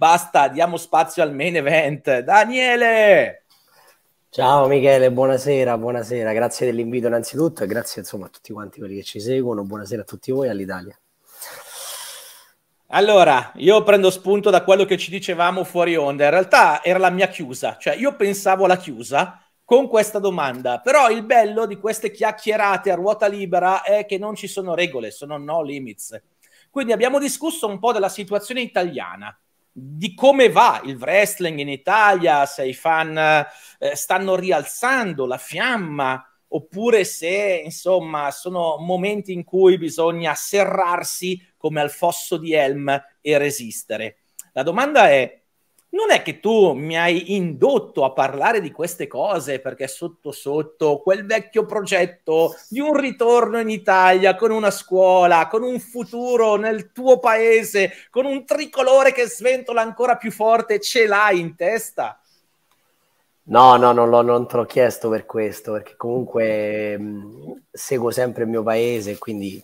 Basta, diamo spazio al main event. Daniele! Ciao Michele, buonasera, buonasera, grazie dell'invito innanzitutto e grazie insomma a tutti quanti quelli che ci seguono, buonasera a tutti voi e all'Italia. Allora, io prendo spunto da quello che ci dicevamo fuori onda, in realtà era la mia chiusa, cioè io pensavo alla chiusa con questa domanda, però il bello di queste chiacchierate a ruota libera è che non ci sono regole, sono no limits. Quindi abbiamo discusso un po' della situazione italiana, di come va il wrestling in Italia, se i fan eh, stanno rialzando la fiamma oppure se insomma sono momenti in cui bisogna serrarsi come al fosso di Helm e resistere. La domanda è non è che tu mi hai indotto a parlare di queste cose perché sotto sotto quel vecchio progetto di un ritorno in Italia con una scuola, con un futuro nel tuo paese, con un tricolore che sventola ancora più forte, ce l'hai in testa? No, no, non, l'ho, non te l'ho chiesto per questo, perché comunque mh, mm, seguo sempre il mio paese, quindi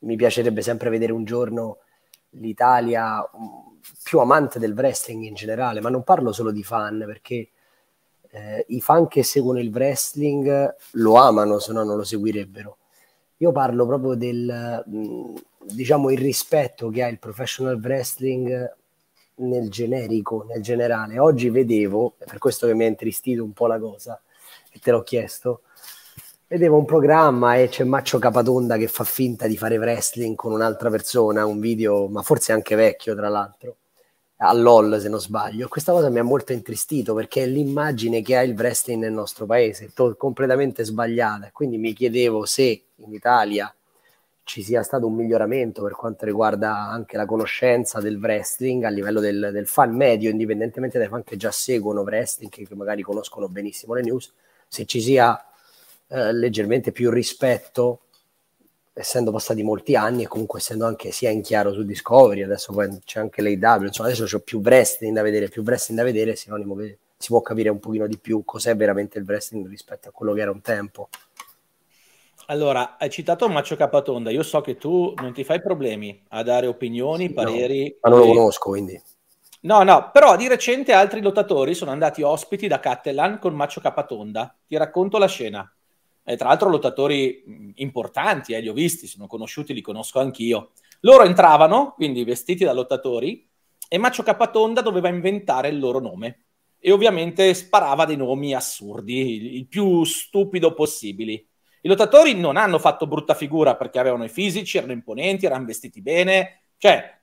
mi piacerebbe sempre vedere un giorno l'Italia... Mh, mm, più amante del wrestling in generale, ma non parlo solo di fan, perché eh, i fan che seguono il wrestling lo amano, se no non lo seguirebbero. Io parlo proprio del, mm, diciamo, il rispetto che ha il professional wrestling nel generico, nel generale. Oggi vedevo, per questo che mi ha intristito un po' la cosa, e te l'ho chiesto, vedevo un programma e c'è Maccio Capatonda che fa finta di fare wrestling con un'altra persona, un video, ma forse anche vecchio tra l'altro a LOL se non sbaglio. Questa cosa mi ha molto intristito perché è l'immagine che ha il wrestling nel nostro paese, to- completamente sbagliata. Quindi mi chiedevo se in Italia ci sia stato un miglioramento per quanto riguarda anche la conoscenza del wrestling a livello del, del fan medio, indipendentemente dai fan che già seguono wrestling, che magari conoscono benissimo le news, se ci sia eh, leggermente più rispetto essendo passati molti anni e comunque essendo anche sia in chiaro su Discovery, adesso poi c'è anche l'AW, insomma adesso c'è più wrestling da vedere, più wrestling da vedere, sinonimo che si può capire un pochino di più cos'è veramente il wrestling rispetto a quello che era un tempo. Allora, hai citato Maccio Capatonda, io so che tu non ti fai problemi a dare opinioni, sì, pareri... No, ma non lo conosco, quindi... No, no, però di recente altri lottatori sono andati ospiti da Cattelan con Maccio Capatonda. Ti racconto la scena eh, tra l'altro lottatori importanti, eh, li ho visti, sono conosciuti, li conosco anch'io. Loro entravano, quindi vestiti da lottatori, e Macio Capatonda doveva inventare il loro nome. E ovviamente sparava dei nomi assurdi, il più stupido possibile. I lottatori non hanno fatto brutta figura perché avevano i fisici, erano imponenti, erano vestiti bene, cioè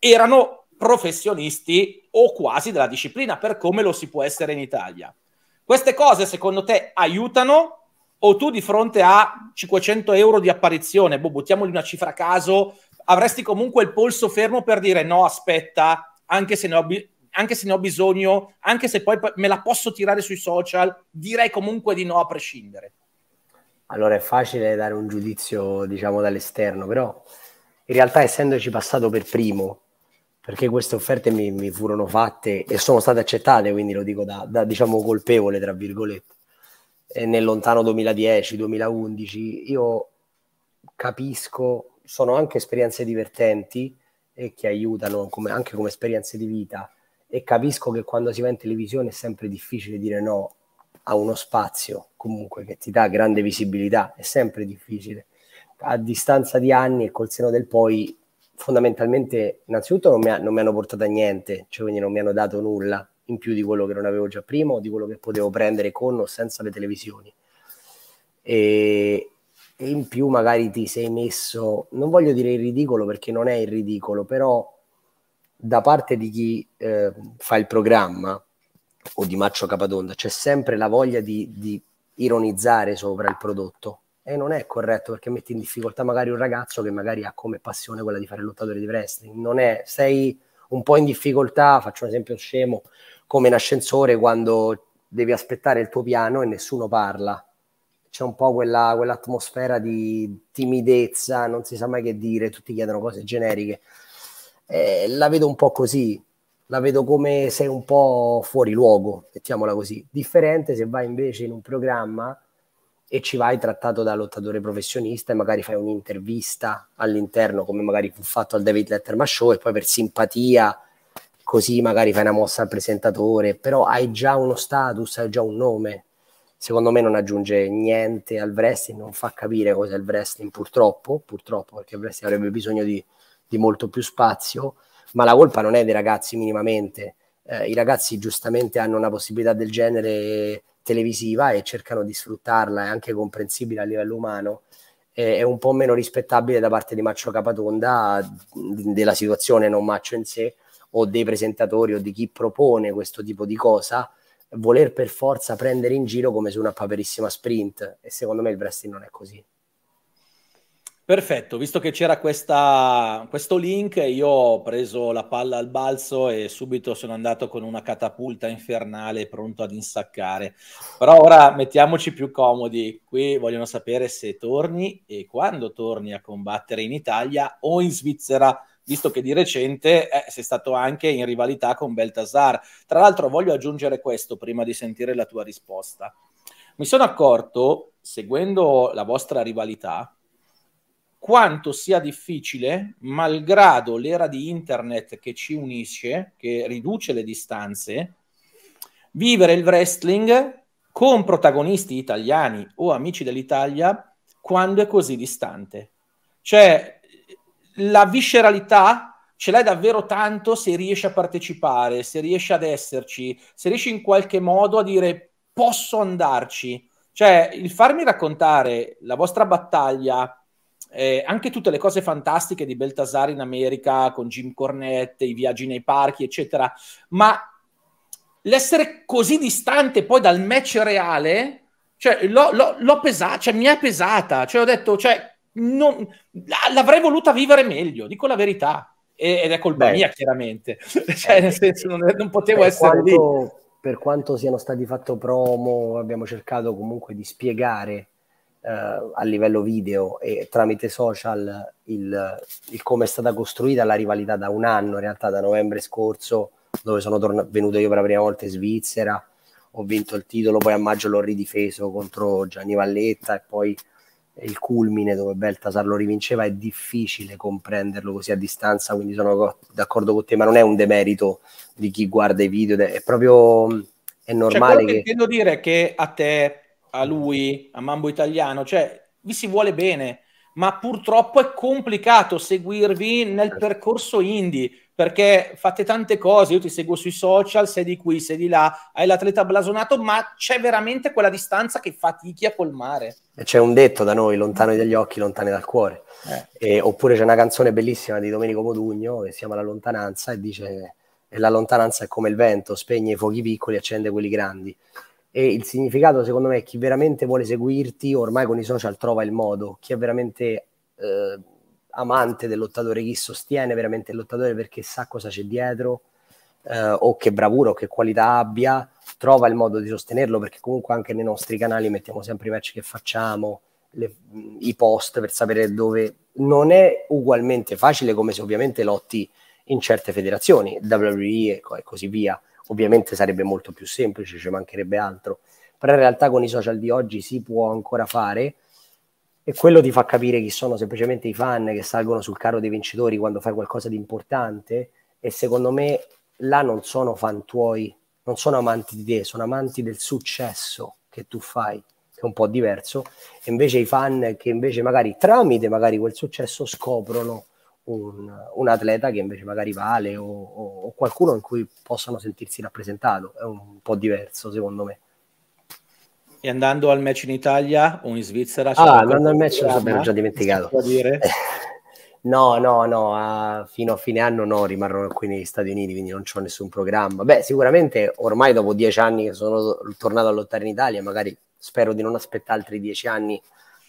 erano professionisti o quasi della disciplina per come lo si può essere in Italia. Queste cose secondo te aiutano o tu di fronte a 500 euro di apparizione, boh, buttiamogli una cifra a caso, avresti comunque il polso fermo per dire no, aspetta, anche se ne ho, bi- anche se ne ho bisogno, anche se poi me la posso tirare sui social, direi comunque di no a prescindere. Allora è facile dare un giudizio, diciamo, dall'esterno, però in realtà essendoci passato per primo, perché queste offerte mi, mi furono fatte e sono state accettate, quindi lo dico da, da diciamo, colpevole, tra virgolette eh, nel lontano 2010-2011, io capisco, sono anche esperienze divertenti e che aiutano come, anche come esperienze di vita e capisco che quando si va in televisione è sempre difficile dire no a uno spazio comunque che ti dà grande visibilità, è sempre difficile. A distanza di anni e col seno del poi, fondamentalmente, innanzitutto non mi, ha, non mi hanno portato a niente, cioè quindi non mi hanno dato nulla, in più di quello che non avevo già prima o di quello che potevo prendere con o senza le televisioni. E, e in più magari ti sei messo, non voglio dire il ridicolo perché non è il ridicolo, però da parte di chi eh, fa il programma o di Maccio Capadonda c'è sempre la voglia di, di ironizzare sopra il prodotto e non è corretto perché metti in difficoltà magari un ragazzo che magari ha come passione quella di fare il lottatore di wrestling, non è, sei un po' in difficoltà, faccio un esempio scemo, come in ascensore quando devi aspettare il tuo piano e nessuno parla. C'è un po' quella, quell'atmosfera di timidezza, non si sa mai che dire, tutti chiedono cose generiche. Eh, la vedo un po' così, la vedo come sei un po' fuori luogo, mettiamola così. Differente se vai invece in un programma e ci vai trattato da lottatore professionista e magari fai un'intervista all'interno come magari fu fatto al David Letterman Show e poi per simpatia così magari fai una mossa al presentatore, però hai già uno status, hai già un nome. Secondo me non aggiunge niente al wrestling, non fa capire cos'è il wrestling purtroppo, purtroppo perché il wrestling avrebbe bisogno di, di molto più spazio, ma la colpa non è dei ragazzi minimamente. Eh, I ragazzi giustamente hanno una possibilità del genere televisiva e cercano di sfruttarla, è anche comprensibile a livello umano, è un po' meno rispettabile da parte di Maccio Capatonda della situazione, non Maccio in sé, o dei presentatori o di chi propone questo tipo di cosa, voler per forza prendere in giro come su una paperissima sprint e secondo me il wrestling non è così. Perfetto, visto che c'era questa, questo link, io ho preso la palla al balzo e subito sono andato con una catapulta infernale pronto ad insaccare. Però ora mettiamoci più comodi. Qui vogliono sapere se torni e quando torni a combattere in Italia o in Svizzera, visto che di recente eh, sei stato anche in rivalità con Beltasar. Tra l'altro voglio aggiungere questo prima di sentire la tua risposta. Mi sono accorto, seguendo la vostra rivalità, quanto sia difficile, malgrado l'era di internet che ci unisce, che riduce le distanze, vivere il wrestling con protagonisti italiani o amici dell'Italia quando è così distante. Cioè, la visceralità ce l'hai davvero tanto se riesci a partecipare, se riesci ad esserci, se riesci in qualche modo a dire posso andarci. Cioè, il farmi raccontare la vostra battaglia eh, anche tutte le cose fantastiche di Beltasar in America con Jim Cornette, i viaggi nei parchi, eccetera, ma l'essere così distante poi dal match reale, cioè, l'ho, l'ho, l'ho pesata, cioè, mi è pesata, cioè, ho detto, cioè, non, l'avrei voluta vivere meglio, dico la verità. ed è colpa Beh. mia, chiaramente. cioè, nel senso, non, non potevo per essere quanto, lì. Per quanto siano stati fatti promo, abbiamo cercato comunque di spiegare eh, a livello video e tramite social il, il come è stata costruita la rivalità da un anno, in realtà da novembre scorso, dove sono torna- venuto io per la prima volta in Svizzera, ho vinto il titolo, poi a maggio l'ho ridifeso contro Gianni Valletta e poi il culmine dove Beltasar lo rivinceva è difficile comprenderlo così a distanza, quindi sono d'accordo con te, ma non è un demerito di chi guarda i video, è proprio mm, è cioè, normale. Cioè, che... che intendo dire che a te a lui, a Mambo Italiano, cioè vi si vuole bene, ma purtroppo è complicato seguirvi nel certo. percorso indie perché fate tante cose, io ti seguo sui social, sei di qui, sei di là, hai l'atleta blasonato, ma c'è veramente quella distanza che fatichi a colmare. E C'è un detto da noi, lontani dagli occhi, lontani dal cuore. Eh. E, oppure c'è una canzone bellissima di Domenico Modugno che si chiama La lontananza e dice e la lontananza è come il vento, spegne i fuochi piccoli, accende quelli grandi e il significato secondo me è chi veramente vuole seguirti ormai con i social trova il modo, chi è veramente eh, amante del lottatore, chi sostiene veramente il lottatore perché sa cosa c'è dietro eh, o che bravura o che qualità abbia, trova il modo di sostenerlo perché comunque anche nei nostri canali mettiamo sempre i match che facciamo, le, i post per sapere dove... Non è ugualmente facile come se ovviamente lotti in certe federazioni, WWE e così via Ovviamente sarebbe molto più semplice, ci mancherebbe altro, però in realtà con i social di oggi si può ancora fare e quello ti fa capire chi sono semplicemente i fan che salgono sul carro dei vincitori quando fai qualcosa di importante e secondo me là non sono fan tuoi, non sono amanti di te, sono amanti del successo che tu fai, che è un po' diverso, e invece i fan che invece magari tramite magari quel successo scoprono un, un, atleta che invece magari vale o, o, o qualcuno in cui possano sentirsi rappresentato. È un po' diverso secondo me. E andando al match in Italia o in Svizzera? Ah, andando al match lo abbiamo già eh, dimenticato. no, no, no, a, fino a fine anno no, rimarrò qui negli Stati Uniti, quindi non ho nessun programma. Beh, sicuramente ormai dopo dieci anni che sono tornato a lottare in Italia, magari spero di non aspettare altri dieci anni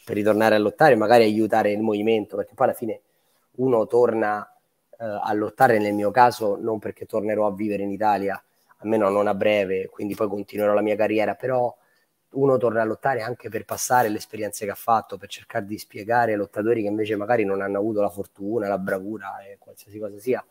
per ritornare a lottare, magari aiutare il movimento, perché poi alla fine uno torna eh, a lottare, nel mio caso non perché tornerò a vivere in Italia, almeno non a breve, quindi poi continuerò la mia carriera, però uno torna a lottare anche per passare le esperienze che ha fatto, per cercare di spiegare ai lottatori che invece magari non hanno avuto la fortuna, la bravura e eh, qualsiasi cosa sia,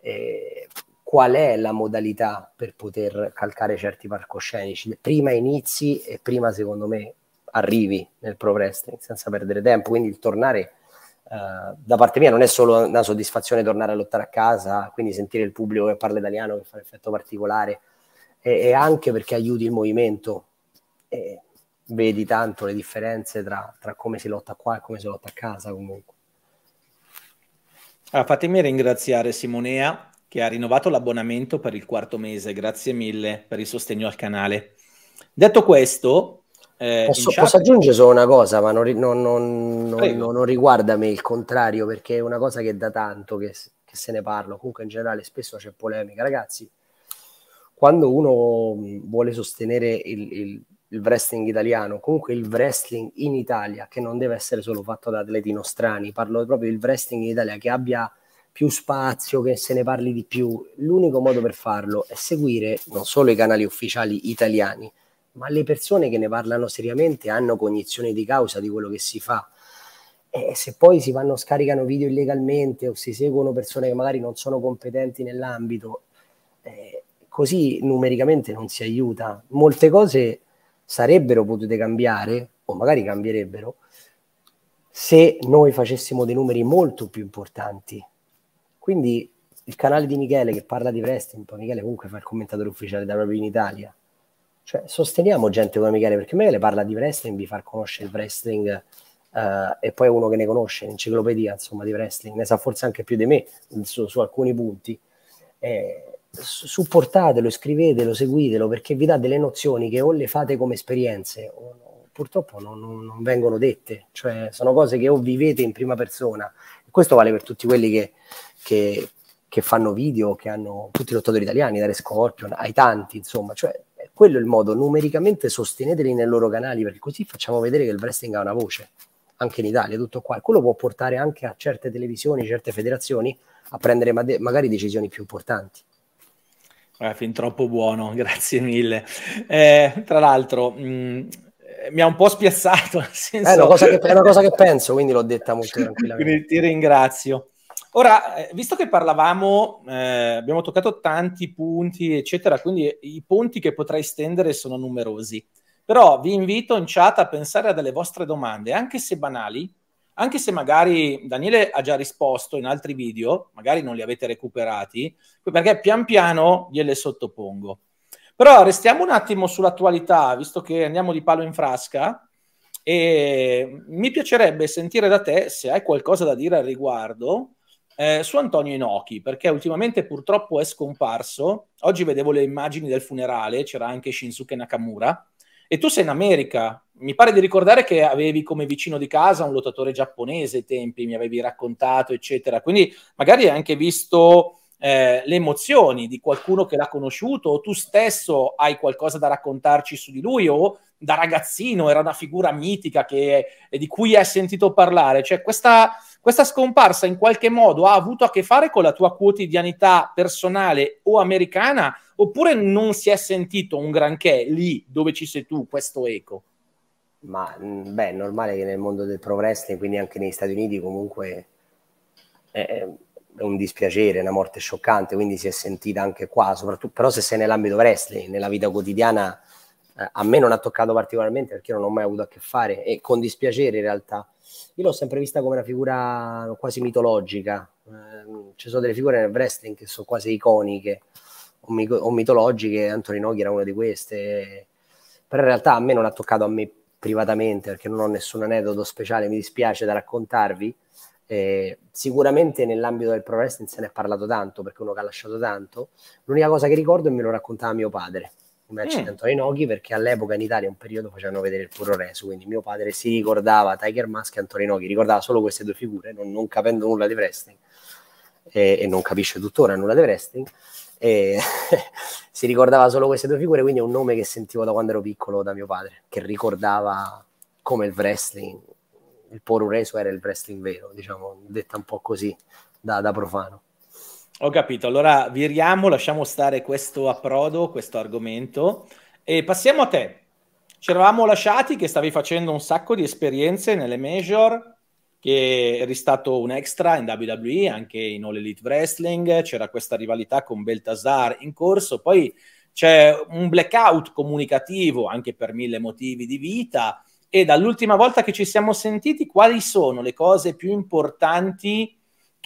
eh, qual è la modalità per poter calcare certi palcoscenici. Prima inizi e prima, secondo me, arrivi nel pro wrestling senza perdere tempo, quindi il tornare eh, da parte mia non è solo una soddisfazione tornare a lottare a casa, quindi sentire il pubblico che parla italiano che fa un effetto particolare, e, e anche perché aiuti il movimento e vedi tanto le differenze tra, tra, come si lotta qua e come si lotta a casa comunque. Allora, fatemi ringraziare Simonea che ha rinnovato l'abbonamento per il quarto mese, grazie mille per il sostegno al canale. Detto questo, eh, posso, chat... posso, aggiungere solo una cosa, ma non, non, non, non, riguarda me il contrario, perché è una cosa che da tanto che, che se ne parlo. comunque in generale spesso c'è polemica. Ragazzi, quando uno mm, vuole sostenere il, il, il, wrestling italiano, comunque il wrestling in Italia, che non deve essere solo fatto da atleti nostrani, parlo proprio del wrestling in Italia che abbia più spazio, che se ne parli di più, l'unico modo per farlo è seguire non solo i canali ufficiali italiani, ma le persone che ne parlano seriamente hanno cognizione di causa di quello che si fa. E se poi si vanno, scaricano video illegalmente o si seguono persone che magari non sono competenti nell'ambito, eh, così numericamente non si aiuta. Molte cose sarebbero potute cambiare, o magari cambierebbero, se noi facessimo dei numeri molto più importanti. Quindi il canale di Michele che parla di wrestling, poi Michele comunque fa il commentatore ufficiale da proprio in Italia, cioè, sosteniamo gente come Michele, perché Michele parla di wrestling, vi far conoscere il wrestling Uh, e poi uno che ne conosce, l'enciclopedia insomma di wrestling, ne sa forse anche più di me su, su alcuni punti. Eh, supportatelo, scrivetelo, seguitelo perché vi dà delle nozioni che o le fate come esperienze o no, purtroppo non, non, non, vengono dette, cioè sono cose che o vivete in prima persona. questo vale per tutti quelli che, che, che fanno video, che hanno tutti i lottatori italiani, dare Scorpion ai tanti, insomma, cioè quello è il modo, numericamente sosteneteli nei loro canali, perché così facciamo vedere che il wrestling ha una voce, anche in Italia, tutto qua. Quello può portare anche a certe televisioni, certe federazioni a prendere ma- magari decisioni più importanti. Eh, fin troppo buono, grazie mille. Eh, tra l'altro, mh, mm, mi ha un po' spiazzato. Senso... Eh, è, una che, è, una cosa che, penso, quindi l'ho detta molto tranquillamente. quindi ti ringrazio. Ora, eh, visto che parlavamo, eh, abbiamo toccato tanti punti, eccetera, quindi i punti che potrei stendere sono numerosi. Però vi invito in chat a pensare a delle vostre domande, anche se banali, anche se magari Daniele ha già risposto in altri video, magari non li avete recuperati, perché pian piano gliele sottopongo. Però restiamo un attimo sull'attualità, visto che andiamo di palo in frasca, e mi piacerebbe sentire da te se hai qualcosa da dire al riguardo eh, su Antonio Inoki, perché ultimamente purtroppo è scomparso. Oggi vedevo le immagini del funerale, c'era anche Shinsuke Nakamura. E tu sei in America. Mi pare di ricordare che avevi come vicino di casa un lottatore giapponese ai tempi, mi avevi raccontato, eccetera. Quindi magari hai anche visto eh, le emozioni di qualcuno che l'ha conosciuto, o tu stesso hai qualcosa da raccontarci su di lui, o da ragazzino era una figura mitica che, di cui hai sentito parlare. Cioè, questa questa scomparsa in qualche modo ha avuto a che fare con la tua quotidianità personale o americana oppure non si è sentito un granché lì dove ci sei tu questo eco? Ma mm, beh, è normale che nel mondo del pro wrestling, quindi anche negli Stati Uniti comunque è un dispiacere, una morte scioccante, quindi si è sentita anche qua, soprattutto però se sei nell'ambito wrestling, nella vita quotidiana eh, a me non ha toccato particolarmente perché io non ho mai avuto a che fare e con dispiacere in realtà io l'ho sempre vista come una figura quasi mitologica. Eh, ci sono delle figure nel wrestling che sono quasi iconiche o, mi- o mitologiche, Anthony Noghi era una di queste, però in realtà a me non ha toccato a me privatamente perché non ho nessun aneddoto speciale, mi dispiace da raccontarvi. Eh, sicuramente nell'ambito del pro wrestling se ne è parlato tanto perché uno che ha lasciato tanto. L'unica cosa che ricordo è me lo raccontava mio padre come accidentò mm. Inoki perché all'epoca in Italia un periodo facevano vedere il puro reso, quindi mio padre si ricordava Tiger Mask e Antonio Inoki, ricordava solo queste due figure, non, non capendo nulla di wrestling e, e, non capisce tuttora nulla di wrestling, e si ricordava solo queste due figure, quindi è un nome che sentivo da quando ero piccolo da mio padre, che ricordava come il wrestling, il puro reso era il wrestling vero, diciamo, detta un po' così da, da profano. Ho capito, allora viriamo, lasciamo stare questo approdo, questo argomento e passiamo a te. Ci eravamo lasciati che stavi facendo un sacco di esperienze nelle major, che eri stato un extra in WWE, anche in All Elite Wrestling, c'era questa rivalità con Beltasar in corso, poi c'è un blackout comunicativo anche per mille motivi di vita e dall'ultima volta che ci siamo sentiti quali sono le cose più importanti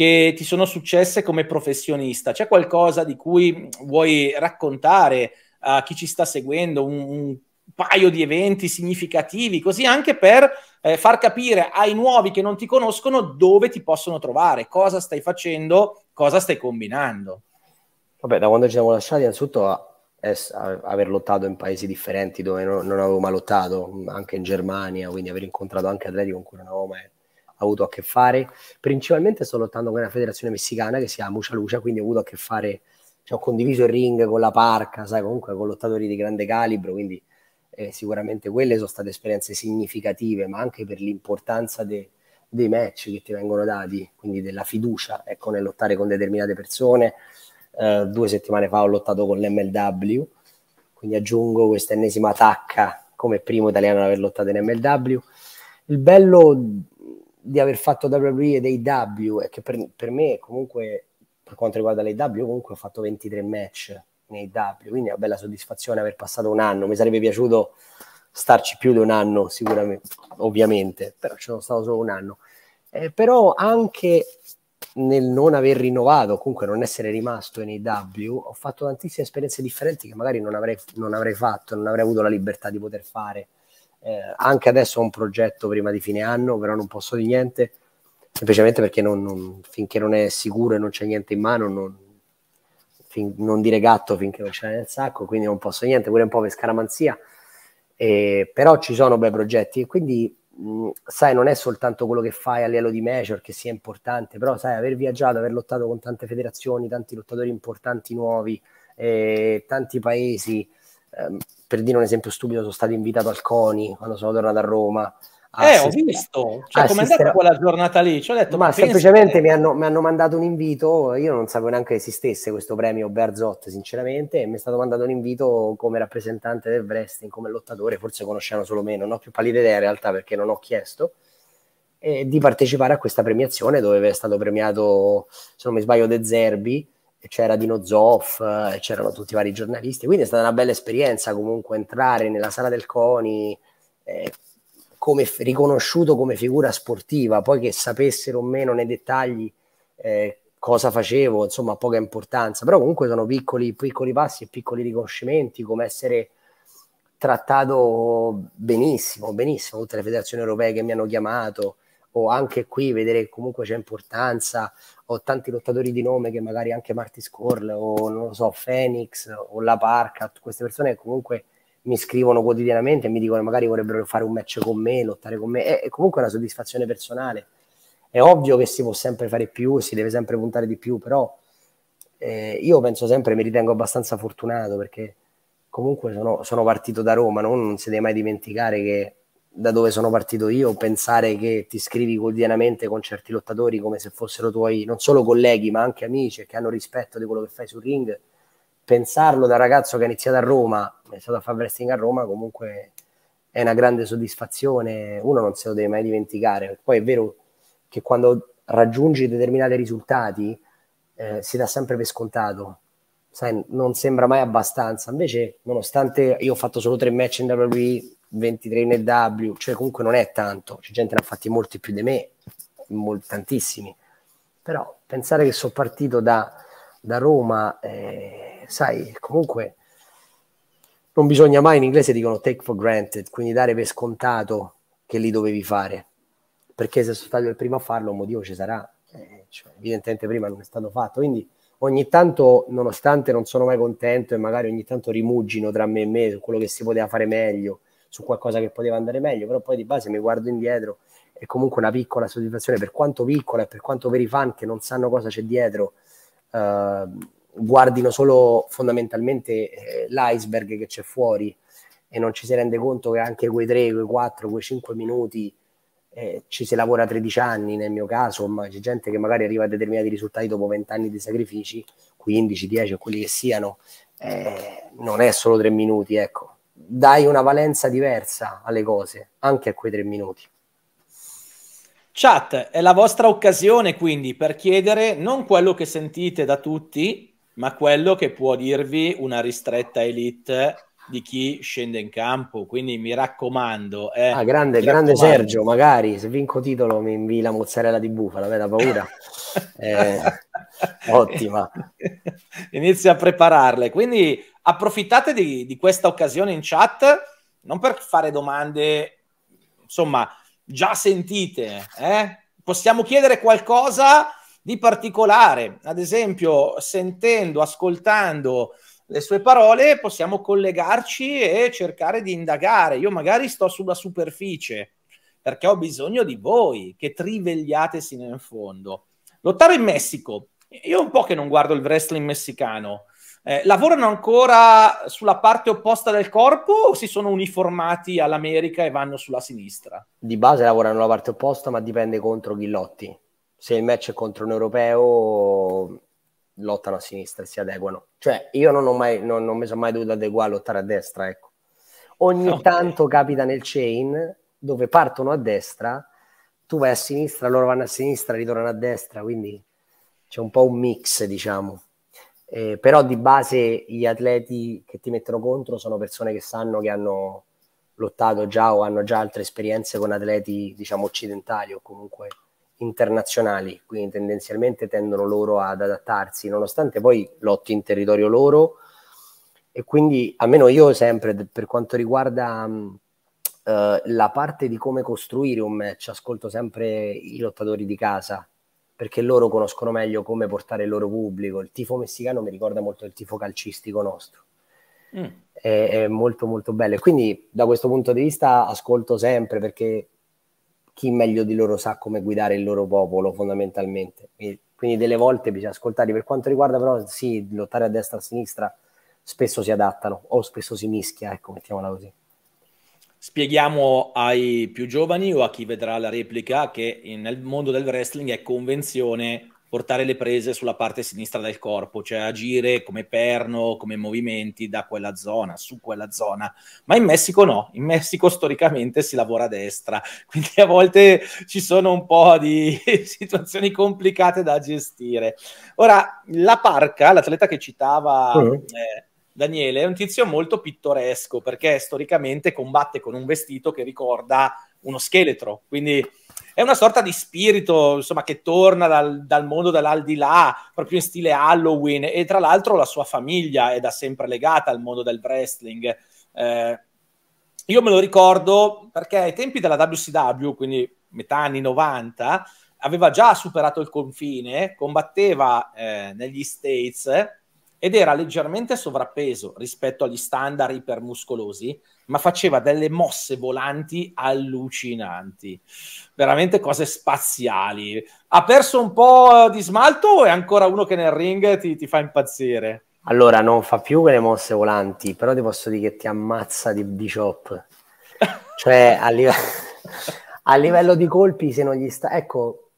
che ti sono successe come professionista? C'è qualcosa di cui vuoi raccontare a chi ci sta seguendo? Un, un paio di eventi significativi, così anche per eh, far capire ai nuovi che non ti conoscono dove ti possono trovare, cosa stai facendo, cosa stai combinando. Vabbè, da quando ci siamo lasciati, innanzitutto a, a aver lottato in paesi differenti dove no, non avevo mai lottato, anche in Germania, quindi aver incontrato anche atleti con cui non avevo mai avuto a che fare, principalmente sto lottando con una federazione messicana che si chiama Mucha Lucia, quindi ho avuto a che fare, cioè, ho condiviso il ring con la Parca, sai, comunque con lottatori di grande calibro, quindi eh, sicuramente quelle sono state esperienze significative, ma anche per l'importanza de, dei match che ti vengono dati, quindi della fiducia, ecco, nel lottare con determinate persone. Eh, due settimane fa ho lottato con l'MLW, quindi aggiungo questa ennesima tacca come primo italiano ad aver lottato in MLW. Il bello di aver fatto WWE dei W, e che per, per, me comunque, per quanto riguarda le W, comunque ho fatto 23 match nei W, quindi è una bella soddisfazione aver passato un anno, mi sarebbe piaciuto starci più di un anno sicuramente, ovviamente, però ci sono stato solo un anno. Eh, però anche nel non aver rinnovato, comunque non essere rimasto nei W, ho fatto tantissime esperienze differenti che magari non avrei, non avrei fatto, non avrei avuto la libertà di poter fare eh, anche adesso ho un progetto prima di fine anno, però non posso di niente, semplicemente perché non, non, finché non è sicuro e non c'è niente in mano, non, fin, non dire gatto finché non c'è nel sacco, quindi non posso niente, pure un po' per scaramanzia, eh, però ci sono bei progetti e quindi sai non è soltanto quello che fai a livello di major che sia importante, però sai aver viaggiato, aver lottato con tante federazioni, tanti lottatori importanti nuovi, eh, tanti paesi, ehm, per dire un esempio stupido, sono stato invitato al CONI quando sono tornato a Roma. A ah, eh, assistere. ho visto, cioè, ah, come è andata quella giornata lì? Ci ho detto, ma, semplicemente che... mi, hanno, mi hanno, mandato un invito, io non sapevo neanche che esistesse questo premio Berzot, sinceramente, e mi è stato mandato un invito come rappresentante del wrestling, come lottatore, forse conoscevano solo me, non ho più pallida idea in realtà perché non ho chiesto, eh, di partecipare a questa premiazione dove è stato premiato, se non mi sbaglio, De Zerbi, c'era Dino Zoff, eh, c'erano tutti i vari giornalisti, quindi è stata una bella esperienza comunque entrare nella sala del CONI eh, come f- riconosciuto come figura sportiva, poi che sapessero o meno nei dettagli eh, cosa facevo, insomma poca importanza, però comunque sono piccoli, piccoli passi e piccoli riconoscimenti, come essere trattato benissimo, benissimo, tutte le federazioni europee che mi hanno chiamato, o anche qui vedere che comunque c'è importanza ho tanti lottatori di nome che magari anche Marty Scorl o non lo so Phoenix o La Parca queste persone che comunque mi scrivono quotidianamente e mi dicono magari vorrebbero fare un match con me lottare con me è, è comunque una soddisfazione personale è ovvio che si può sempre fare più si deve sempre puntare di più però eh, io penso sempre mi ritengo abbastanza fortunato perché comunque sono, sono partito da Roma, no? non si deve mai dimenticare che da dove sono partito io, pensare che ti scrivi quotidianamente con certi lottatori come se fossero tuoi non solo colleghi ma anche amici che hanno rispetto di quello che fai sul ring, pensarlo da ragazzo che ha iniziato a Roma, è stato a fare wrestling a Roma, comunque è una grande soddisfazione, uno non se lo deve mai dimenticare. Poi è vero che quando raggiungi determinati risultati eh, si dà sempre per scontato, Sai, non sembra mai abbastanza. Invece, nonostante io ho fatto solo tre match in WWE 23 nel W, cioè comunque non è tanto, c'è gente che ne ha fatti molti più di me, molt- tantissimi, però pensare che sono partito da, da Roma, eh, sai, comunque non bisogna mai, in inglese dicono take for granted, quindi dare per scontato che li dovevi fare, perché se sono stato il primo a farlo un motivo ci sarà, eh, cioè, evidentemente prima non è stato fatto, quindi ogni tanto, nonostante non sono mai contento e magari ogni tanto rimugino tra me e me su quello che si poteva fare meglio, su qualcosa che poteva andare meglio, però poi di base mi guardo indietro e comunque una piccola soddisfazione, per quanto piccola e per quanto per i fan che non sanno cosa c'è dietro, eh, guardino solo fondamentalmente eh, l'iceberg che c'è fuori e non ci si rende conto che anche quei 3, quei 4, quei 5 minuti eh, ci si lavora 13 anni nel mio caso, ma c'è gente che magari arriva a determinati risultati dopo 20 anni di sacrifici, 15, 10 o quelli che siano, eh, non è solo 3 minuti, ecco dai una valenza diversa alle cose, anche a quei tre minuti. Chat, è la vostra occasione quindi per chiedere non quello che sentite da tutti, ma quello che può dirvi una ristretta elite di chi scende in campo. Quindi mi raccomando. Eh, ah, grande, grande raccomando. Sergio, magari se vinco titolo mi invii la mozzarella di bufala, avete paura? eh, ottima. Inizia a prepararle. Quindi approfittate di, di questa occasione in chat non per fare domande, insomma, già sentite, eh? possiamo chiedere qualcosa di particolare, ad esempio, sentendo, ascoltando le sue parole, possiamo collegarci e cercare di indagare. Io magari sto sulla superficie perché ho bisogno di voi che trivegliate sino in fondo. Lottare in Messico. Io un po' che non guardo il wrestling messicano. Eh, lavorano ancora sulla parte opposta del corpo o si sono uniformati all'America e vanno sulla sinistra? Di base lavorano la parte opposta, ma dipende contro chi lotti. Se il match è contro un europeo, lottano a sinistra e si adeguano. Cioè, io non, mai, non, non mi sono mai dovuto adeguare a lottare a destra, ecco. Ogni okay. tanto capita nel chain dove partono a destra, tu vai a sinistra, loro vanno a sinistra, ritornano a destra, quindi c'è un po' un mix, diciamo eh, però di base gli atleti che ti mettono contro sono persone che sanno che hanno lottato già o hanno già altre esperienze con atleti diciamo occidentali o comunque internazionali, quindi tendenzialmente tendono loro ad adattarsi, nonostante poi lotti in territorio loro. E quindi, almeno io sempre, per quanto riguarda mh, mm, eh, la parte di come costruire un match, ascolto sempre i lottatori di casa, perché loro conoscono meglio come portare il loro pubblico. Il tifo messicano mi ricorda molto il tifo calcistico nostro. Mm. È, è, molto molto bello. quindi da questo punto di vista ascolto sempre perché chi meglio di loro sa come guidare il loro popolo fondamentalmente. E quindi delle volte bisogna ascoltarli. Per quanto riguarda però sì, lottare a destra e a sinistra spesso si adattano o spesso si mischia, ecco, mettiamola così. Spieghiamo ai più giovani o a chi vedrà la replica che nel mondo del wrestling è convenzione portare le prese sulla parte sinistra del corpo, cioè agire come perno, come movimenti da quella zona, su quella zona. Ma in Messico no, in Messico storicamente si lavora a destra, quindi a volte ci sono un po' di situazioni complicate da gestire. Ora, la parca, l'atleta che citava... Mm. Eh, Daniele, è un tizio molto pittoresco perché storicamente combatte con un vestito che ricorda uno scheletro, quindi è una sorta di spirito insomma, che torna dal, dal mondo dell'aldilà, proprio in stile Halloween e tra l'altro la sua famiglia è da sempre legata al mondo del wrestling. Eh, io me lo ricordo perché ai tempi della WCW, quindi metà anni 90, aveva già superato il confine, combatteva eh, negli States ed era leggermente sovrappeso rispetto agli standard ipermuscolosi, ma faceva delle mosse volanti allucinanti, veramente cose spaziali. Ha perso un po' di smalto o è ancora uno che nel ring ti, ti fa impazzire? Allora, non fa più quelle mosse volanti, però ti posso dire che ti ammazza di, di chop. cioè, a, live- a livello di colpi, se non gli sta... Ecco,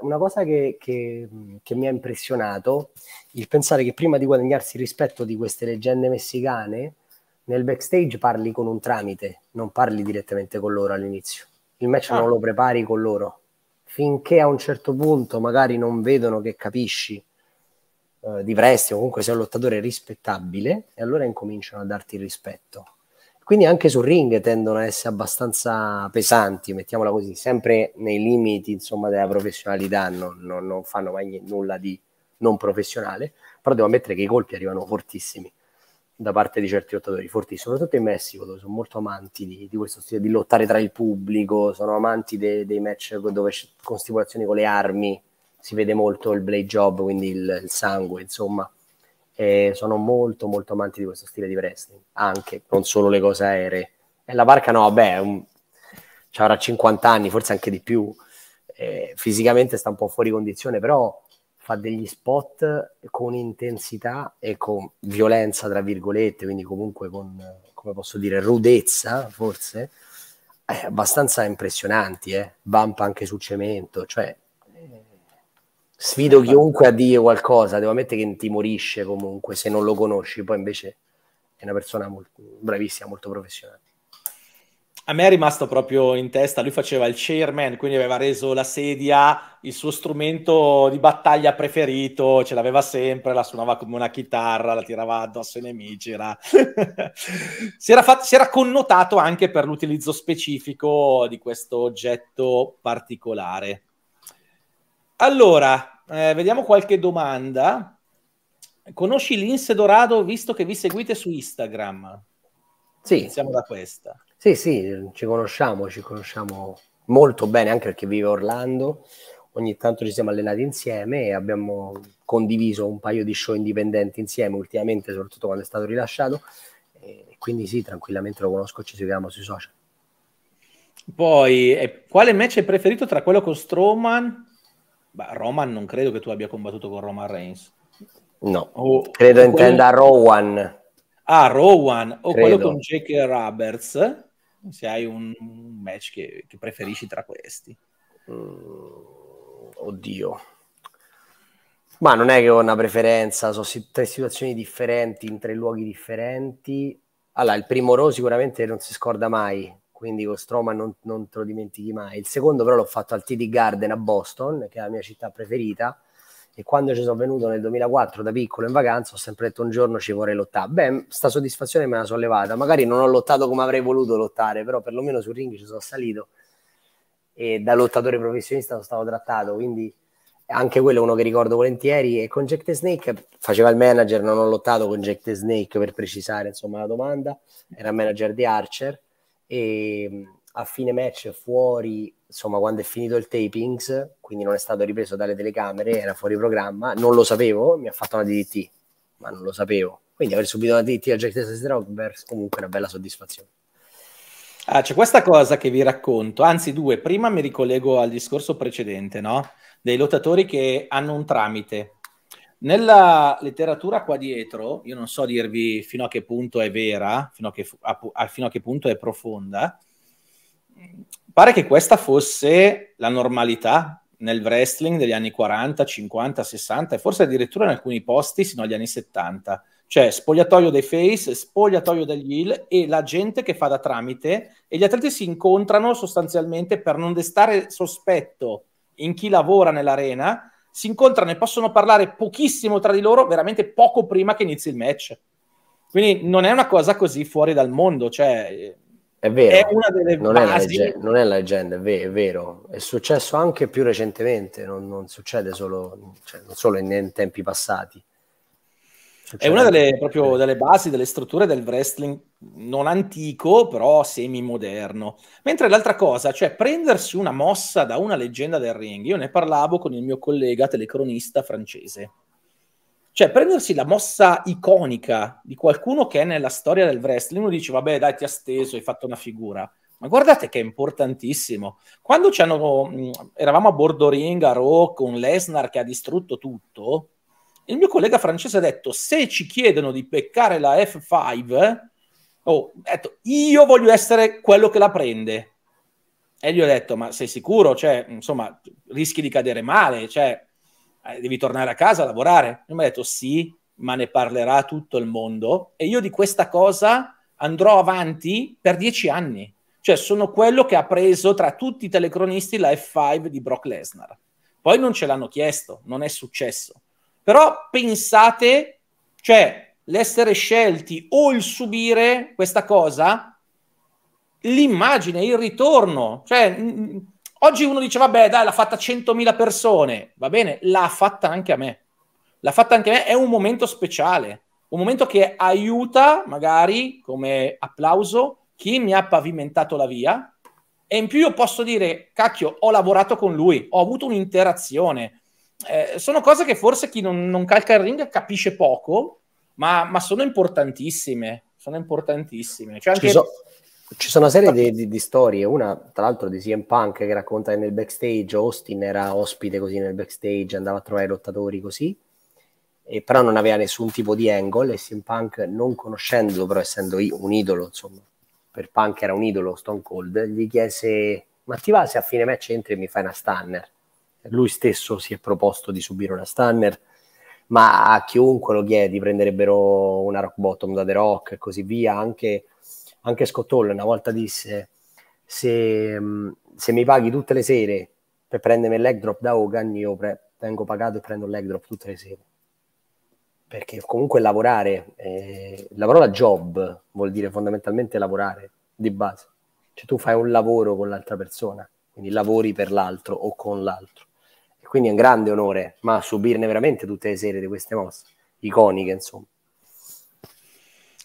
una cosa che, che, che mi ha impressionato, il pensare che prima di guadagnarsi il rispetto di queste leggende messicane, nel backstage parli con un tramite, non parli direttamente con loro all'inizio. Il match ah. non lo prepari con loro. Finché a un certo punto magari non vedono che capisci eh, di prestito, comunque sei un lottatore rispettabile, e allora incominciano a darti il rispetto. Quindi anche sul ring tendono a essere abbastanza pesanti, mettiamola così, sempre nei limiti insomma, della professionalità, non, non, non fanno mai niente, nulla di non professionale, però devo ammettere che i colpi arrivano fortissimi da parte di certi lottatori, fortissimi, soprattutto in Messico dove sono molto amanti di, di questo stile, di lottare tra il pubblico, sono amanti de, dei match dove con stipulazioni con le armi, si vede molto il blade job, quindi il, il sangue, insomma e sono molto molto amanti di questo stile di wrestling, anche, non solo le cose aeree. E la barca no, vabbè, un... avrà 50 anni, forse anche di più, eh, fisicamente sta un po' fuori condizione, però fa degli spot con intensità e con violenza, tra virgolette, quindi comunque con, come posso dire, rudezza, forse, eh, abbastanza impressionanti, eh. Bump anche su cemento, cioè sfido chiunque a dire qualcosa, devo ammettere che intimorisce comunque se non lo conosci, poi invece è una persona molto, bravissima, molto professionale. A me è rimasto proprio in testa, lui faceva il chairman, quindi aveva reso la sedia il suo strumento di battaglia preferito, ce l'aveva sempre, la suonava come una chitarra, la tirava addosso ai nemici, era... si, era fatto, si era connotato anche per l'utilizzo specifico di questo oggetto particolare. Allora, eh, vediamo qualche domanda. Conosci Linse Dorado visto che vi seguite su Instagram? Sì. Iniziamo da questa. Sì, sì, ci conosciamo, ci conosciamo molto bene anche perché vive Orlando. Ogni tanto ci siamo allenati insieme e abbiamo condiviso un paio di show indipendenti insieme ultimamente, soprattutto quando è stato rilasciato. E quindi sì, tranquillamente lo conosco, ci seguiamo sui social. Poi, eh, quale match è preferito tra quello con Strowman Bah, Roman non credo che tu abbia combattuto con Roman Reigns. No, o, credo o intenda quello... Rowan. Ah, Rowan, o credo. quello con Jake Roberts, se hai un match che, che preferisci tra questi. Mm, oddio. Ma non è che ho una preferenza, sono tre situazioni differenti in tre luoghi differenti. Allora, il primo Raw sicuramente non si scorda mai, quindi con Stroma non, non te lo dimentichi mai. Il secondo però l'ho fatto al TD Garden a Boston, che è la mia città preferita, e quando ci sono venuto nel 2004 da piccolo in vacanza ho sempre detto un giorno ci vorrei lottare. Beh, sta soddisfazione me la sono levata, magari non ho lottato come avrei voluto lottare, però perlomeno sul ring ci sono salito e da lottatore professionista sono stato trattato, quindi anche quello è uno che ricordo volentieri e con Jack the Snake faceva il manager, non ho lottato con Jack the Snake per precisare insomma la domanda, era manager di Archer e ehm, a fine match fuori, insomma, quando è finito il tapings, quindi non è stato ripreso dalle telecamere, era fuori programma, non lo sapevo, mi ha fatto una DDT, ma non lo sapevo. Quindi aver subito una DDT a Jack Texas Rockbergs comunque una bella soddisfazione. Ah, c'è questa cosa che vi racconto, anzi due, prima mi ricollego al discorso precedente, no? Dei lottatori che hanno un tramite, nella letteratura qua dietro, io non so dirvi fino a che punto è vera, fino a che, a, fino a che punto è profonda, pare che questa fosse la normalità nel wrestling degli anni 40, 50, 60 e forse addirittura in alcuni posti sino agli anni 70. Cioè spogliatoio dei face, spogliatoio degli heel e la gente che fa da tramite e gli atleti si incontrano sostanzialmente per non destare sospetto in chi lavora nell'arena si incontrano e possono parlare pochissimo tra di loro, veramente poco prima che inizi il match. Quindi non è una cosa così fuori dal mondo, cioè è vero, è una delle non, basi. È la leggenda, non è la leggenda, è, ver- è vero, è successo anche più recentemente, non, non succede solo, cioè, non solo in, in tempi passati. È una delle, proprio, delle, basi, delle strutture del wrestling non antico, però semi-moderno. Mentre l'altra cosa, cioè prendersi una mossa da una leggenda del ring, io ne parlavo con il mio collega telecronista francese. Cioè, prendersi la mossa iconica di qualcuno che è nella storia del wrestling, uno dice, vabbè, dai, ti ha steso, hai fatto una figura. Ma guardate che è importantissimo. Quando c'erano, eravamo a bordo ring a Raw con Lesnar che ha distrutto tutto, il mio collega francese ha detto, se ci chiedono di peccare la F5, oh, detto, io voglio essere quello che la prende. E gli ho detto, ma sei sicuro? Cioè, insomma, rischi di cadere male, cioè, eh, devi tornare a casa a lavorare. E mi ha detto, sì, ma ne parlerà tutto il mondo. E io di questa cosa andrò avanti per dieci anni. Cioè, sono quello che ha preso tra tutti i telecronisti la F5 di Brock Lesnar. Poi non ce l'hanno chiesto, non è successo. Però pensate, cioè l'essere scelti o il subire questa cosa, l'immagine, il ritorno, cioè oggi uno dice vabbè dai l'ha fatta 100.000 persone, va bene, l'ha fatta anche a me, l'ha fatta anche a me, è un momento speciale, un momento che aiuta magari come applauso chi mi ha pavimentato la via e in più io posso dire cacchio ho lavorato con lui, ho avuto un'interazione, eh, sono cose che forse chi non, non calca il ring capisce poco, ma, ma sono importantissime. Sono importantissime. Cioè anche... ci, so, ci, sono una serie di, di, di, storie, una tra l'altro di CM Punk che racconta che nel backstage Austin era ospite così nel backstage, andava a trovare i lottatori così, e però non aveva nessun tipo di angle e CM Punk non conoscendolo, però essendo un idolo, insomma, per Punk era un idolo Stone Cold, gli chiese ma ti va se a fine match entri e mi fai una stunner? lui stesso si è proposto di subire una stunner, ma a chiunque lo chiedi prenderebbero una rock bottom da The Rock e così via. Anche, anche Scott Hall una volta disse: se, mm, se, mi paghi tutte le sere per prendermi il leg drop da Hogan, io pre- vengo pagato e prendo il leg drop tutte le sere. Perché comunque lavorare, eh, la parola job vuol dire fondamentalmente lavorare di base. Cioè tu fai un lavoro con l'altra persona, quindi lavori per l'altro o con l'altro. Quindi è un grande onore, ma subirne veramente tutte le serie di queste mosse, iconiche insomma.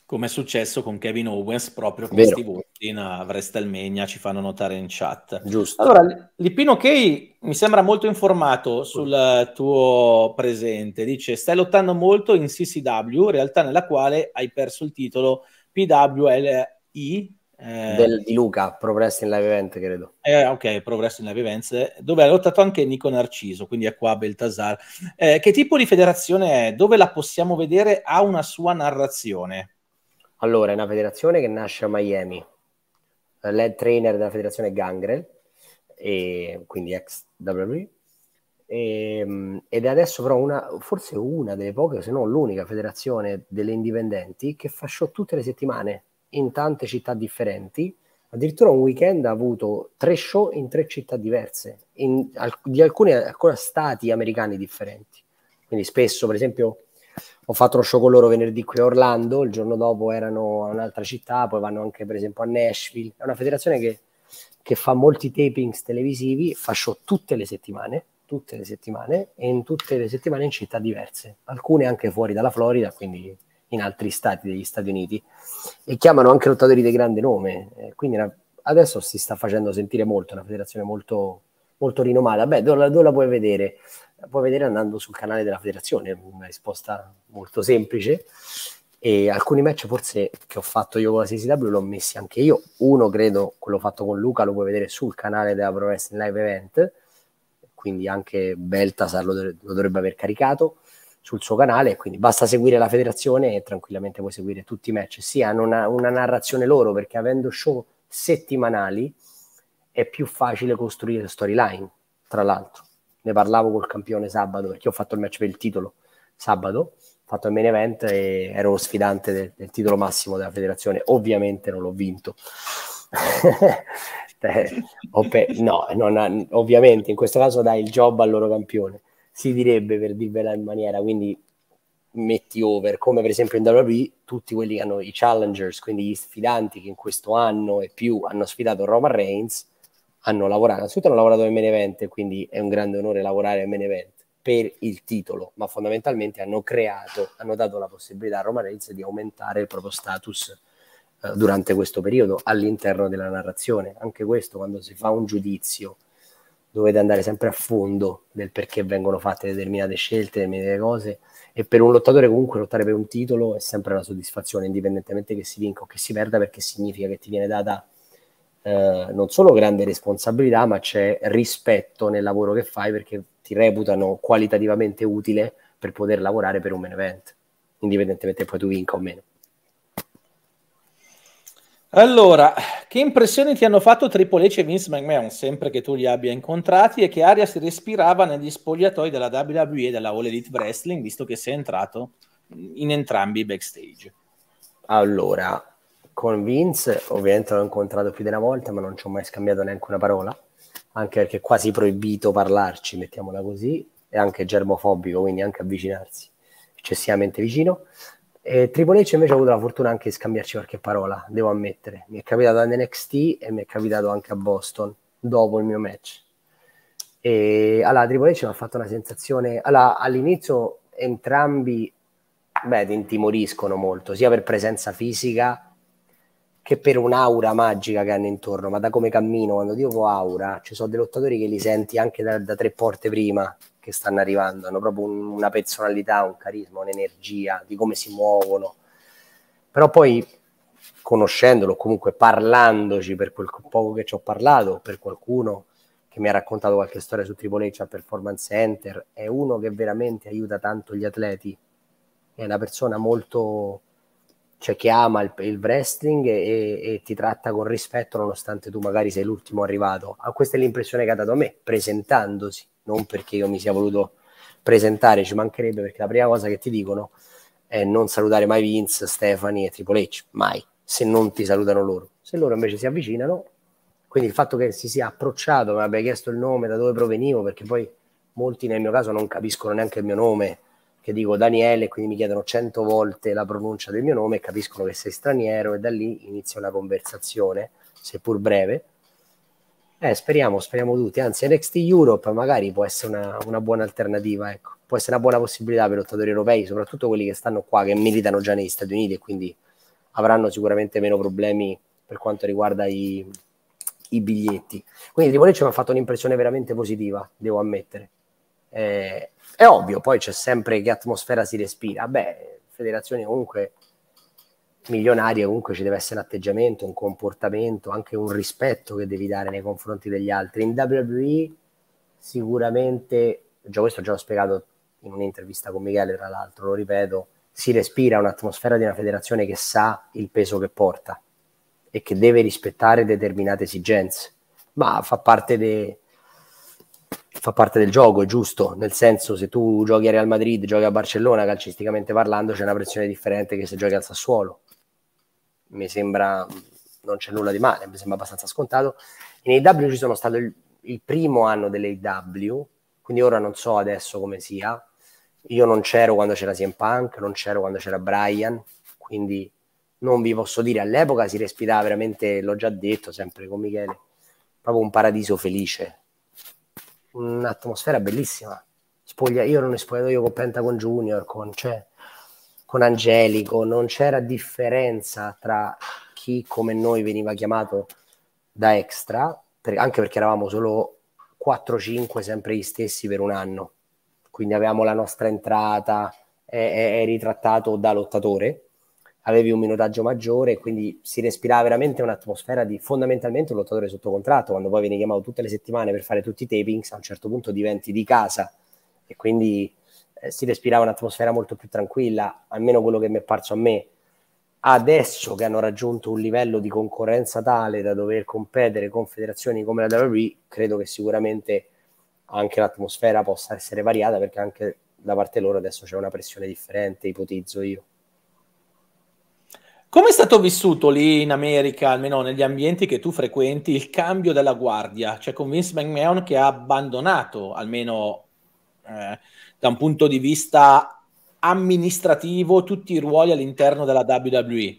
Come è successo con Kevin Owens, proprio questi Vero. voti in a eh, WrestleMania ci fanno notare in chat. Giusto. Allora, Lippino Key mi sembra molto informato sul tuo presente. Dice, stai lottando molto in CCW, realtà nella quale hai perso il titolo PWLI eh, Del, di Luca, Pro Wrestling Live Event, credo. Eh, ok, Pro Wrestling Live Event, eh, dove ha lottato anche Nico Narciso, quindi è qua Beltasar. Eh, che tipo di federazione è? Dove la possiamo vedere? Ha una sua narrazione? Allora, è una federazione che nasce a Miami. Eh, Lead trainer della federazione Gangrel, e, quindi ex WWE. E, ehm, ed è adesso però una, forse una delle poche, se non l'unica federazione delle indipendenti che fa show tutte le settimane in tante città differenti. Addirittura un weekend ha avuto tre show in tre città diverse, in, alc- di alcuni, ancora stati americani differenti. Quindi spesso, per esempio, ho fatto lo show con loro venerdì qui a Orlando, il giorno dopo erano a un'altra città, poi vanno anche per esempio a Nashville. È una federazione che, che fa molti tapings televisivi, fa show tutte le settimane, tutte le settimane, e in tutte le settimane in città diverse, alcune anche fuori dalla Florida, quindi in altri stati degli Stati Uniti e chiamano anche lottatori di grande nome. Eh, quindi una, adesso si sta facendo sentire molto, una federazione molto, molto rinomata. Beh, dove, dove la puoi vedere? La puoi vedere andando sul canale della federazione, una risposta molto semplice. E alcuni match forse che ho fatto io con la CCW l'ho messi anche io. Uno, credo, quello fatto con Luca, lo puoi vedere sul canale della Pro Wrestling Live Event, quindi anche Beltasar lo, lo dovrebbe aver caricato sul suo canale, quindi basta seguire la federazione e tranquillamente puoi seguire tutti i match. Sì, hanno una, una narrazione loro perché avendo show settimanali è più facile costruire storyline, tra l'altro. Ne parlavo col campione sabato perché ho fatto il match per il titolo sabato, ho fatto il main event e ero lo sfidante del, del titolo massimo della federazione. Ovviamente non l'ho vinto. no, non, ovviamente in questo caso dai il job al loro campione si direbbe per dirvela in maniera, quindi metti over, come per esempio in WWE tutti quelli che hanno i challengers, quindi gli sfidanti che in questo anno e più hanno sfidato Roman Reigns, hanno lavorato, innanzitutto hanno lavorato nel main event, quindi è un grande onore lavorare nel main event per il titolo, ma fondamentalmente hanno creato, hanno dato la possibilità a Roman Reigns di aumentare il proprio status eh, durante questo periodo all'interno della narrazione. Anche questo quando si fa un giudizio dovete andare sempre a fondo del perché vengono fatte determinate scelte, determinate cose e per un lottatore comunque lottare per un titolo è sempre una soddisfazione, indipendentemente che si vinca o che si perda, perché significa che ti viene data eh, non solo grande responsabilità, ma c'è rispetto nel lavoro che fai perché ti reputano qualitativamente utile per poter lavorare per un main event, indipendentemente poi tu vinca o meno. Allora, che impressioni ti hanno fatto Triple H e Vince McMahon, sempre che tu li abbia incontrati, e che aria si respirava negli spogliatoi della WWE e della All Elite Wrestling, visto che sei entrato in entrambi i backstage? Allora, con Vince ovviamente l'ho incontrato più di una volta, ma non ci ho mai scambiato neanche una parola, anche perché è quasi proibito parlarci, mettiamola così, è anche germofobico, quindi anche avvicinarsi eccessivamente vicino. E H invece ha avuto la fortuna anche di scambiarci qualche parola, devo ammettere. Mi è capitato ad NXT e mi è capitato anche a Boston dopo il mio match. E allora H mi ha fatto una sensazione. Allora, all'inizio entrambi beh, ti intimoriscono molto, sia per presenza fisica che per un'aura magica che hanno intorno. Ma da come cammino, quando dico aura, ci sono dei lottatori che li senti anche da, da tre porte prima, che stanno arrivando, hanno proprio un, una personalità, un carisma, un'energia di come si muovono. Però poi conoscendolo, comunque parlandoci per quel poco che ci ho parlato, per qualcuno che mi ha raccontato qualche storia su Triple H al Performance Center, è uno che veramente aiuta tanto gli atleti. È una persona molto cioè che ama il, il wrestling e, e, ti tratta con rispetto nonostante tu magari sei l'ultimo arrivato. Ah, questa è l'impressione che ha dato a me presentandosi non perché io mi sia voluto presentare, ci mancherebbe perché la prima cosa che ti dicono è non salutare mai Vince, Stefani e Triple H, mai, se non ti salutano loro. Se loro invece si avvicinano, quindi il fatto che si sia approcciato, mi abbia chiesto il nome, da dove provenivo, perché poi molti nel mio caso non capiscono neanche il mio nome, che dico Daniele, quindi mi chiedono cento volte la pronuncia del mio nome e capiscono che sei straniero e da lì inizia una conversazione, seppur breve, eh, speriamo, speriamo tutti. Anzi, NXT Europe magari può essere una, una buona alternativa, ecco. Può essere una buona possibilità per lottatori europei, soprattutto quelli che stanno qua, che militano già negli Stati Uniti e quindi avranno sicuramente meno problemi per quanto riguarda i, i biglietti. Quindi Triple mi ha fatto un'impressione veramente positiva, devo ammettere. Eh, è ovvio, poi c'è sempre che atmosfera si respira. Beh, federazioni comunque milionaria comunque ci deve essere un atteggiamento, un comportamento, anche un rispetto che devi dare nei confronti degli altri. In WWE sicuramente, già questo già l'ho spiegato in un'intervista con Michele, tra l'altro, lo ripeto, si respira un'atmosfera di una federazione che sa il peso che porta e che deve rispettare determinate esigenze, ma fa parte, de... fa parte del gioco, è giusto, nel senso se tu giochi a Real Madrid, giochi a Barcellona, calcisticamente parlando, c'è una pressione differente che se giochi al Sassuolo mi sembra non c'è nulla di male, mi sembra abbastanza scontato. In AW ci sono stato il, il primo anno dell'AW, quindi ora non so adesso come sia. Io non c'ero quando c'era CM Punk, non c'ero quando c'era Brian, quindi non vi posso dire, all'epoca si respirava veramente, l'ho già detto sempre con Michele, proprio un paradiso felice, un'atmosfera bellissima. Spoglia, io non ero in io con Pentagon Junior, con, cioè, con Angelico, non c'era differenza tra chi come noi veniva chiamato da extra, per, anche perché eravamo solo 4-5 sempre gli stessi per un anno, quindi avevamo la nostra entrata, eh, eri trattato da lottatore, avevi un minutaggio maggiore, quindi si respirava veramente un'atmosfera di fondamentalmente un lottatore sotto contratto, quando poi vieni chiamato tutte le settimane per fare tutti i tapings, a un certo punto diventi di casa e quindi eh, si respirava un'atmosfera molto più tranquilla, almeno quello che mi è parso a me. Adesso che hanno raggiunto un livello di concorrenza tale da dover competere con federazioni come la WWE, credo che sicuramente anche l'atmosfera possa essere variata perché anche da parte loro adesso c'è una pressione differente, ipotizzo io. Come è stato vissuto lì in America, almeno negli ambienti che tu frequenti, il cambio della guardia? Cioè con Vince McMahon che ha abbandonato almeno eh, da un punto di vista amministrativo tutti i ruoli all'interno della WWE.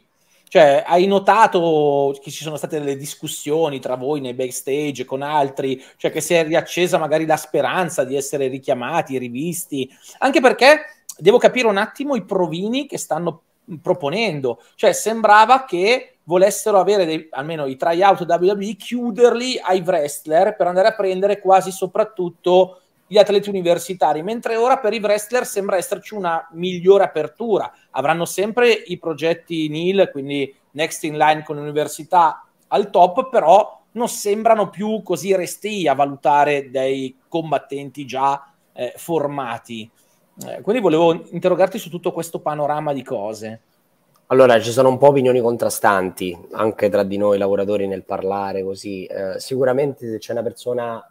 Cioè, hai notato che ci sono state delle discussioni tra voi nei backstage con altri, cioè che si è riaccesa magari la speranza di essere richiamati, rivisti, anche perché devo capire un attimo i provini che stanno proponendo, cioè sembrava che volessero avere dei, almeno i tryout WWE chiuderli ai wrestler per andare a prendere quasi soprattutto gli atleti universitari, mentre ora per i wrestler sembra esserci una migliore apertura. Avranno sempre i progetti NIL, quindi next in line con l'università al top, però non sembrano più così resti a valutare dei combattenti già eh, formati. Eh, quindi volevo interrogarti su tutto questo panorama di cose. Allora, ci sono un po' opinioni contrastanti anche tra di noi lavoratori nel parlare così. Eh, sicuramente se c'è una persona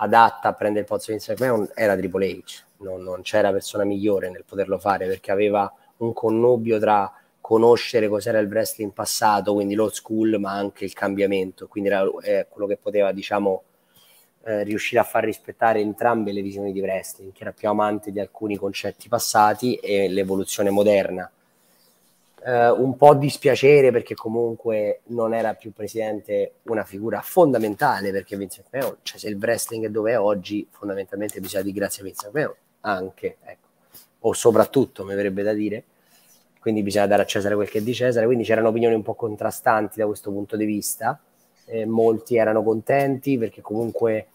adatta a prendere il posto di Vince era Triple H, non, non c'era persona migliore nel poterlo fare perché aveva un connubio tra conoscere cos'era il wrestling passato, quindi l'old school, ma anche il cambiamento, quindi era eh, quello che poteva, diciamo, eh, riuscire a far rispettare entrambe le visioni di wrestling, che era più amante di alcuni concetti passati e l'evoluzione moderna eh, un po' dispiacere perché comunque non era più presidente una figura fondamentale perché Vincent McMahon, cioè se il wrestling è dove è oggi, fondamentalmente bisogna di grazie a Vincent McMahon, anche, ecco. o soprattutto mi verrebbe da dire, quindi bisogna dare a Cesare quel che è di Cesare, quindi c'erano opinioni un po' contrastanti da questo punto di vista, eh, molti erano contenti perché comunque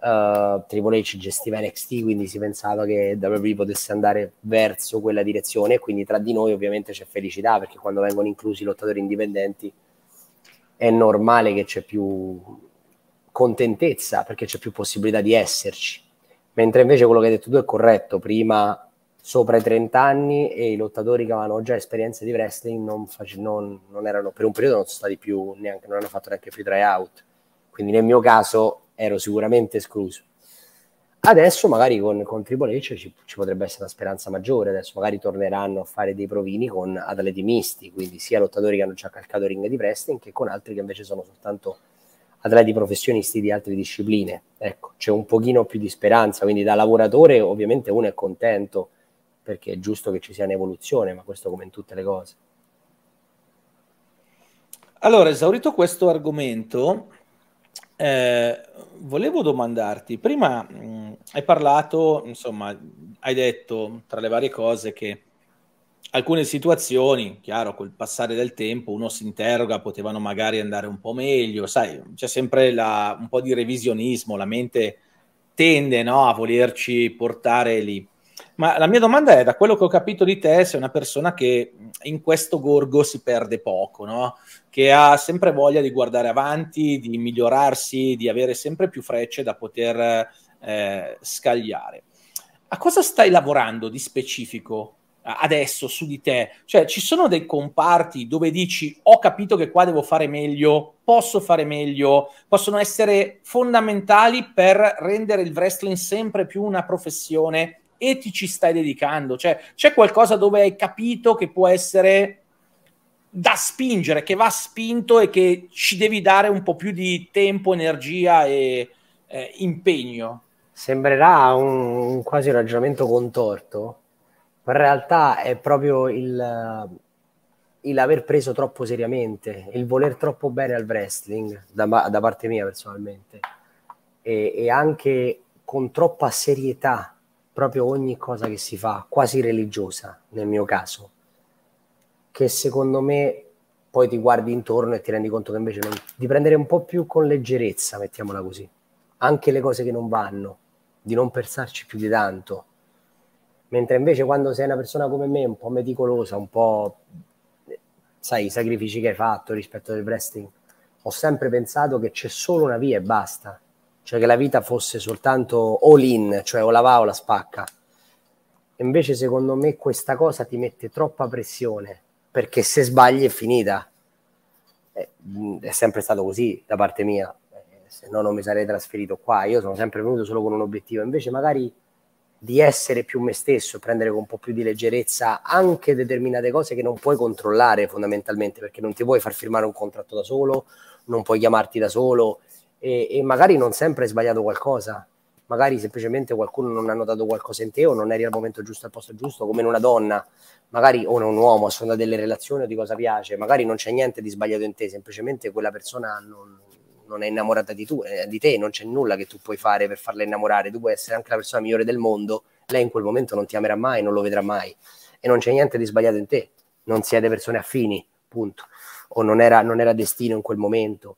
Uh, Triple H gestiva NXT, quindi si pensava che WWE potesse andare verso quella direzione e quindi tra di noi ovviamente c'è felicità perché quando vengono inclusi i lottatori indipendenti è normale che c'è più contentezza perché c'è più possibilità di esserci. Mentre invece quello che hai detto tu è corretto, prima sopra i 30 anni e i lottatori che avevano già esperienze di wrestling non, fac- non, non erano per un periodo non sono stati più neanche non hanno fatto neanche free tryout. Quindi nel mio caso ero sicuramente escluso. Adesso magari con, con Triple H ci, ci, potrebbe essere una speranza maggiore, adesso magari torneranno a fare dei provini con atleti misti, quindi sia lottatori che hanno già calcato ring di wrestling che con altri che invece sono soltanto atleti professionisti di altre discipline. Ecco, c'è un pochino più di speranza, quindi da lavoratore ovviamente uno è contento perché è giusto che ci sia un'evoluzione, ma questo come in tutte le cose. Allora, esaurito questo argomento, eh, volevo domandarti, prima mh, hai parlato, insomma, hai detto tra le varie cose che alcune situazioni, chiaro, col passare del tempo uno si interroga, potevano magari andare un po' meglio, sai, c'è sempre la, un po' di revisionismo, la mente tende no, a volerci portare lì. Ma la mia domanda è, da quello che ho capito di te, sei una persona che in questo gorgo si perde poco, no? che ha sempre voglia di guardare avanti, di migliorarsi, di avere sempre più frecce da poter eh, scagliare. A cosa stai lavorando di specifico adesso su di te? Cioè, ci sono dei comparti dove dici ho capito che qua devo fare meglio, posso fare meglio, possono essere fondamentali per rendere il wrestling sempre più una professione e ti ci stai dedicando. Cioè, c'è qualcosa dove hai capito che può essere da spingere, che va spinto e che ci devi dare un po' più di tempo, energia e eh, impegno. Sembrerà un, un, quasi ragionamento contorto, ma in realtà è proprio il, il, aver preso troppo seriamente, il voler troppo bene al wrestling, da, da parte mia personalmente, e, e anche con troppa serietà proprio ogni cosa che si fa, quasi religiosa nel mio caso, che secondo me poi ti guardi intorno e ti rendi conto che invece non, di prendere un po' più con leggerezza, mettiamola così, anche le cose che non vanno, di non pensarci più di tanto. Mentre invece quando sei una persona come me, un po' meticolosa, un po' sai i sacrifici che hai fatto rispetto al wrestling, ho sempre pensato che c'è solo una via e basta cioè che la vita fosse soltanto all in, cioè o la va o la spacca. Invece secondo me questa cosa ti mette troppa pressione, perché se sbagli è finita. Eh, è, sempre stato così da parte mia, eh, se no non mi sarei trasferito qua, io sono sempre venuto solo con un obiettivo, invece magari di essere più me stesso, prendere con un po' più di leggerezza anche determinate cose che non puoi controllare fondamentalmente, perché non ti puoi far firmare un contratto da solo, non puoi chiamarti da solo, e, e magari non sempre hai sbagliato qualcosa, magari semplicemente qualcuno non ha notato qualcosa in te o non eri al momento giusto al posto giusto, come in una donna, magari o in un uomo, a seconda delle relazioni o di cosa piace, magari non c'è niente di sbagliato in te, semplicemente quella persona non, non è innamorata di, tu, eh, di, te, non c'è nulla che tu puoi fare per farla innamorare, tu puoi essere anche la persona migliore del mondo, lei in quel momento non ti amerà mai, non lo vedrà mai e non c'è niente di sbagliato in te, non siete persone affini, punto, o non era, non era destino in quel momento.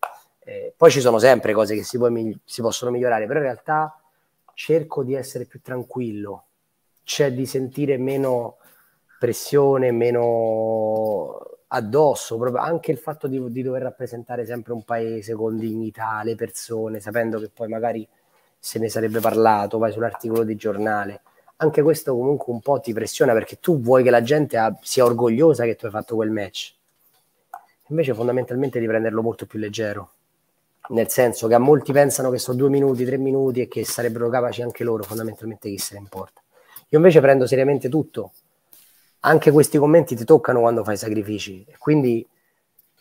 Eh, poi ci sono sempre cose che si, può, si, possono migliorare, però in realtà cerco di essere più tranquillo, cioè di sentire meno pressione, meno addosso, proprio anche il fatto di, di dover rappresentare sempre un paese con dignità, le persone, sapendo che poi magari se ne sarebbe parlato, vai sull'articolo di giornale anche questo comunque un po' ti pressiona perché tu vuoi che la gente ha, sia orgogliosa che tu hai fatto quel match. Invece fondamentalmente di prenderlo molto più leggero nel senso che a molti pensano che sono due minuti, tre minuti e che sarebbero capaci anche loro fondamentalmente chi se ne importa. Io invece prendo seriamente tutto, anche questi commenti ti toccano quando fai sacrifici, quindi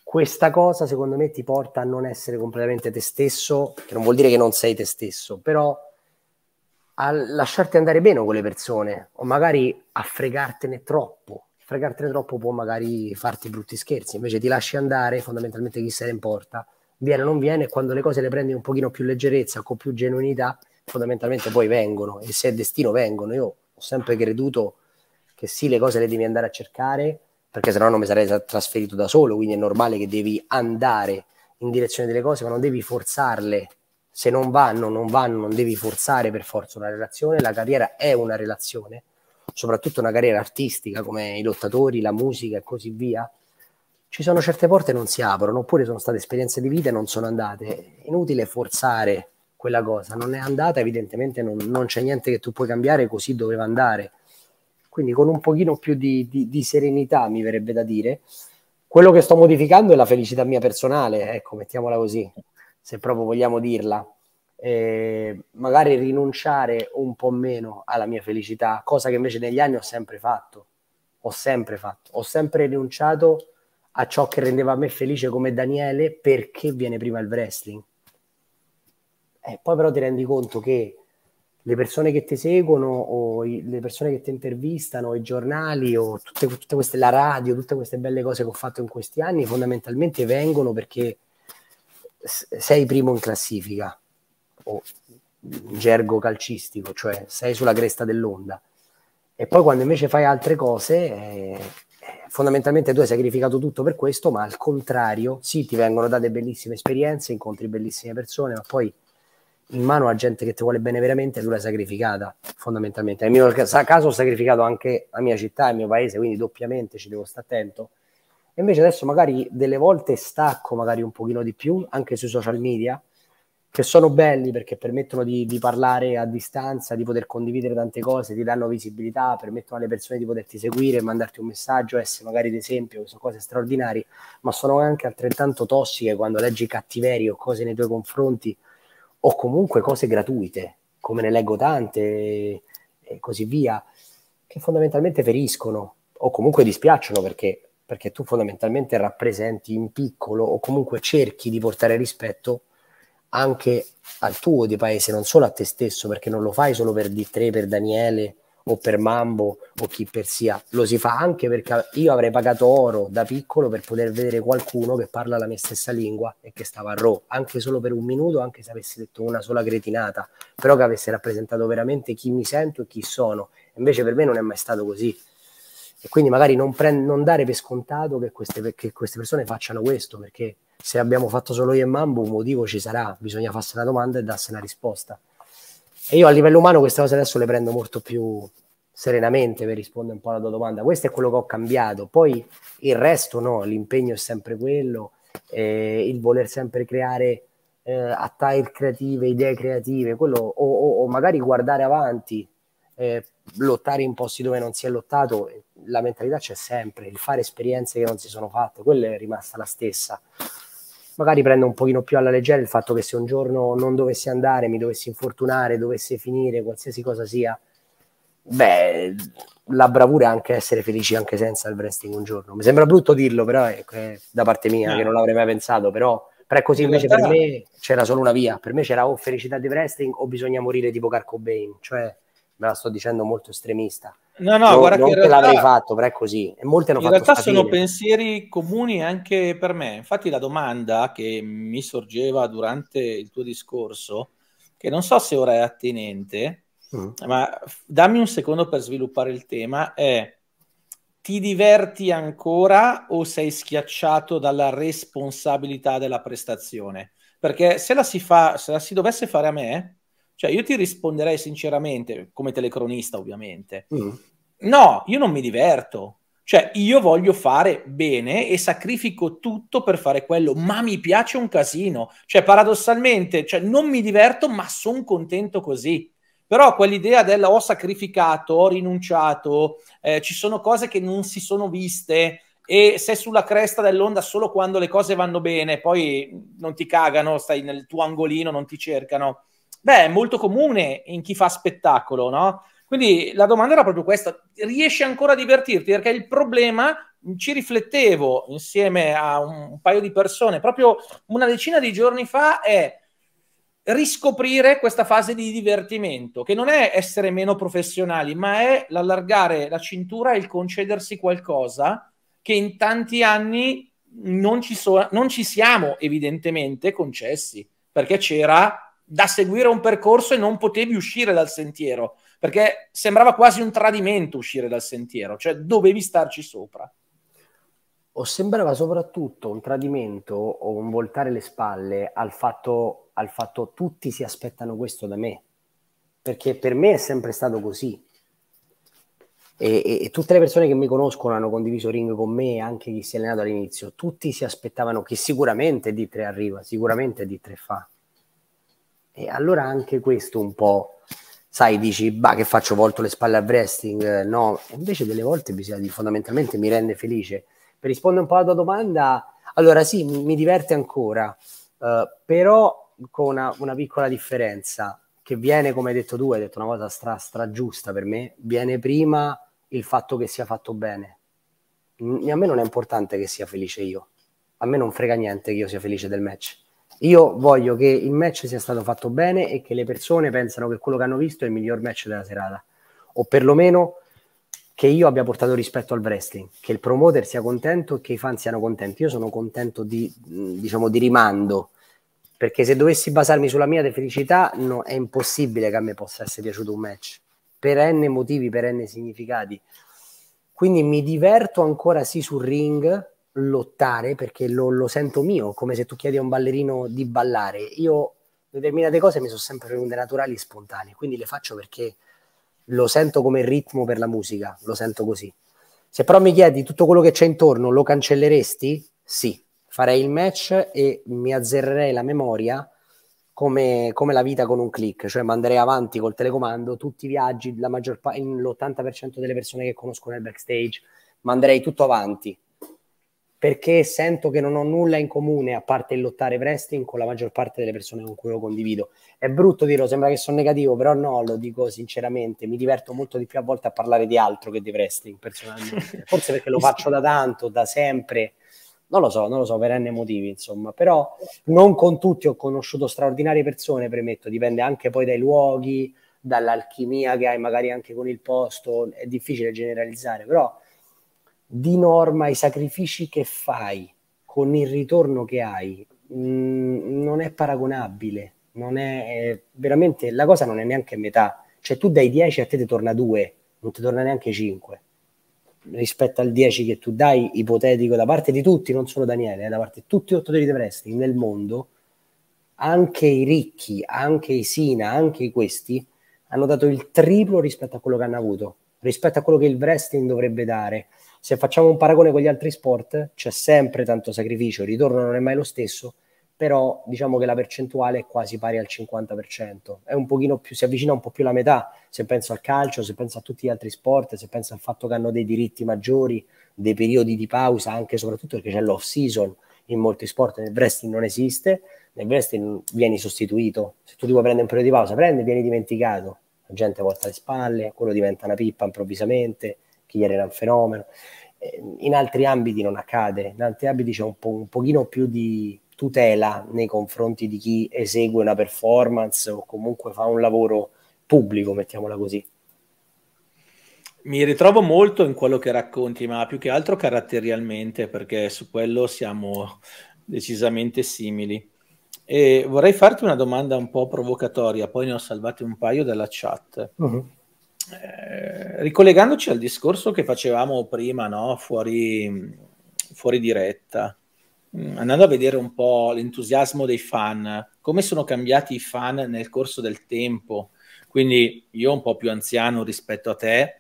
questa cosa secondo me ti porta a non essere completamente te stesso, che non vuol dire che non sei te stesso, però a lasciarti andare bene con le persone o magari a fregartene troppo. Fregartene troppo può magari farti brutti scherzi, invece ti lasci andare, fondamentalmente chi se ne importa viene o non viene, quando le cose le prendi un pochino più leggerezza, con più genuinità, fondamentalmente poi vengono e se è destino vengono. Io ho sempre creduto che sì, le cose le devi andare a cercare, perché sennò non mi sarei trasferito da solo, quindi è normale che devi andare in direzione delle cose, ma non devi forzarle. Se non vanno, non vanno, non devi forzare per forza una relazione, la carriera è una relazione, soprattutto una carriera artistica come i lottatori, la musica e così via ci sono certe porte che non si aprono, oppure sono state esperienze di vita e non sono andate. Inutile forzare quella cosa, non è andata, evidentemente non, non c'è niente che tu puoi cambiare, così doveva andare. Quindi con un pochino più di, di, di serenità, mi verrebbe da dire, quello che sto modificando è la felicità mia personale, ecco, mettiamola così, se proprio vogliamo dirla. Eh, magari rinunciare un po' meno alla mia felicità, cosa che invece negli anni ho sempre fatto, ho sempre fatto, ho sempre rinunciato a ciò che rendeva me felice come Daniele, perché viene prima il wrestling? Eh, poi però ti rendi conto che le persone che ti seguono o i, le persone che ti intervistano, i giornali o tutte, tutte queste, la radio, tutte queste belle cose che ho fatto in questi anni, fondamentalmente vengono perché sei primo in classifica o in gergo calcistico, cioè sei sulla cresta dell'onda. E poi quando invece fai altre cose... Eh, fondamentalmente tu hai sacrificato tutto per questo, ma al contrario, sì, ti vengono date bellissime esperienze, incontri bellissime persone, ma poi in mano a gente che ti vuole bene veramente e tu l'hai sacrificata, fondamentalmente. Nel mio caso ho sacrificato anche la mia città, e il mio paese, quindi doppiamente ci devo stare attento. E invece adesso magari delle volte stacco magari un pochino di più, anche sui social media, che sono belli perché permettono di, di, parlare a distanza, di poter condividere tante cose, ti danno visibilità, permettono alle persone di poterti seguire, mandarti un messaggio, essere magari d'esempio, sono cose straordinarie, ma sono anche altrettanto tossiche quando leggi cattiverie o cose nei tuoi confronti o comunque cose gratuite, come ne leggo tante e così via, che fondamentalmente feriscono o comunque dispiacciono perché, perché tu fondamentalmente rappresenti in piccolo o comunque cerchi di portare rispetto anche al tuo di paese, non solo a te stesso, perché non lo fai solo per D3, per Daniele o per Mambo o chi per sia, lo si fa anche perché io avrei pagato oro da piccolo per poter vedere qualcuno che parla la mia stessa lingua e che stava a Ro, anche solo per un minuto, anche se avessi detto una sola cretinata, però che avesse rappresentato veramente chi mi sento e chi sono. Invece per me non è mai stato così. E quindi magari non, prend- non dare per scontato che queste, che queste persone facciano questo, perché se abbiamo fatto solo io e Mambo un motivo ci sarà, bisogna farsi una domanda e darsi una risposta. E io a livello umano queste cose adesso le prendo molto più serenamente per rispondere un po' alla tua domanda. Questo è quello che ho cambiato, poi il resto no, l'impegno è sempre quello, eh, il voler sempre creare eh, attire creative, idee creative, quello, o, o, o magari guardare avanti, eh, lottare in posti dove non si è lottato, la mentalità c'è sempre, il fare esperienze che non si sono fatte, quella è rimasta la stessa magari prendo un pochino più alla leggera il fatto che se un giorno non dovessi andare, mi dovessi infortunare, dovesse finire, qualsiasi cosa sia, beh, la bravura è anche essere felici anche senza il wrestling un giorno. Mi sembra brutto dirlo, però è, è da parte mia, no. che non l'avrei mai pensato, però, però è così invece per me c'era solo una via, per me c'era o felicità di wrestling o bisogna morire tipo Carco Bain, cioè me la sto dicendo molto estremista. No, no, no guarda non che realtà, fatto, però è così. E molte hanno in realtà sfatire. sono pensieri comuni anche per me. Infatti la domanda che mi sorgeva durante il tuo discorso, che non so se ora è attenente, mm. ma dammi un secondo per sviluppare il tema, è ti diverti ancora o sei schiacciato dalla responsabilità della prestazione? Perché se la si, fa, se la si dovesse fare a me, cioè, io ti risponderei sinceramente, come telecronista ovviamente, mm. no, io non mi diverto. Cioè, io voglio fare bene e sacrifico tutto per fare quello, ma mi piace un casino. Cioè, paradossalmente, cioè, non mi diverto, ma sono contento così. Però quell'idea del ho sacrificato, ho rinunciato, eh, ci sono cose che non si sono viste, e sei sulla cresta dell'onda solo quando le cose vanno bene, poi non ti cagano, stai nel tuo angolino, non ti cercano. Beh, è molto comune in chi fa spettacolo, no? Quindi la domanda era proprio questa, riesci ancora a divertirti? Perché il problema, ci riflettevo insieme a un, paio di persone, proprio una decina di giorni fa, è riscoprire questa fase di divertimento, che non è essere meno professionali, ma è l'allargare la cintura e il concedersi qualcosa che in tanti anni non ci, so- non ci siamo evidentemente concessi, perché c'era da seguire un percorso e non potevi uscire dal sentiero, perché sembrava quasi un tradimento uscire dal sentiero, cioè dovevi starci sopra. O sembrava soprattutto un tradimento o un voltare le spalle al fatto, al fatto tutti si aspettano questo da me, perché per me è sempre stato così. E, e, e, tutte le persone che mi conoscono hanno condiviso ring con me, anche chi si è allenato all'inizio, tutti si aspettavano che sicuramente D3 arriva, sicuramente D3 fa. E allora anche questo un po', sai, dici, bah, che faccio, volto le spalle a wrestling? No, invece delle volte bisogna fondamentalmente mi rende felice. Per rispondere un po' alla tua domanda, allora sì, mi, mi diverte ancora, eh, però con una, una, piccola differenza che viene, come hai detto tu, hai detto una cosa stra, stra giusta per me, viene prima il fatto che sia fatto bene. N- a me non è importante che sia felice io, a me non frega niente che io sia felice del match io voglio che il match sia stato fatto bene e che le persone pensano che quello che hanno visto è il miglior match della serata, o perlomeno che io abbia portato rispetto al wrestling, che il promoter sia contento e che i fan siano contenti. Io sono contento di, mm, diciamo, di rimando, perché se dovessi basarmi sulla mia felicità no, è impossibile che a me possa essere piaciuto un match, perenne motivi, perenne significati. Quindi mi diverto ancora sì sul ring, lottare perché lo, lo, sento mio, come se tu chiedi a un ballerino di ballare. Io determinate cose mi sono sempre venute naturali e spontanee, quindi le faccio perché lo sento come ritmo per la musica, lo sento così. Se però mi chiedi tutto quello che c'è intorno, lo cancelleresti? Sì, farei il match e mi azzererei la memoria come, come la vita con un click, cioè manderei avanti col telecomando tutti i viaggi, la maggior parte, l'80% delle persone che conosco nel backstage, manderei tutto avanti, perché sento che non ho nulla in comune a parte il lottare wrestling con la maggior parte delle persone con cui lo condivido. È brutto dirlo, sembra che sono negativo, però no, lo dico sinceramente, mi diverto molto di più a volte a parlare di altro che di wrestling personalmente. Forse perché lo faccio da tanto, da sempre. Non lo so, non lo so, per n motivi, insomma, però non con tutti ho conosciuto straordinarie persone, premetto, dipende anche poi dai luoghi, dall'alchimia che hai magari anche con il posto, è difficile generalizzare, però di norma i sacrifici che fai con il ritorno che hai mh, mm, non è paragonabile, non è, è, veramente la cosa non è neanche metà, cioè tu dai 10 a te ti torna 2, non ti torna neanche 5 rispetto al 10 che tu dai ipotetico da parte di tutti, non solo Daniele, eh, da parte di tutti gli ottotori di prestiti nel mondo, anche i ricchi, anche i Sina, anche questi hanno dato il triplo rispetto a quello che hanno avuto, rispetto a quello che il wrestling dovrebbe dare se facciamo un paragone con gli altri sport, c'è sempre tanto sacrificio, il ritorno non è mai lo stesso, però diciamo che la percentuale è quasi pari al 50%, è un pochino più, si avvicina un po' più alla metà, se penso al calcio, se penso a tutti gli altri sport, se penso al fatto che hanno dei diritti maggiori, dei periodi di pausa, anche e soprattutto perché c'è l'off season in molti sport, nel wrestling non esiste, nel wrestling vieni sostituito, se tu ti vuoi prendere un periodo di pausa, prendi e vieni dimenticato, la gente volta le spalle, quello diventa una pippa improvvisamente, che ieri era un fenomeno. Eh, in altri ambiti non accade, in altri ambiti c'è un, po', un pochino più di tutela nei confronti di chi esegue una performance o comunque fa un lavoro pubblico, mettiamola così. Mi ritrovo molto in quello che racconti, ma più che altro caratterialmente, perché su quello siamo decisamente simili. E vorrei farti una domanda un po' provocatoria, poi ne ho salvate un paio dalla chat. Uh-huh. Eh, ricollegandoci al discorso che facevamo prima, no? fuori, fuori diretta, mm, andando a vedere un po' l'entusiasmo dei fan, come sono cambiati i fan nel corso del tempo. Quindi io un po' più anziano rispetto a te,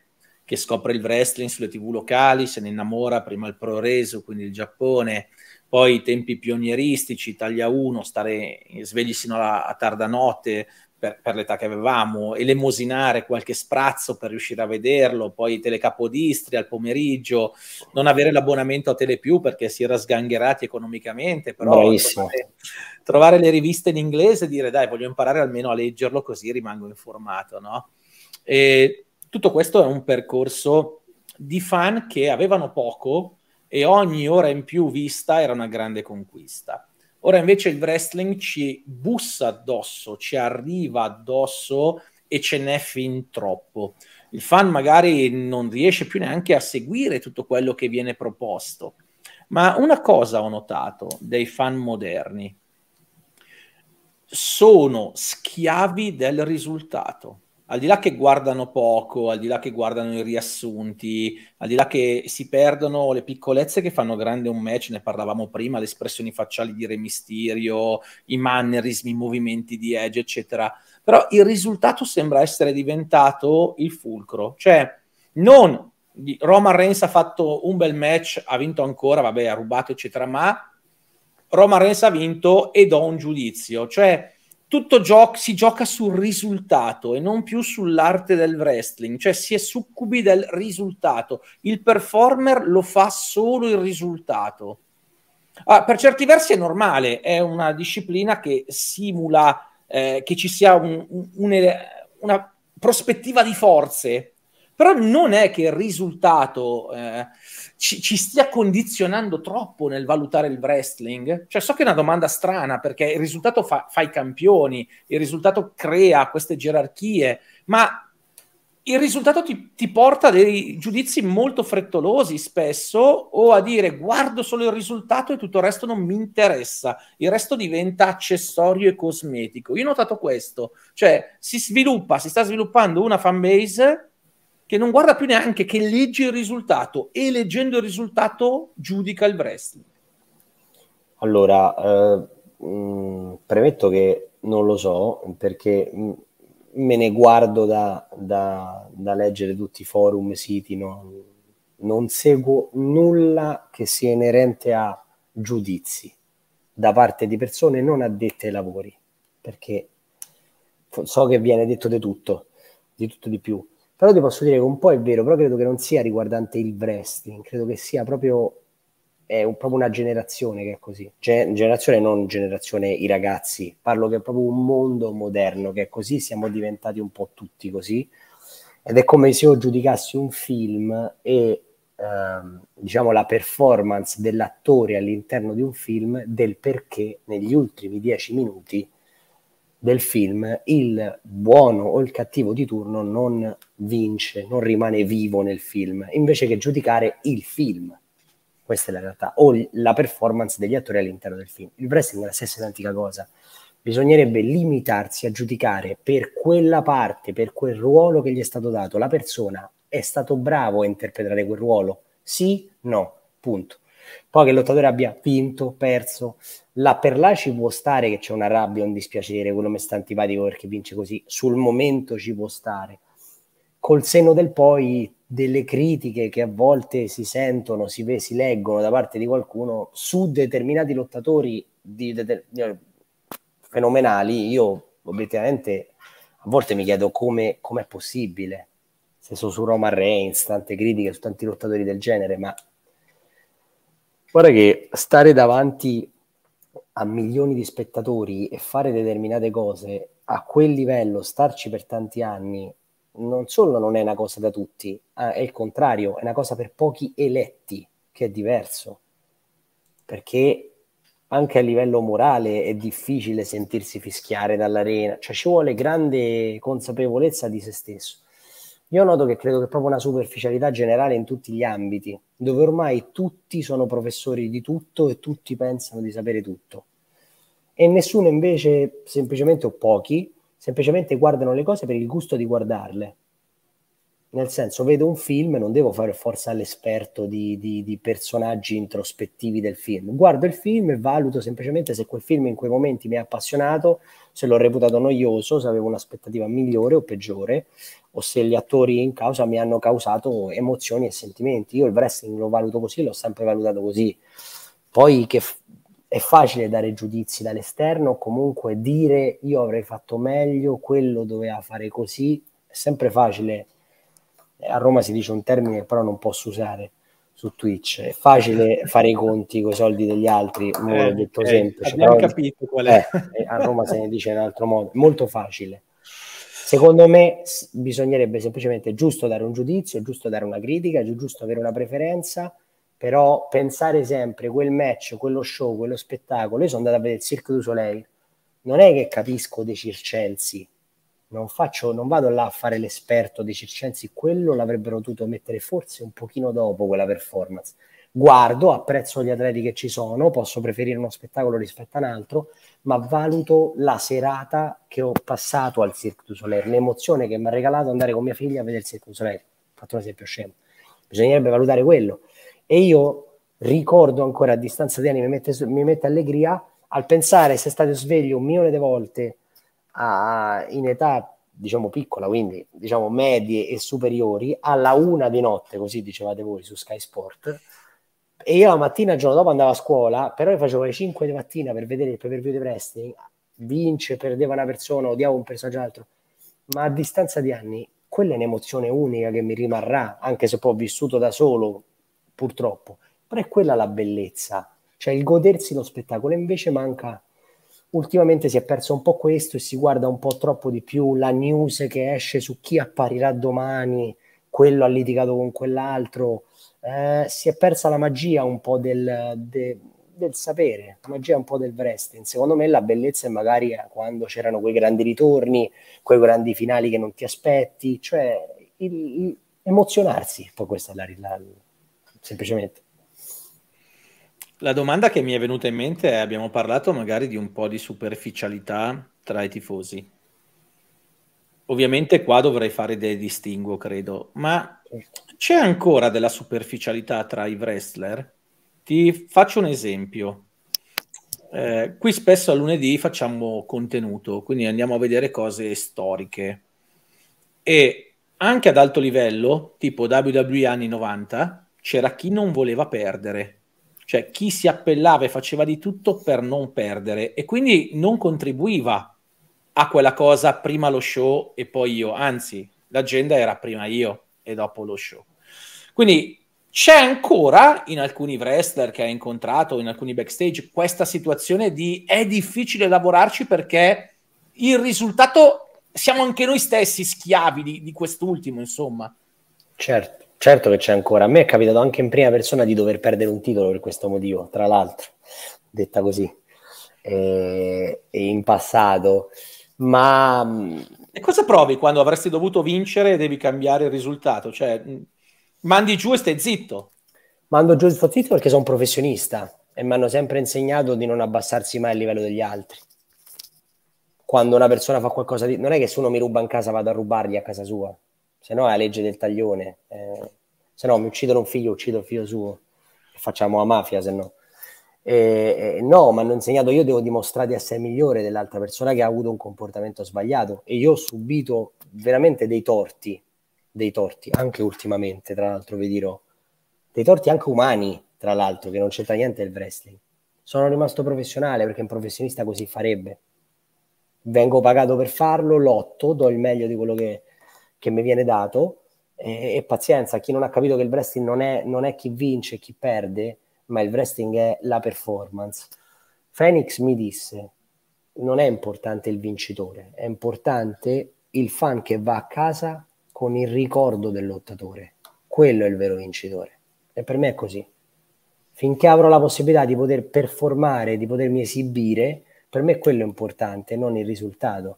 che scopre il wrestling sulle tv locali, se ne innamora prima il pro reso, quindi il Giappone, poi i tempi pionieristici, Italia 1, stare svegli sino alla, a tarda notte per, per l'età che avevamo, elemosinare qualche sprazzo per riuscire a vederlo, poi Telecapodistria al pomeriggio, non avere l'abbonamento a Telepiù perché si era sgangherati economicamente, però trovare, trovare, le riviste in inglese e dire dai voglio imparare almeno a leggerlo così rimango informato, no? E tutto questo è un percorso di fan che avevano poco e ogni ora in più vista era una grande conquista. Ora invece il wrestling ci bussa addosso, ci arriva addosso e ce n'è fin troppo. Il fan magari non riesce più neanche a seguire tutto quello che viene proposto. Ma una cosa ho notato dei fan moderni, sono schiavi del risultato al di là che guardano poco, al di là che guardano i riassunti, al di là che si perdono le piccolezze che fanno grande un match, ne parlavamo prima, le espressioni facciali di Re Mysterio, i mannerismi, i movimenti di Edge, eccetera. Però il risultato sembra essere diventato il fulcro, cioè non Roman Reigns ha fatto un bel match, ha vinto ancora, vabbè, ha rubato, eccetera, ma Roman Reigns ha vinto e do un giudizio, cioè tutto gio- si gioca sul risultato e non più sull'arte del wrestling, cioè si è succubi del risultato. Il performer lo fa solo il risultato. Ah, per certi versi è normale, è una disciplina che simula eh, che ci sia un, un, un, una prospettiva di forze, però non è che il risultato eh, ci, ci, stia condizionando troppo nel valutare il wrestling? Cioè, so che è una domanda strana perché il risultato fa, fa i campioni, il risultato crea queste gerarchie, ma il risultato ti, ti porta a dei giudizi molto frettolosi spesso o a dire guardo solo il risultato e tutto il resto non mi interessa, il resto diventa accessorio e cosmetico. Io ho notato questo, cioè si sviluppa, si sta sviluppando una fanbase che non guarda più neanche, che legge il risultato e leggendo il risultato giudica il wrestling. Allora, eh, mh, mm, premetto che non lo so perché mh, mm, me ne guardo da, da, da, leggere tutti i forum, siti, no? non seguo nulla che sia inerente a giudizi da parte di persone non addette ai lavori, perché so che viene detto di tutto, di tutto di più però ti posso dire che un po' è vero, però credo che non sia riguardante il wrestling, credo che sia proprio, è un, proprio una generazione che è così. Gen- generazione non generazione i ragazzi, parlo che è proprio un mondo moderno che è così, siamo diventati un po' tutti così. Ed è come se io giudicassi un film e ehm, diciamo la performance dell'attore all'interno di un film del perché negli ultimi dieci minuti del film, il buono o il cattivo di turno non vince, non rimane vivo nel film, invece che giudicare il film. Questa è la realtà, o la performance degli attori all'interno del film. Il wrestling è la stessa identica cosa. Bisognerebbe limitarsi a giudicare per quella parte, per quel ruolo che gli è stato dato. La persona è stato bravo a interpretare quel ruolo? Sì, no, punto. Poi che il lottatore abbia vinto, perso, Là per là ci può stare che c'è una rabbia, un dispiacere, quello mi sta antipatico perché vince così, sul momento ci può stare. Col senno del poi delle critiche che a volte si sentono, si, ve, si leggono da parte di qualcuno su determinati lottatori di, de, de, eh, fenomenali, io obiettivamente a volte mi chiedo come è possibile. se Stesso su Roma Reigns, tante critiche su tanti lottatori del genere, ma guarda che stare davanti a milioni di spettatori e fare determinate cose a quel livello, starci per tanti anni, non solo non è una cosa da tutti, è il contrario, è una cosa per pochi eletti, che è diverso. Perché anche a livello morale è difficile sentirsi fischiare dall'arena, cioè ci vuole grande consapevolezza di se stesso. Io noto che credo che proprio una superficialità generale in tutti gli ambiti, dove ormai tutti sono professori di tutto e tutti pensano di sapere tutto. E nessuno invece, semplicemente o pochi, semplicemente guardano le cose per il gusto di guardarle. Nel senso, vedo un film, e non devo fare forza all'esperto di, di, di personaggi introspettivi del film. Guardo il film e valuto semplicemente se quel film in quei momenti mi ha appassionato, se l'ho reputato noioso, se avevo un'aspettativa migliore o peggiore o se gli attori in causa mi hanno causato emozioni e sentimenti. Io il wrestling lo valuto così, l'ho sempre valutato così. Poi che f- è facile dare giudizi dall'esterno, comunque dire io avrei fatto meglio, quello doveva fare così, è sempre facile. A Roma si dice un termine che però non posso usare su Twitch, è facile fare i conti con i soldi degli altri, eh, l'ho detto eh, semplice. Abbiamo però, capito qual è. Eh, eh, a Roma se ne dice in altro modo, è molto facile Secondo me bisognerebbe semplicemente giusto dare un giudizio, giusto dare una critica, giusto avere una preferenza, però pensare sempre quel match, quello show, quello spettacolo. Io sono andato a vedere il Cirque du Soleil, non è che capisco dei circensi, non, faccio, non vado là a fare l'esperto dei circensi, quello l'avrebbero dovuto mettere forse un pochino dopo quella performance guardo, apprezzo gli atleti che ci sono, posso preferire uno spettacolo rispetto a un altro, ma valuto la serata che ho passato al Cirque du Soleil, l'emozione che mi ha regalato andare con mia figlia a vedere il Cirque du Soleil. Fatto un esempio scemo. Bisognerebbe valutare quello. E io ricordo ancora a distanza di anni, mi mette, mi mette allegria al pensare se stato sveglio un milione di volte a, in età diciamo piccola, quindi diciamo medie e superiori, alla una di notte, così dicevate voi su Sky Sport, e io la mattina, il giorno dopo andavo a scuola, però io facevo le 5 di mattina per vedere il pay-per-view di wrestling, vince, perdeva una persona, odiavo un personaggio altro, ma a distanza di anni quella è un'emozione unica che mi rimarrà, anche se poi ho vissuto da solo, purtroppo, però è quella la bellezza, cioè il godersi lo spettacolo, invece manca, ultimamente si è perso un po' questo e si guarda un po' troppo di più la news che esce su chi apparirà domani, quello ha litigato con quell'altro, eh, si è persa la magia un po' del, de, del, sapere, la magia un po' del wrestling. Secondo me la bellezza è magari eh, quando c'erano quei grandi ritorni, quei grandi finali che non ti aspetti, cioè il, il, emozionarsi, poi questa la, la, semplicemente. La domanda che mi è venuta in mente è abbiamo parlato magari di un po' di superficialità tra i tifosi. Ovviamente qua dovrei fare del distinguo, credo, ma certo c'è ancora della superficialità tra i wrestler? Ti faccio un esempio. Eh, qui spesso a lunedì facciamo contenuto, quindi andiamo a vedere cose storiche. E anche ad alto livello, tipo WWE anni 90, c'era chi non voleva perdere, cioè chi si appellava e faceva di tutto per non perdere e quindi non contribuiva a quella cosa prima lo show e poi io, anzi l'agenda era prima io e dopo lo show. Quindi c'è ancora in alcuni wrestler che hai incontrato, in alcuni backstage, questa situazione di è difficile lavorarci perché il risultato siamo anche noi stessi schiavi di, di quest'ultimo, insomma. Certo, certo che c'è ancora. A me è capitato anche in prima persona di dover perdere un titolo per questo motivo, tra l'altro, detta così, e, e in passato. Ma... Mm, e cosa provi quando avresti dovuto vincere e devi cambiare il risultato? Cioè, mm, Mandi giù e stai zitto. Mando giù e sto zitto perché sono un professionista e mi hanno sempre insegnato di non abbassarsi mai il livello degli altri. Quando una persona fa qualcosa di... Non è che se uno mi ruba in casa vado a rubargli a casa sua, se no è la legge del taglione. Eh, se no mi uccidono un figlio, uccido il figlio suo. Facciamo la mafia, se no. Eh, eh, no, mi hanno insegnato io devo dimostrare di essere migliore dell'altra persona che ha avuto un comportamento sbagliato e io ho subito veramente dei torti dei torti, anche ultimamente, tra l'altro, vi dirò, dei torti anche umani, tra l'altro, che non c'entra niente il wrestling. Sono rimasto professionale perché un professionista così farebbe. Vengo pagato per farlo, lotto, do il meglio di quello che, che mi viene dato e, e, pazienza, chi non ha capito che il wrestling non è, non è chi vince e chi perde, ma il wrestling è la performance. Phoenix mi disse, non è importante il vincitore, è importante il fan che va a casa con il ricordo del lottatore. Quello è il vero vincitore. E per me è così. Finché avrò la possibilità di poter performare, di potermi esibire, per me quello è importante, non il risultato.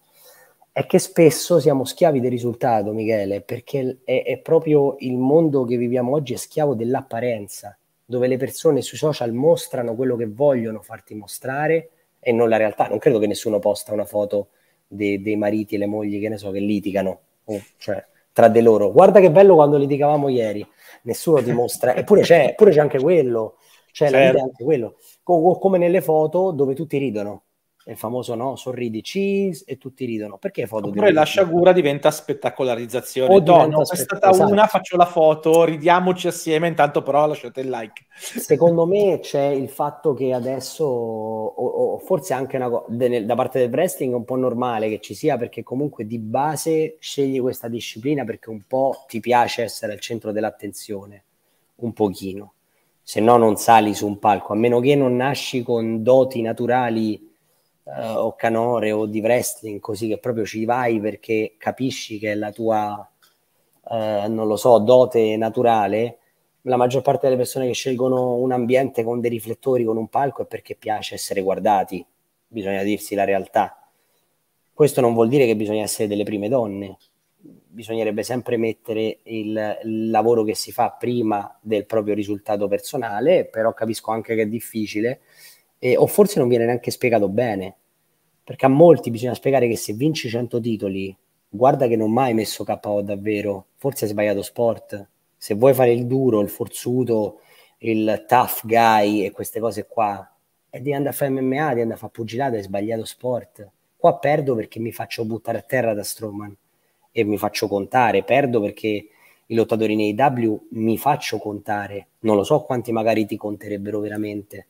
È che spesso siamo schiavi del risultato, Michele, perché è, è proprio il mondo che viviamo oggi è schiavo dell'apparenza, dove le persone sui social mostrano quello che vogliono farti mostrare e non la realtà. Non credo che nessuno posta una foto dei, dei mariti e le mogli che ne so che litigano. Oh, cioè, tra di loro. Guarda che bello quando litigavamo ieri, nessuno dimostra, eppure c'è, c'è, anche quello, c'è certo. la vita certo. anche quello, o, come nelle foto dove tutti ridono il famoso no, sorridi cheese e tutti ridono. Perché foto Oppure di la sciagura diventa spettacolarizzazione. Oh, no, no, è stata esatto. una, faccio la foto, ridiamoci assieme, intanto però lasciate il like. Secondo me c'è il fatto che adesso, o, o forse anche una, da parte del wrestling è un po' normale che ci sia, perché comunque di base scegli questa disciplina perché un po' ti piace essere al centro dell'attenzione, un pochino. Se no non sali su un palco, a meno che non nasci con doti naturali uh, o canore o di wrestling, così che proprio ci vai perché capisci che è la tua, uh, non lo so, dote naturale, la maggior parte delle persone che scelgono un ambiente con dei riflettori, con un palco, è perché piace essere guardati, bisogna dirsi la realtà. Questo non vuol dire che bisogna essere delle prime donne, bisognerebbe sempre mettere il, il, lavoro che si fa prima del proprio risultato personale, però capisco anche che è difficile, e, o forse non viene neanche spiegato bene perché a molti bisogna spiegare che se vinci 100 titoli, guarda che non ho mai messo KO davvero, forse hai sbagliato sport, se vuoi fare il duro, il forzuto, il tough guy e queste cose qua, e eh, devi andare a fare MMA, devi andare a fare pugilata, hai sbagliato sport. Qua perdo perché mi faccio buttare a terra da Strowman e mi faccio contare, perdo perché i lottatori nei W mi faccio contare, non lo so quanti magari ti conterebbero veramente,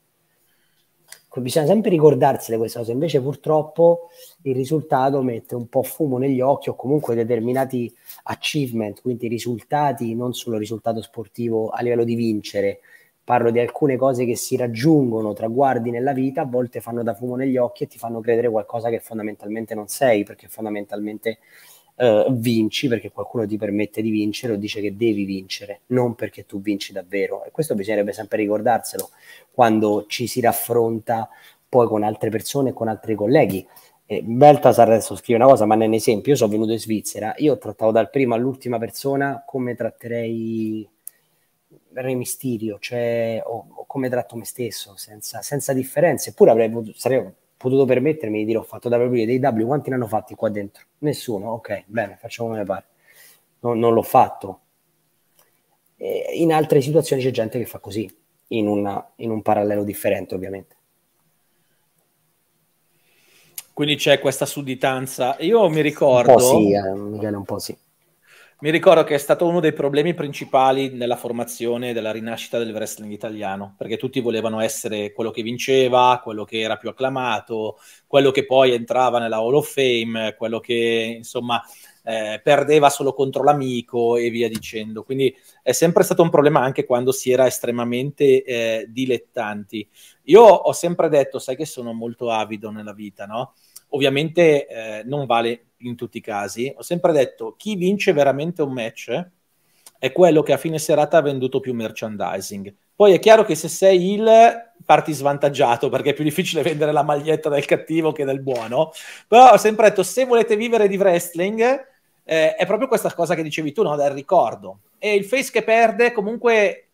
bisogna sempre ricordarsene queste cose, invece purtroppo il risultato mette un po' fumo negli occhi o comunque determinati achievement, quindi risultati, non solo risultato sportivo a livello di vincere, parlo di alcune cose che si raggiungono, traguardi nella vita, a volte fanno da fumo negli occhi e ti fanno credere qualcosa che fondamentalmente non sei, perché fondamentalmente uh, vinci perché qualcuno ti permette di vincere o dice che devi vincere, non perché tu vinci davvero. E questo bisognerebbe sempre ricordarselo quando ci si raffronta poi con altre persone e con altri colleghi. Beltasar adesso scrive una cosa, ma ne è un esempio. Io sono venuto in Svizzera, io ho trattato dal primo all'ultima persona come tratterei Re Misterio, cioè o, o come tratto me stesso, senza, senza differenze. Eppure avrei, sarei, potuto permettermi di dire ho fatto da aprire dei W, quanti ne hanno fatti qua dentro? Nessuno, ok, bene, facciamo come pare. No, non l'ho fatto. E in altre situazioni c'è gente che fa così, in, una, in un parallelo differente ovviamente. Quindi c'è questa sudditanza. Io mi ricordo... Un po' sì, eh, Michele, un po' sì. Mi ricordo che è stato uno dei problemi principali nella formazione e della rinascita del wrestling italiano, perché tutti volevano essere quello che vinceva, quello che era più acclamato, quello che poi entrava nella Hall of Fame, quello che insomma eh, perdeva solo contro l'amico e via dicendo. Quindi è sempre stato un problema anche quando si era estremamente eh, dilettanti. Io ho sempre detto, sai che sono molto avido nella vita, no? Ovviamente eh, non vale in tutti i casi, ho sempre detto chi vince veramente un match è quello che a fine serata ha venduto più merchandising. Poi è chiaro che se sei il parti svantaggiato perché è più difficile vendere la maglietta del cattivo che del buono, però ho sempre detto se volete vivere di wrestling eh, è proprio questa cosa che dicevi tu, no? del ricordo. E il face che perde comunque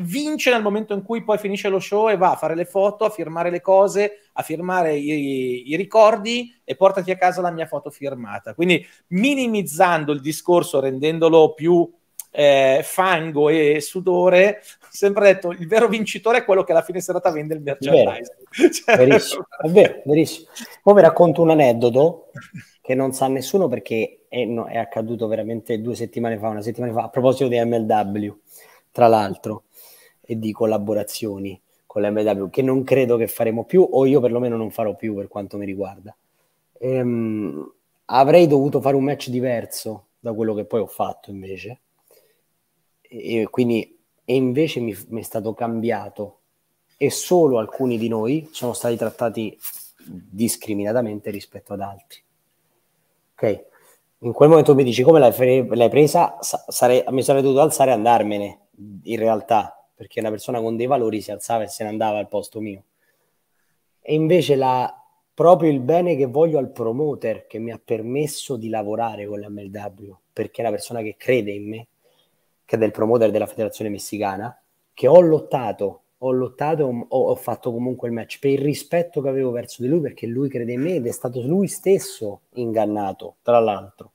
vince nel momento in cui poi finisce lo show e va a fare le foto, a firmare le cose, a firmare i, i, ricordi e portati a casa la mia foto firmata. Quindi minimizzando il discorso, rendendolo più eh, fango e sudore, sempre detto il vero vincitore è quello che alla fine serata vende il merchandising. Vero. Cioè, verissimo, è vero, verissimo. Poi vi racconto un aneddoto che non sa nessuno perché è, no, è accaduto veramente due settimane fa, una settimana fa, a proposito di MLW, tra l'altro e di collaborazioni con la MW, che non credo che faremo più, o io perlomeno non farò più per quanto mi riguarda. Ehm, avrei dovuto fare un match diverso da quello che poi ho fatto invece, e, quindi, e invece mi, mi è stato cambiato e solo alcuni di noi sono stati trattati discriminatamente rispetto ad altri. Ok? In quel momento mi dici come l'hai, fre- l'hai presa, sa- sare- mi sarei dovuto alzare e andarmene, in realtà, perché una persona con dei valori si alzava e se ne andava al posto mio. E invece la, proprio il bene che voglio al promoter che mi ha permesso di lavorare con l'MLW, perché è una persona che crede in me, che è del promoter della federazione messicana, che ho lottato, ho lottato, ho, ho fatto comunque il match per il rispetto che avevo verso di lui, perché lui crede in me ed è stato lui stesso ingannato, tra l'altro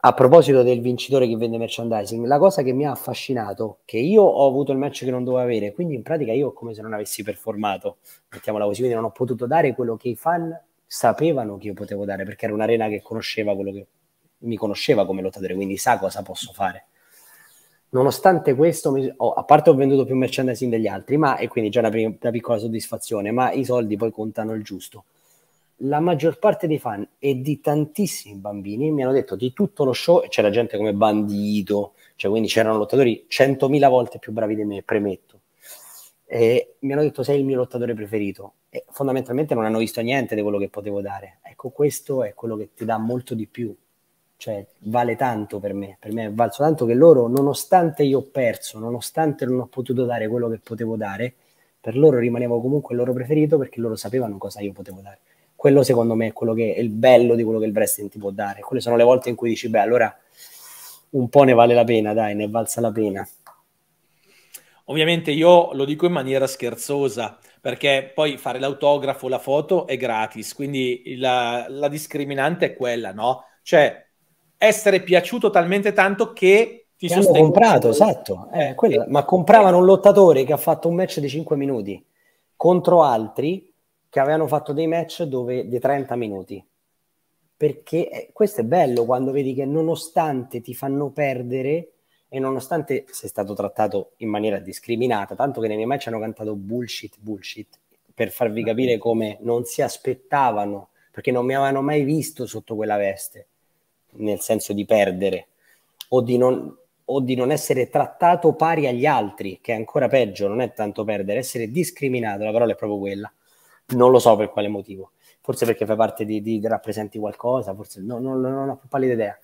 a proposito del vincitore che vende merchandising, la cosa che mi ha affascinato, è che io ho avuto il match che non dovevo avere, quindi in pratica io come se non avessi performato, mettiamola così, quindi non ho potuto dare quello che i fan sapevano che io potevo dare, perché era un'arena che conosceva quello che mi conosceva come lottatore, quindi sa cosa posso fare. Nonostante questo, mi, oh, a parte ho venduto più merchandising degli altri, ma e quindi già una, prima, una piccola soddisfazione, ma i soldi poi contano il giusto la maggior parte dei fan e di tantissimi bambini mi hanno detto di tutto lo show c'era gente come Bandito, cioè quindi c'erano lottatori 100.000 volte più bravi di me, premetto. E mi hanno detto sei il mio lottatore preferito e fondamentalmente non hanno visto niente di quello che potevo dare. Ecco, questo è quello che ti dà molto di più, cioè vale tanto per me, per me è valso tanto che loro, nonostante io ho perso, nonostante non ho potuto dare quello che potevo dare, per loro rimanevo comunque il loro preferito perché loro sapevano cosa io potevo dare quello secondo me è quello che è il bello di quello che il wrestling ti può dare. Quelle sono le volte in cui dici, beh, allora un po' ne vale la pena, dai, ne valsa la pena. Ovviamente io lo dico in maniera scherzosa, perché poi fare l'autografo, la foto è gratis, quindi la, la discriminante è quella, no? Cioè, essere piaciuto talmente tanto che ti sono comprato, esatto. Eh, eh, ma compravano eh. un lottatore che ha fatto un match di 5 minuti contro altri che avevano fatto dei match dove, di 30 minuti. Perché eh, questo è bello quando vedi che nonostante ti fanno perdere e nonostante sei stato trattato in maniera discriminata, tanto che nei miei match hanno cantato bullshit, bullshit, per farvi certo. capire come non si aspettavano, perché non mi avevano mai visto sotto quella veste, nel senso di perdere o di non, o di non essere trattato pari agli altri, che è ancora peggio, non è tanto perdere, essere discriminato, la parola è proprio quella non lo so per quale motivo. Forse perché fai parte di, di rappresenti qualcosa, forse no, no, non ho più pallida idea.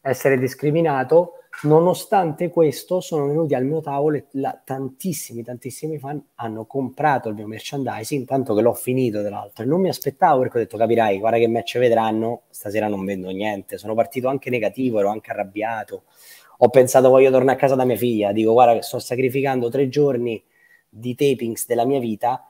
Essere discriminato, nonostante questo, sono venuti al mio tavolo e la, tantissimi, tantissimi fan hanno comprato il mio merchandising, intanto che l'ho finito tra l'altro. E non mi aspettavo perché ho detto, capirai, guarda che match vedranno, stasera non vendo niente. Sono partito anche negativo, ero anche arrabbiato. Ho pensato, voglio tornare a casa da mia figlia. Dico, guarda, sto sacrificando tre giorni di tapings della mia vita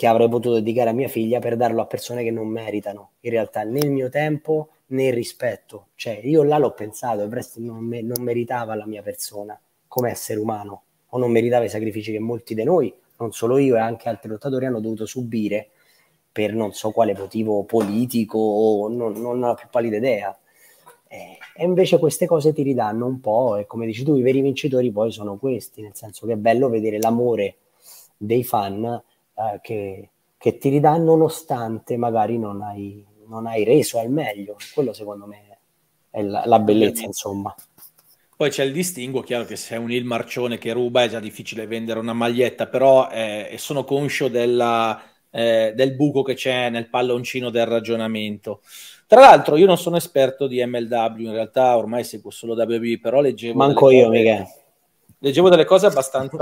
che avrei potuto dedicare a mia figlia per darlo a persone che non meritano in realtà né il mio tempo né il rispetto. Cioè, io là l'ho pensato, Everest non, me- non meritava la mia persona come essere umano o non meritava i sacrifici che molti di noi, non solo io e anche altri lottatori, hanno dovuto subire per non so quale motivo politico o non, non ho la più pallida idea. Eh, e invece queste cose ti ridanno un po' e come dici tu, i veri vincitori poi sono questi, nel senso che è bello vedere l'amore dei fan eh, che, che, ti ridà nonostante magari non hai, non hai, reso al meglio. Quello secondo me è la, la bellezza, insomma. Poi c'è il distinguo, chiaro che se è un il marcione che ruba è già difficile vendere una maglietta, però eh, sono conscio della, eh, del buco che c'è nel palloncino del ragionamento. Tra l'altro io non sono esperto di MLW, in realtà ormai seguo solo WB, però leggevo... Manco io, cose, Michele. Leggevo delle cose abbastanza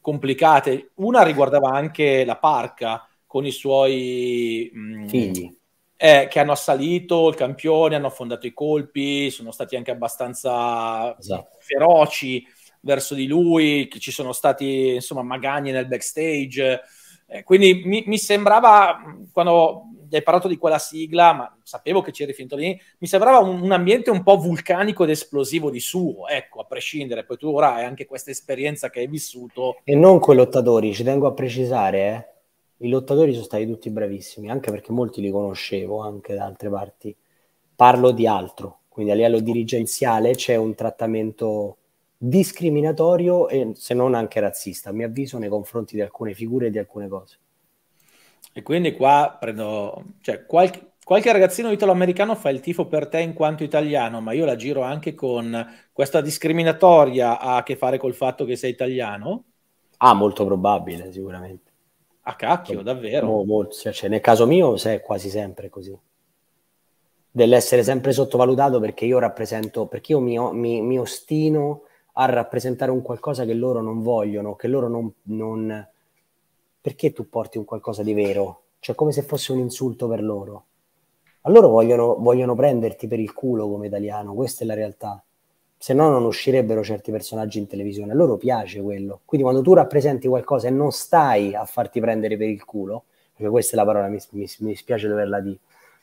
complicate. Una riguardava anche la parca con i suoi mh, mm, figli. Eh, che hanno assalito il campione, hanno affondato i colpi, sono stati anche abbastanza esatto. feroci verso di lui, che ci sono stati insomma magagne nel backstage. Eh, quindi mi, mi, sembrava, mm, quando hai parlato di quella sigla, ma sapevo che c'eri finito lì, mi sembrava un, un, ambiente un po' vulcanico ed esplosivo di suo, ecco, a prescindere, poi tu ora hai anche questa esperienza che hai vissuto. E non con i lottatori, ci tengo a precisare, eh. I lottatori sono stati tutti bravissimi, anche perché molti li conoscevo anche da altre parti. Parlo di altro, quindi a livello dirigenziale c'è un trattamento discriminatorio e se non anche razzista, a mio avviso, nei confronti di alcune figure e di alcune cose. E quindi qua prendo, cioè qualche, qualche ragazzino italo-americano fa il tifo per te in quanto italiano, ma io la giro anche con questa discriminatoria ha a che fare col fatto che sei italiano? Ah, molto probabile, sicuramente. A ah, cacchio, davvero? No, molto, cioè, cioè, nel caso mio è quasi sempre così. Dell'essere sempre sottovalutato perché io rappresento, perché io mi, mi, mi ostino a rappresentare un qualcosa che loro non vogliono, che loro non, non perché tu porti un qualcosa di vero? Cioè, come se fosse un insulto per loro. A loro vogliono, vogliono prenderti per il culo come italiano, questa è la realtà. Se no non uscirebbero certi personaggi in televisione, a loro piace quello. Quindi quando tu rappresenti qualcosa e non stai a farti prendere per il culo, perché questa è la parola, mi, mi, mi spiace doverla dire,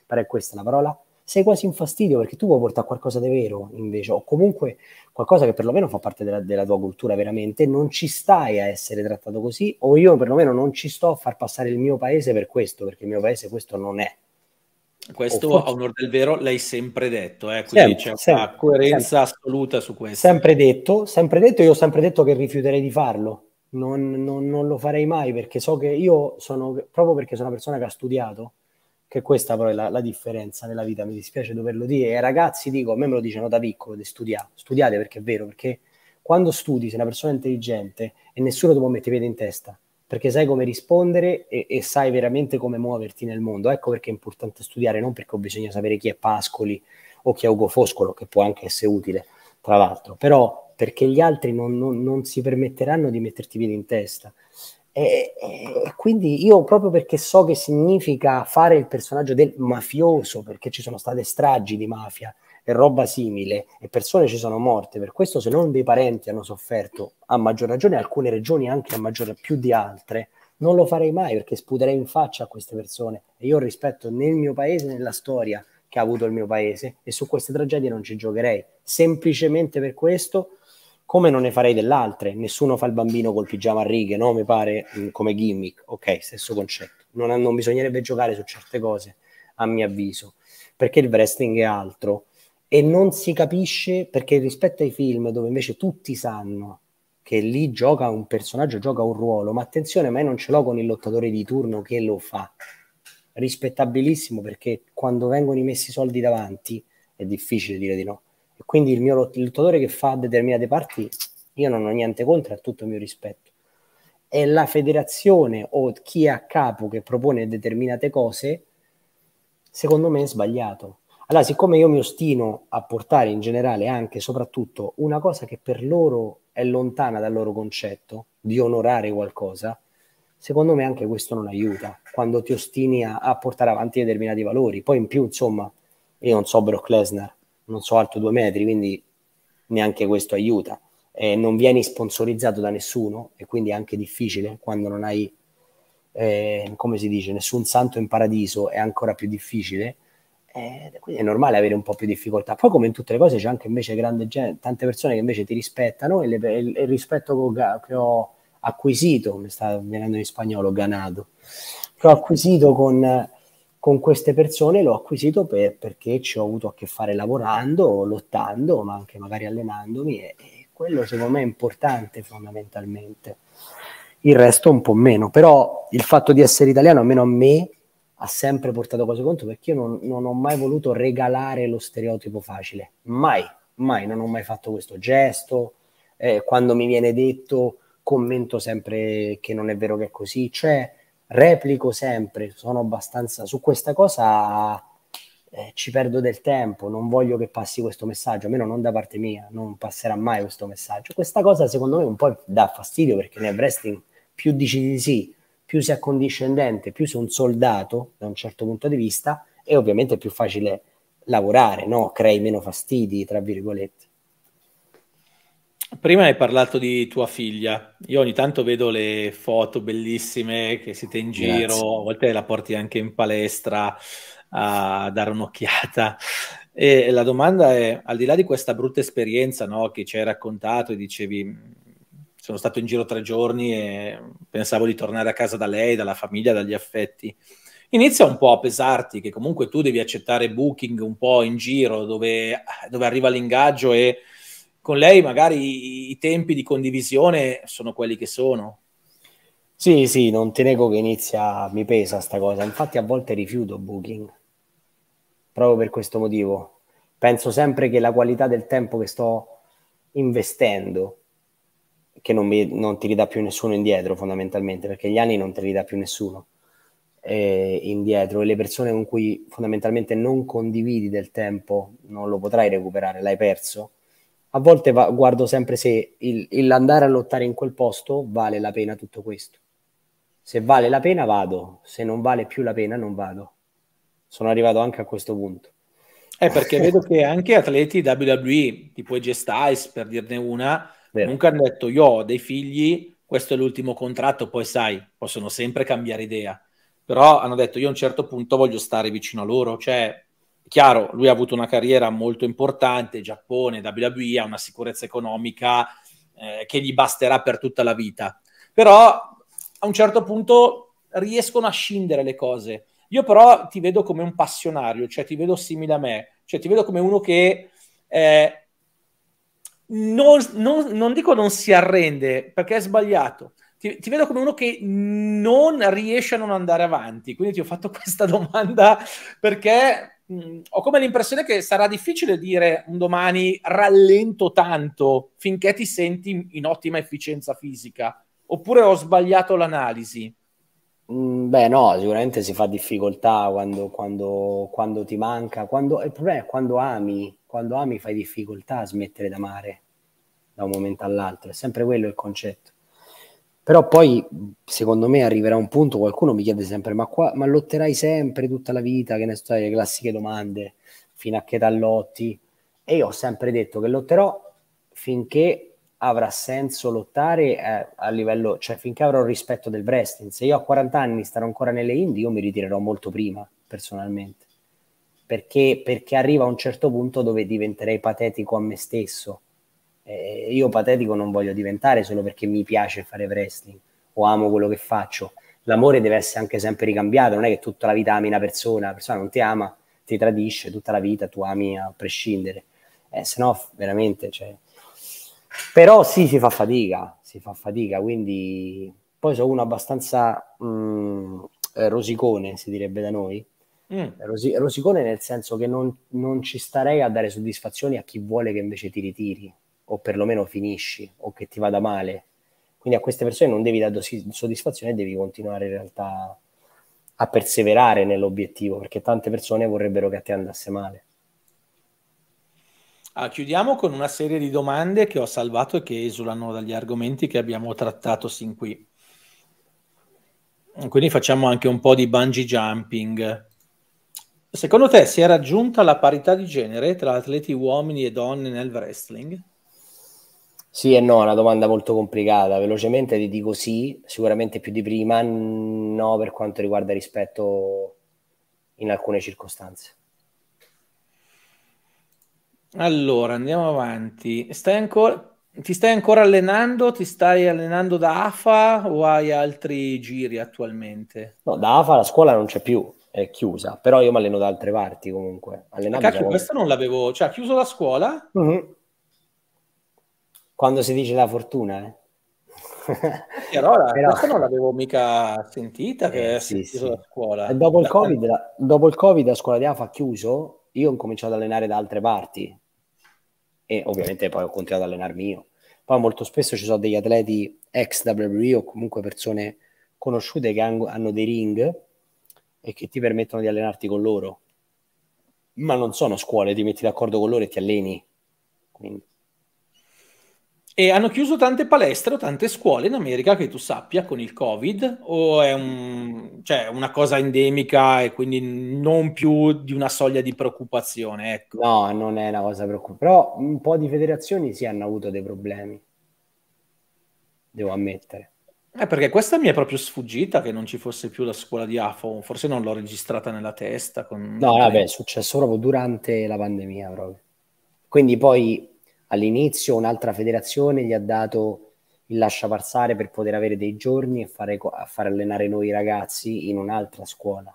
però è questa la parola, sei quasi un fastidio perché tu vuoi portare qualcosa di vero invece, o comunque qualcosa che perlomeno fa parte della, della tua cultura veramente, non ci stai a essere trattato così, o io perlomeno non ci sto a far passare il mio paese per questo, perché il mio paese questo non è. Questo a onore del vero l'hai sempre detto, eh? quindi sempre, c'è sempre, una coerenza sempre. assoluta su questo. Sempre detto, sempre detto, io ho sempre detto che rifiuterei di farlo, non, non, non, lo farei mai perché so che io sono, proprio perché sono una persona che ha studiato, che questa poi è la, la, differenza nella vita, mi dispiace doverlo dire, ai ragazzi dico, a me me lo dicono da piccolo di studiare, studiate perché è vero, perché quando studi sei una persona intelligente e nessuno ti può mettere piede in testa, perché sai come rispondere e, e, sai veramente come muoverti nel mondo. Ecco perché è importante studiare, non perché ho bisogno di sapere chi è Pascoli o chi è Ugo Foscolo, che può anche essere utile, tra l'altro, però perché gli altri non, non, non si permetteranno di metterti piede in testa. E, e, quindi io proprio perché so che significa fare il personaggio del mafioso, perché ci sono state stragi di mafia e roba simile, e persone ci sono morte, per questo se non dei parenti hanno sofferto, a maggior ragione alcune regioni anche a maggior più di altre, non lo farei mai perché sputerei in faccia a queste persone e io rispetto nel mio paese, nella storia che ha avuto il mio paese e su queste tragedie non ci giocherei, semplicemente per questo come non ne farei dell'altre? Nessuno fa il bambino col pigiama a righe, no? Mi pare mm, come gimmick. Ok, stesso concetto. Non, non, bisognerebbe giocare su certe cose, a mio avviso, perché il wrestling è altro e non si capisce perché rispetto ai film dove invece tutti sanno che lì gioca un personaggio, gioca un ruolo, ma attenzione, ma io non ce l'ho con il lottatore di turno che lo fa. Rispettabilissimo perché quando vengono i messi soldi davanti è difficile dire di no. E quindi il mio lottatore che fa determinate parti, io non ho niente contro, è tutto il mio rispetto. È la federazione o chi è a capo che propone determinate cose, secondo me è sbagliato. Allora, siccome io mi ostino a portare in generale anche e soprattutto una cosa che per loro è lontana dal loro concetto di onorare qualcosa, secondo me anche questo non aiuta quando ti ostini a, a portare avanti determinati valori. Poi in più, insomma, io non so Brock Lesnar, non so, alto due metri, quindi neanche questo aiuta. Eh, non vieni sponsorizzato da nessuno e quindi è anche difficile quando non hai, eh, come si dice, nessun santo in paradiso, è ancora più difficile. Eh, quindi è normale avere un po' più difficoltà. Poi, come in tutte le cose, c'è anche invece grande gente, tante persone che invece ti rispettano e, le, e il rispetto che ho acquisito, mi sta venendo in spagnolo, ganato, che ho acquisito con con queste persone l'ho acquisito per, perché ci ho avuto a che fare lavorando, lottando, ma anche magari allenandomi e, e quello secondo me è importante fondamentalmente. Il resto un po' meno, però il fatto di essere italiano, almeno a me, ha sempre portato cose contro perché io non, non ho mai voluto regalare lo stereotipo facile, mai, mai, non ho mai fatto questo gesto, eh, quando mi viene detto commento sempre che non è vero che è così, cioè replico sempre, sono abbastanza su questa cosa eh, ci perdo del tempo, non voglio che passi questo messaggio, almeno non da parte mia, non passerà mai questo messaggio. Questa cosa secondo me un po' dà fastidio perché nel wrestling più dici di sì, più sei accondiscendente, più sei un soldato da un certo punto di vista e ovviamente è più facile lavorare, no? crei meno fastidi, tra virgolette. Prima hai parlato di tua figlia. Io ogni tanto vedo le foto bellissime che siete in giro, Grazie. a volte la porti anche in palestra a dare un'occhiata. E la domanda è, al di là di questa brutta esperienza no, che ci hai raccontato e dicevi mm, sono stato in giro tre giorni e pensavo di tornare a casa da lei, dalla famiglia, dagli affetti, inizia un po' a pesarti che comunque tu devi accettare booking un po' in giro dove, dove arriva l'ingaggio e con lei magari i, i tempi di condivisione sono quelli che sono. Sì, sì, non ti nego che inizia, mi pesa sta cosa, infatti a volte rifiuto Booking, proprio per questo motivo. Penso sempre che la qualità del tempo che sto investendo, che non, mi, non ti ridà più nessuno indietro fondamentalmente, perché gli anni non te li ridà più nessuno eh, indietro e le persone con cui fondamentalmente non condividi del tempo non lo potrai recuperare, l'hai perso a volte va, guardo sempre se il, il, a lottare in quel posto vale la pena tutto questo. Se vale la pena vado, se non vale più la pena non vado. Sono arrivato anche a questo punto. È eh, perché vedo che anche atleti WWE, tipo AJ Styles, per dirne una, Vero. comunque hanno detto io ho dei figli, questo è l'ultimo contratto, poi sai, possono sempre cambiare idea. Però hanno detto io a un certo punto voglio stare vicino a loro, cioè chiaro, lui ha avuto una carriera molto importante, Giappone, WWE, ha una sicurezza economica eh, che gli basterà per tutta la vita. Però a un certo punto riescono a scindere le cose. Io però ti vedo come un passionario, cioè ti vedo simile a me, cioè ti vedo come uno che eh, non, non, non, dico non si arrende, perché è sbagliato. Ti, ti, vedo come uno che non riesce a non andare avanti, quindi ti ho fatto questa domanda perché mh, mm, ho come l'impressione che sarà difficile dire un domani rallento tanto finché ti senti in ottima efficienza fisica. Oppure ho sbagliato l'analisi? Mm, beh, no, sicuramente si fa difficoltà quando, quando, quando ti manca. Quando, il problema è quando ami, quando ami fai difficoltà a smettere d'amare da un momento all'altro. È sempre quello il concetto. Però poi, secondo me, arriverà un punto, qualcuno mi chiede sempre, ma, qua, ma lotterai sempre tutta la vita, che ne so, le classiche domande, fino a che tallotti? E io ho sempre detto che lotterò finché avrà senso lottare eh, a livello, cioè finché avrò rispetto del wrestling. Se io a 40 anni starò ancora nelle indie, io mi ritirerò molto prima, personalmente. Perché, perché arriva un certo punto dove diventerei patetico a me stesso eh, io patetico non voglio diventare solo perché mi piace fare wrestling o amo quello che faccio. L'amore deve essere anche sempre ricambiato, non è che tutta la vita ami una persona, la persona non ti ama, ti tradisce tutta la vita, tu ami a prescindere. Eh, se no, veramente, cioè... Però sì, si fa fatica, si fa fatica, quindi... Poi sono uno abbastanza mh, mm, eh, rosicone, si direbbe da noi, Mm. rosicone nel senso che non, non, ci starei a dare soddisfazioni a chi vuole che invece ti ritiri o perlomeno finisci o che ti vada male. Quindi a queste persone non devi dare soddisfazione, devi continuare in realtà a perseverare nell'obiettivo, perché tante persone vorrebbero che a te andasse male. Ah, chiudiamo con una serie di domande che ho salvato e che esulano dagli argomenti che abbiamo trattato sin qui. Quindi facciamo anche un po' di bungee jumping. Secondo te si è raggiunta la parità di genere tra atleti uomini e donne nel wrestling? Sì e no, una domanda molto complicata. Velocemente ti dico sì, sicuramente più di prima, no per quanto riguarda rispetto in alcune circostanze. Allora, andiamo avanti. Stai ancora, ti stai ancora allenando? Ti stai allenando da AFA o hai altri giri attualmente? No, da AFA la scuola non c'è più, è chiusa, però io mi alleno da altre parti comunque. Cacchio, questo non l'avevo, cioè ha chiuso la scuola? Mm-hmm quando si dice la fortuna. Eh. allora, Però... questa non l'avevo mica sentita che eh, sì, sì. la scuola. Dopo, Il COVID, la, dopo, il COVID, la scuola di AFA ha chiuso, io ho cominciato ad allenare da altre parti e ovviamente poi ho continuato ad allenarmi io. Poi molto spesso ci sono degli atleti ex WWE o comunque persone conosciute che hanno, hanno dei ring e che ti permettono di allenarti con loro. Ma non sono scuole, ti metti d'accordo con loro e ti alleni. Quindi e hanno chiuso tante palestre o tante scuole in America che tu sappia con il Covid o è un, cioè, una cosa endemica e quindi non più di una soglia di preoccupazione? Ecco. No, non è una cosa preoccupante, però un po' di federazioni sì hanno avuto dei problemi, devo ammettere. Eh, perché questa mi è proprio sfuggita che non ci fosse più la scuola di AFO, forse non l'ho registrata nella testa. Con... No, vabbè, è successo proprio durante la pandemia proprio. Quindi poi all'inizio un'altra federazione gli ha dato il lascia passare per poter avere dei giorni e fare, far allenare noi ragazzi in un'altra scuola.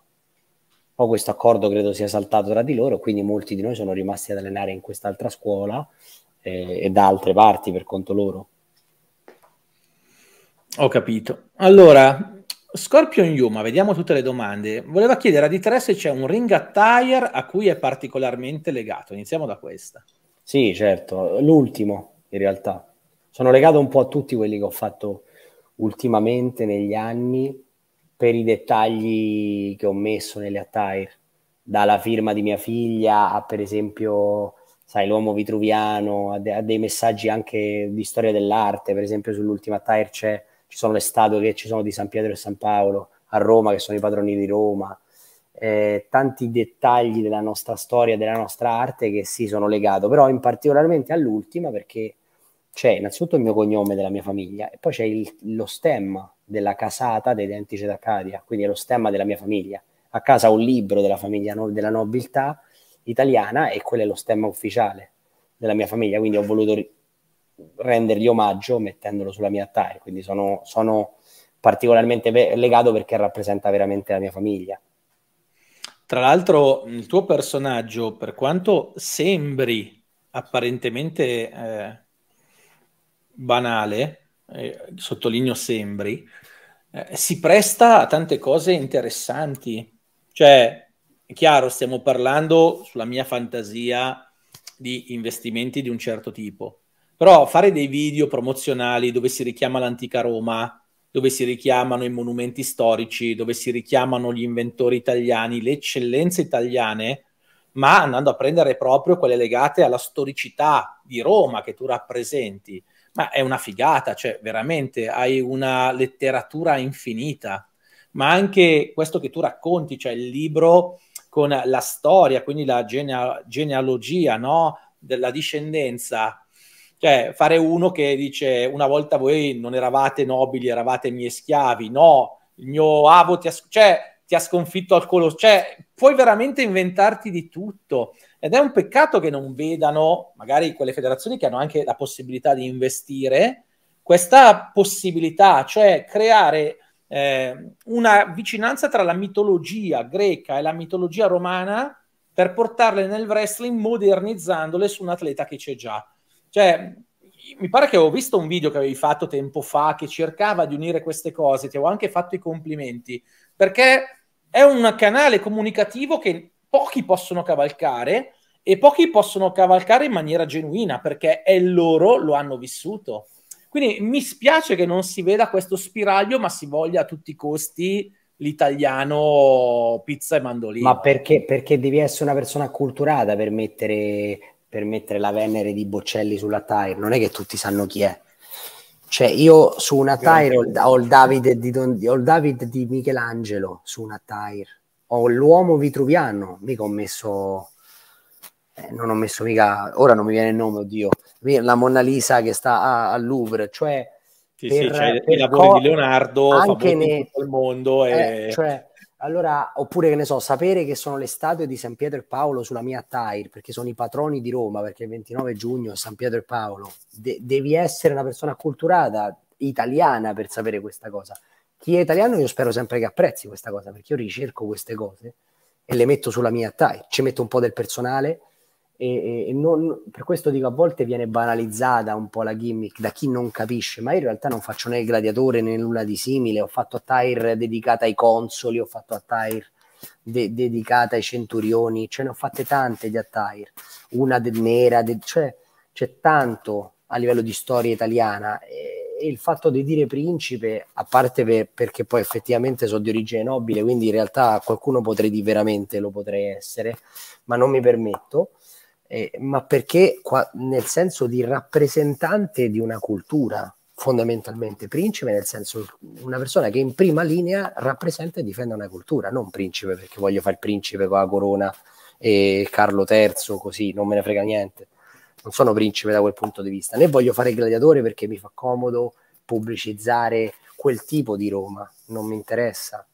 Poi questo accordo credo sia saltato tra di loro, quindi molti di noi sono rimasti ad allenare in quest'altra scuola eh, e da altre parti per conto loro. Ho capito. Allora, Scorpion Yuma, vediamo tutte le domande. Voleva chiedere a D3 se c'è un ring attire a cui è particolarmente legato. Iniziamo da questa. Sì, certo, l'ultimo in realtà. Sono legato un po' a tutti quelli che ho fatto ultimamente negli anni per i dettagli che ho messo nelle attire, dalla firma di mia figlia a per esempio, sai, l'uomo vitruviano, a, de- a dei messaggi anche di storia dell'arte, per esempio sull'ultima attire c'è, ci sono le statue che ci sono di San Pietro e San Paolo a Roma, che sono i padroni di Roma, eh, tanti dettagli della nostra storia, della nostra arte che si sì, sono legati, però in particolarmente all'ultima perché c'è innanzitutto il mio cognome della mia famiglia e poi c'è il, lo stemma della casata dei Dentice d'Acadia, quindi è lo stemma della mia famiglia. A casa ho un libro della famiglia no, della nobiltà italiana e quello è lo stemma ufficiale della mia famiglia, quindi ho voluto ri- rendergli omaggio mettendolo sulla mia attire, quindi sono, sono particolarmente be- legato perché rappresenta veramente la mia famiglia. Tra l'altro, il tuo personaggio, per quanto sembri apparentemente eh, banale, eh, sottolineo sembri, eh, si presta a tante cose interessanti. Cioè, è chiaro, stiamo parlando sulla mia fantasia di investimenti di un certo tipo, però fare dei video promozionali dove si richiama l'antica Roma dove si richiamano i monumenti storici, dove si richiamano gli inventori italiani, le eccellenze italiane, ma andando a prendere proprio quelle legate alla storicità di Roma che tu rappresenti. Ma è una figata, cioè veramente hai una letteratura infinita, ma anche questo che tu racconti, cioè il libro con la storia, quindi la genea- genealogia, no? della discendenza cioè, fare uno che dice una volta voi non eravate nobili, eravate miei schiavi, no, il mio avo ti ha, cioè, ti ha sconfitto al colosso, cioè, puoi veramente inventarti di tutto. Ed è un peccato che non vedano, magari quelle federazioni che hanno anche la possibilità di investire, questa possibilità, cioè creare eh, una vicinanza tra la mitologia greca e la mitologia romana per portarle nel wrestling modernizzandole su un atleta che c'è già. Cioè, mi pare che avevo visto un video che avevi fatto tempo fa che cercava di unire queste cose, ti avevo anche fatto i complimenti, perché è un canale comunicativo che pochi possono cavalcare e pochi possono cavalcare in maniera genuina perché è loro, lo hanno vissuto. Quindi mi spiace che non si veda questo spiraglio, ma si voglia a tutti i costi l'italiano pizza e mandolino. Ma perché, perché devi essere una persona acculturata per mettere per mettere la Venere di Boccelli sulla Tyre, non è che tutti sanno chi è. Cioè, io su una Tyre ho, il Davide di, Don, ho il David di Michelangelo su una Tyre, ho l'uomo vitruviano, mica ho messo... Eh, non ho messo mica... Ora non mi viene il nome, oddio. La Mona Lisa che sta al Louvre, cioè... Sì, per, sì, cioè per i lavori co- di Leonardo, anche nel mondo. E... Eh, cioè, allora, oppure che ne so, sapere che sono le statue di San Pietro e Paolo sulla mia tire, perché sono i patroni di Roma, perché il 29 giugno San Pietro e Paolo. De- devi essere una persona acculturata, italiana, per sapere questa cosa. Chi è italiano io spero sempre che apprezzi questa cosa, perché io ricerco queste cose e le metto sulla mia tire. Ci metto un po' del personale, e, e non, per questo dico a volte viene banalizzata un po' la gimmick da chi non capisce, ma io in realtà non faccio né il gladiatore né nulla di simile, ho fatto attire dedicata ai consoli, ho fatto attire de- dedicata ai centurioni, ce ne ho fatte tante di attire, una de- nera, de- cioè c'è tanto a livello di storia italiana e, e il fatto di dire principe, a parte per, perché poi effettivamente sono di origine nobile, quindi in realtà qualcuno potrei dire veramente lo potrei essere, ma non mi permetto eh, ma perché qua, nel senso di rappresentante di una cultura, fondamentalmente principe, nel senso una persona che in prima linea rappresenta e difende una cultura, non principe perché voglio fare il principe con la corona e Carlo III, così non me ne frega niente. Non sono principe da quel punto di vista, né voglio fare il gladiatore perché mi fa comodo pubblicizzare quel tipo di Roma, non mi interessa.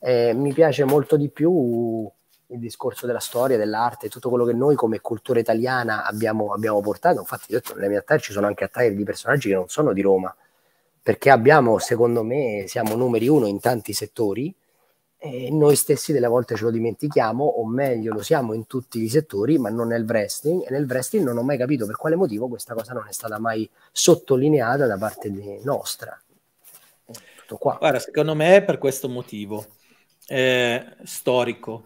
Eh, mi piace molto di più il discorso della storia, dell'arte, tutto quello che noi come cultura italiana abbiamo, abbiamo portato. Infatti, ho detto, nelle mie attire ci sono anche attacchi di personaggi che non sono di Roma, perché abbiamo, secondo me, siamo numeri uno in tanti settori e noi stessi delle volte ce lo dimentichiamo, o meglio, lo siamo in tutti i settori, ma non nel wrestling. E nel wrestling non ho mai capito per quale motivo questa cosa non è stata mai sottolineata da parte nostra. Tutto qua. Guarda, secondo me è per questo motivo eh, storico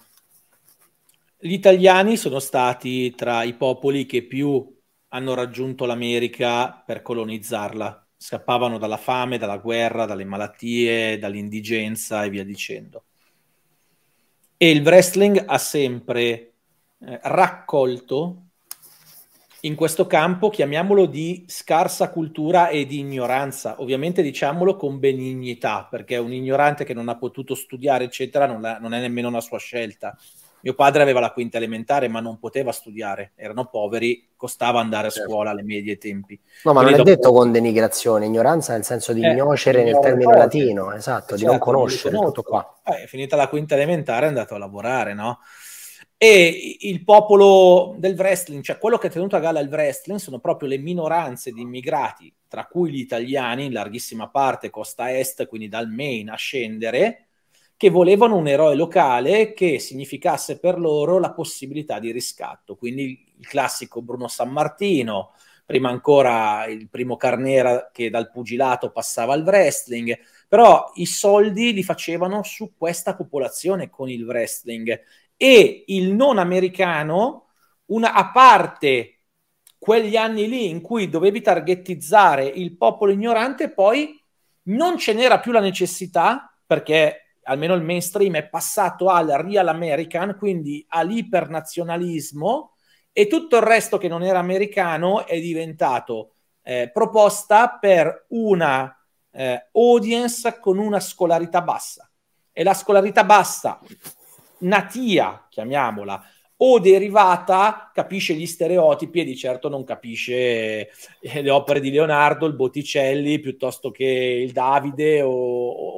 gli italiani sono stati tra i popoli che più hanno raggiunto l'America per colonizzarla. Scappavano dalla fame, dalla guerra, dalle malattie, dall'indigenza e via dicendo. E il wrestling ha sempre eh, raccolto in questo campo, chiamiamolo di scarsa cultura e di ignoranza. Ovviamente diciamolo con benignità, perché un ignorante che non ha potuto studiare, eccetera, non, ha, non è nemmeno una sua scelta. Mio padre aveva la quinta elementare, ma non poteva studiare, erano poveri, costava andare a certo. scuola alle medie tempi. No, ma Quindi non è detto con denigrazione, ignoranza nel senso di eh, gnocere nel termine povero. latino, esatto, esatto, di non esatto, conoscere, tutto qua. Eh, finita la quinta elementare è andato a lavorare, no? e il popolo del wrestling, cioè quello che ha tenuto a galla il wrestling, sono proprio le minoranze di immigrati, tra cui gli italiani in larghissima parte, costa est, quindi dal Maine a scendere, che volevano un eroe locale che significasse per loro la possibilità di riscatto. Quindi il classico Bruno San Martino, prima ancora il primo Carnera che dal pugilato passava al wrestling, però i soldi li facevano su questa popolazione con il wrestling e il non americano, una, a parte quegli anni lì in cui dovevi targetizzare il popolo ignorante, poi non ce n'era più la necessità perché almeno il mainstream, è passato al real American, quindi all'ipernazionalismo, e tutto il resto che non era americano è diventato eh, proposta per una eh, audience con una scolarità bassa. E la scolarità bassa, natia, chiamiamola, o derivata capisce gli stereotipi e di certo non capisce eh, le opere di Leonardo, il Botticelli piuttosto che il Davide o,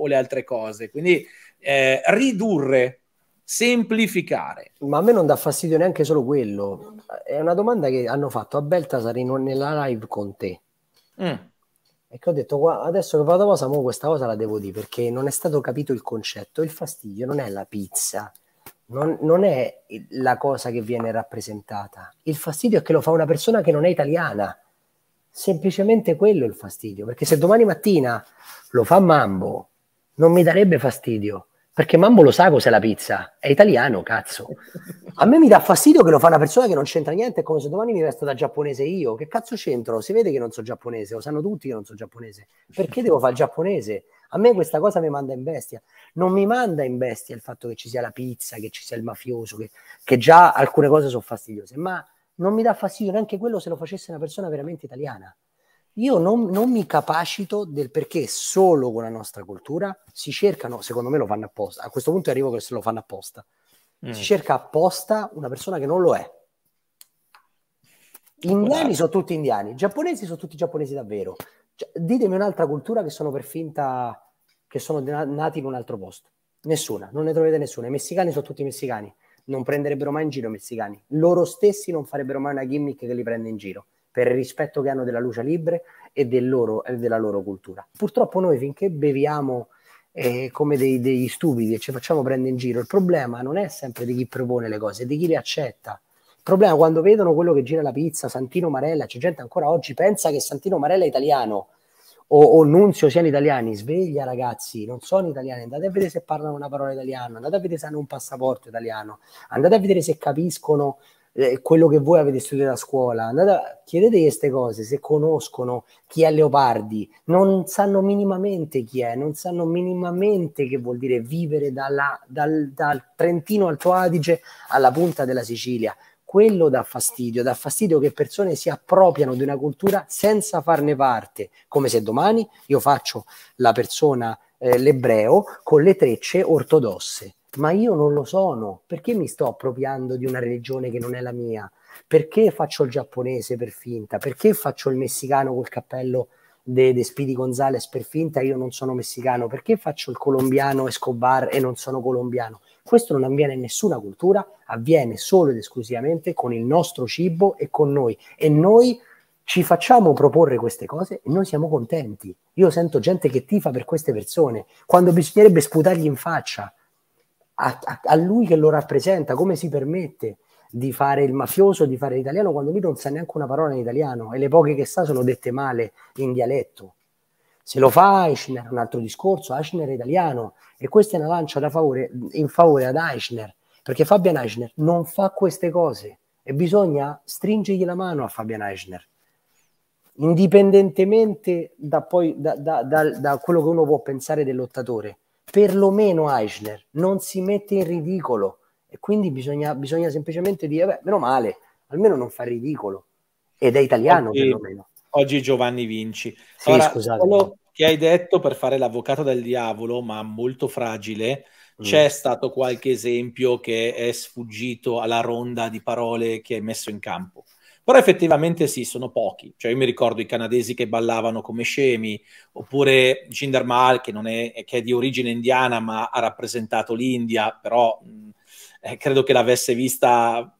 o le altre cose. Quindi eh, ridurre, semplificare. Ma a me non dà fastidio neanche solo quello. È una domanda che hanno fatto a Beltasar nella live con te. Mm. E che ho detto, adesso che vado a cosa, questa cosa la devo dire perché non è stato capito il concetto. Il fastidio non è la pizza, non, non, è la cosa che viene rappresentata. Il fastidio è che lo fa una persona che non è italiana. Semplicemente quello è il fastidio. Perché se domani mattina lo fa Mambo, non mi darebbe fastidio. Perché Mambo lo sa cos'è la pizza. È italiano, cazzo. A me mi dà fastidio che lo fa una persona che non c'entra niente. È come se domani mi resta da giapponese io. Che cazzo c'entro? Si vede che non so giapponese. Lo sanno tutti che non so giapponese. Perché devo fare il giapponese? A me questa cosa mi manda in bestia. Non mi manda in bestia il fatto che ci sia la pizza, che ci sia il mafioso, che, che già alcune cose sono fastidiose, ma non mi dà fastidio neanche quello se lo facesse una persona veramente italiana. Io non, non, mi capacito del perché solo con la nostra cultura si cercano, secondo me lo fanno apposta, a questo punto arrivo che se lo fanno apposta, mm. si cerca apposta una persona che non lo è. Indiani sono tutti indiani, giapponesi sono tutti giapponesi davvero, cioè, ditemi un'altra cultura che sono per finta che sono nati in un altro posto. Nessuna, non ne trovate nessuna. I messicani sono tutti messicani, non prenderebbero mai in giro i messicani. Loro stessi non farebbero mai una gimmick che li prende in giro per il rispetto che hanno della luce libre e, del loro, della loro cultura. Purtroppo noi finché beviamo eh, come dei, degli stupidi e ci facciamo prendere in giro, il problema non è sempre di chi propone le cose, è di chi le accetta problema quando vedono quello che gira la pizza, Santino Marella, c'è gente ancora oggi pensa che Santino Marella è italiano o, o Nunzio siano italiani, sveglia ragazzi, non sono italiani, andate a vedere se parlano una parola italiana, andate a vedere se hanno un passaporto italiano, andate a vedere se capiscono eh, quello che voi avete studiato a scuola, andate a, chiedete queste cose, se conoscono chi è Leopardi, non sanno minimamente chi è, non sanno minimamente che vuol dire vivere dalla, dal, dal Trentino Alto Adige alla punta della Sicilia quello dà fastidio, dà fastidio che persone si appropriano di una cultura senza farne parte, come se domani io faccio la persona, eh, l'ebreo, con le trecce ortodosse, ma io non lo sono, perché mi sto appropriando di una religione che non è la mia? Perché faccio il giapponese per finta? Perché faccio il messicano col cappello de, de Spidi Gonzales per finta? e Io non sono messicano, perché faccio il colombiano Escobar e non sono colombiano? Questo non avviene in nessuna cultura, avviene solo ed esclusivamente con il nostro cibo e con noi. E noi ci facciamo proporre queste cose e noi siamo contenti. Io sento gente che tifa per queste persone, quando bisognerebbe sputargli in faccia a, a, a lui che lo rappresenta, come si permette di fare il mafioso, di fare l'italiano, quando lui non sa neanche una parola in italiano e le poche che sa sono dette male in dialetto. Se lo fa Eichner un altro discorso, Eichner è italiano e questa è una lancia favore, in favore ad Eichner, perché Fabian Eichner non fa queste cose e bisogna stringergli la mano a Fabian Eichner, indipendentemente da, poi, da, da, da quello che uno può pensare del lottatore. Perlomeno Eichner non si mette in ridicolo e quindi bisogna, bisogna semplicemente dire, beh, meno male, almeno non fa ridicolo ed è italiano okay. perlomeno oggi Giovanni Vinci. Sì, Ora, scusate. Quello che hai detto per fare l'avvocato del diavolo, ma molto fragile, mm. c'è stato qualche esempio che è sfuggito alla ronda di parole che hai messo in campo. Però effettivamente sì, sono pochi. Cioè io mi ricordo i canadesi che ballavano come scemi, oppure Jinder Mahal, che, è, che è di origine indiana ma ha rappresentato l'India, però mm, eh, credo che l'avesse vista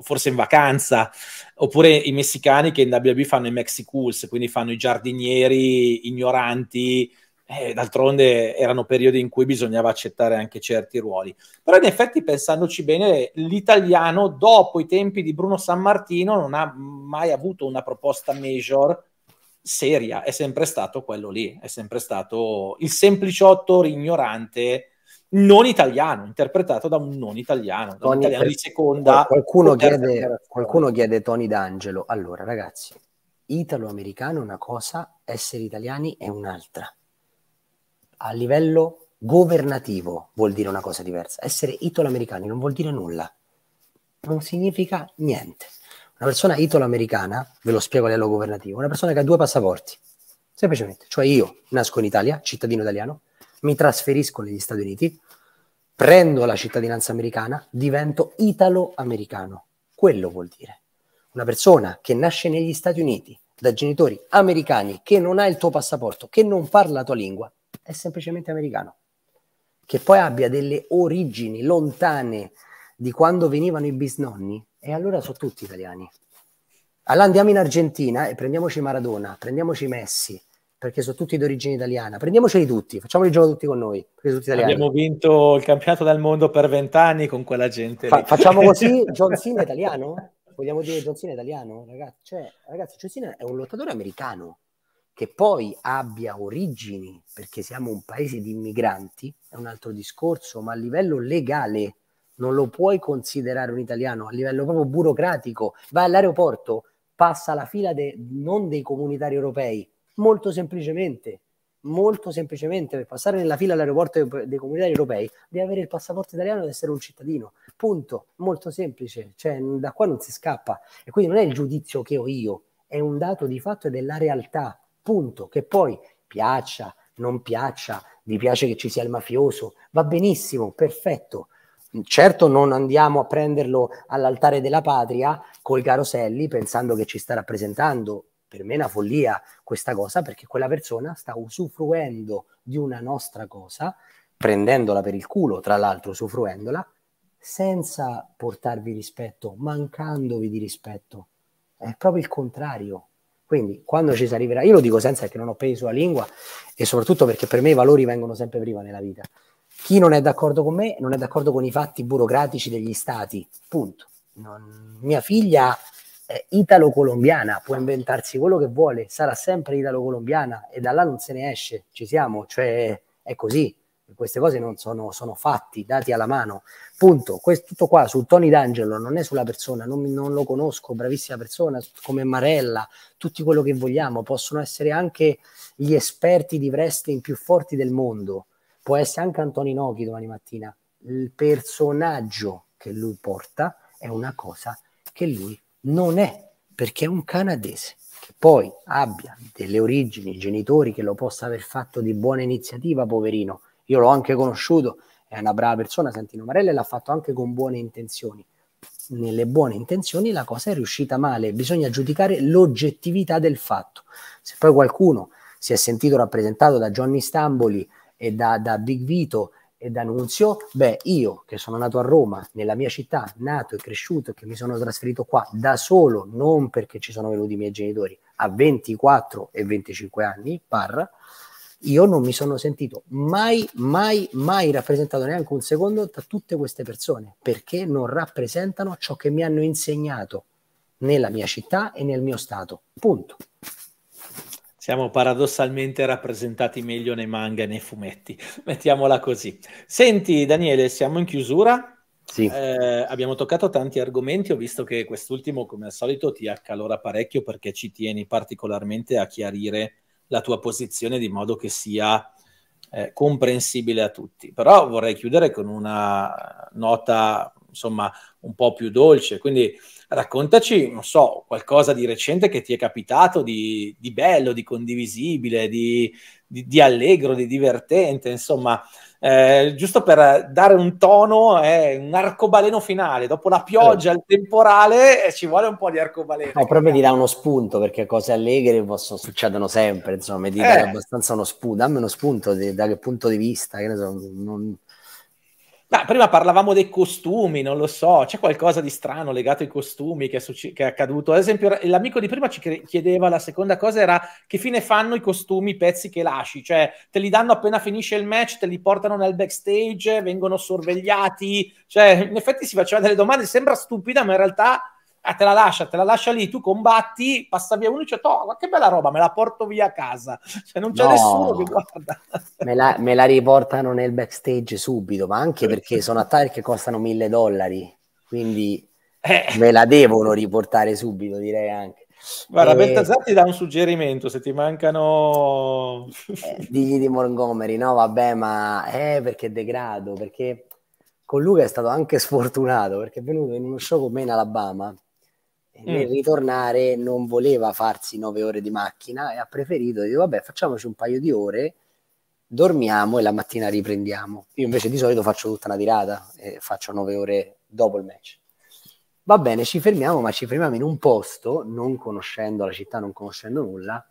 forse in vacanza, oppure i messicani che in WB fanno i Mexicools, quindi fanno i giardinieri ignoranti, eh, d'altronde erano periodi in cui bisognava accettare anche certi ruoli. Però in effetti, pensandoci bene, l'italiano dopo i tempi di Bruno San Martino non ha mai avuto una proposta major seria, è sempre stato quello lì, è sempre stato il sempliciotto ignorante non italiano, interpretato da un non italiano, Tony, un italiano per... di seconda. Qualcuno chiede, qualcuno chiede Tony D'Angelo. Allora, ragazzi, italo-americano è una cosa, essere italiani è un'altra. A livello governativo vuol dire una cosa diversa. Essere italo-americani non vuol dire nulla. Non significa niente. Una persona italo-americana, ve lo spiego a livello governativo, una persona che ha due passaporti. Semplicemente, cioè io nasco in Italia, cittadino italiano, mi trasferisco negli Stati Uniti, prendo la cittadinanza americana, divento italo-americano. Quello vuol dire. Una persona che nasce negli Stati Uniti da genitori americani, che non ha il tuo passaporto, che non parla la tua lingua, è semplicemente americano. Che poi abbia delle origini lontane di quando venivano i bisnonni, e allora sono tutti italiani. Allora andiamo in Argentina e prendiamoci Maradona, prendiamoci Messi, perché sono tutti di origine italiana. Prendiamoceli tutti, facciamoli gioco tutti con noi. Tutti Abbiamo vinto il campionato del mondo per vent'anni con quella gente. Fa- facciamo così, John Cena italiano? Vogliamo dire John Cena italiano? Ragazzi, cioè, ragazzi, John Cena è un lottatore americano che poi abbia origini, perché siamo un paese di immigranti, è un altro discorso, ma a livello legale non lo puoi considerare un italiano, a livello proprio burocratico. Vai all'aeroporto, passa la fila de- non dei comunitari europei, molto semplicemente, molto semplicemente per passare nella fila all'aeroporto dei comunitari europei devi avere il passaporto italiano ed essere un cittadino, punto, molto semplice, cioè da qua non si scappa e quindi non è il giudizio che ho io, è un dato di fatto ed è la realtà, punto, che poi piaccia, non piaccia, vi piace che ci sia il mafioso, va benissimo, perfetto. Certo non andiamo a prenderlo all'altare della patria col Garoselli pensando che ci sta rappresentando per me è una follia questa cosa perché quella persona sta usufruendo di una nostra cosa, prendendola per il culo, tra l'altro usufruendola, senza portarvi rispetto, mancandovi di rispetto. È proprio il contrario. Quindi quando ci si arriverà, io lo dico senza che non ho pesi sulla lingua e soprattutto perché per me i valori vengono sempre prima nella vita. Chi non è d'accordo con me non è d'accordo con i fatti burocratici degli stati, punto. Non, mia figlia eh, italo-colombiana, può inventarsi quello che vuole, sarà sempre italo-colombiana e da là non se ne esce, ci siamo, cioè è così, queste cose non sono, sono fatti, dati alla mano, punto. Questo, tutto qua su Tony D'Angelo, non è sulla persona, non, non lo conosco, bravissima persona, come Marella, tutti quello che vogliamo, possono essere anche gli esperti di wrestling più forti del mondo, può essere anche Antonio Nochi domani mattina, il personaggio che lui porta è una cosa che lui non è, perché è un canadese che poi abbia delle origini, genitori che lo possa aver fatto di buona iniziativa, poverino. Io l'ho anche conosciuto, è una brava persona, Santino Marella, e l'ha fatto anche con buone intenzioni. Nelle buone intenzioni la cosa è riuscita male, bisogna giudicare l'oggettività del fatto. Se poi qualcuno si è sentito rappresentato da Johnny Stamboli e da, da Big Vito ed annunzio, beh, io che sono nato a Roma, nella mia città, nato e cresciuto, che mi sono trasferito qua da solo, non perché ci sono venuti i miei genitori, a 24 e 25 anni, par, io non mi sono sentito mai, mai, mai rappresentato neanche un secondo da tutte queste persone, perché non rappresentano ciò che mi hanno insegnato nella mia città e nel mio stato. Punto. Siamo paradossalmente rappresentati meglio nei manga e nei fumetti, mettiamola così. Senti Daniele, siamo in chiusura. Sì. Eh, abbiamo toccato tanti argomenti, ho visto che quest'ultimo, come al solito, ti accalora parecchio perché ci tieni particolarmente a chiarire la tua posizione di modo che sia eh, comprensibile a tutti. Però vorrei chiudere con una nota, insomma, un po' più dolce. Quindi raccontaci, non so, qualcosa di recente che ti è capitato di, di bello, di condivisibile, di, di, di, allegro, di divertente, insomma, eh, giusto per dare un tono, eh, un arcobaleno finale. Dopo la pioggia, certo. il temporale, eh, ci vuole un po' di arcobaleno. No, proprio mi dà uno spunto, perché cose allegre possono, succedono sempre, insomma, mi dà eh. abbastanza uno spunto, dammi uno spunto da che punto di vista, che ne so, non ma prima parlavamo dei costumi, non lo so, c'è qualcosa di strano legato ai costumi che è, succe- che è accaduto. Ad esempio, l'amico di prima ci chiedeva, la seconda cosa era che fine fanno i costumi, i pezzi che lasci, cioè te li danno appena finisce il match, te li portano nel backstage, vengono sorvegliati, cioè in effetti si faceva delle domande, sembra stupida, ma in realtà eh, te la lascia, te la lascia lì, tu combatti, passa via uno e dice, oh, ma che bella roba, me la porto via a casa, cioè non c'è no, nessuno che guarda. Me la, me la, riportano nel backstage subito, ma anche perché sono attacchi che costano mille dollari, quindi eh. me la devono riportare subito, direi anche. Guarda, e... Eh. ti dà un suggerimento se ti mancano... Eh, digli di Montgomery, no vabbè, ma eh, perché degrado, perché con lui è stato anche sfortunato, perché è venuto in uno show con me in Alabama, nel mm. ritornare non voleva farsi nove ore di macchina e ha preferito dire vabbè facciamoci un paio di ore, dormiamo e la mattina riprendiamo. Io invece di solito faccio tutta una tirata e faccio nove ore dopo il match. Va bene, ci fermiamo, ma ci fermiamo in un posto, non conoscendo la città, non conoscendo nulla,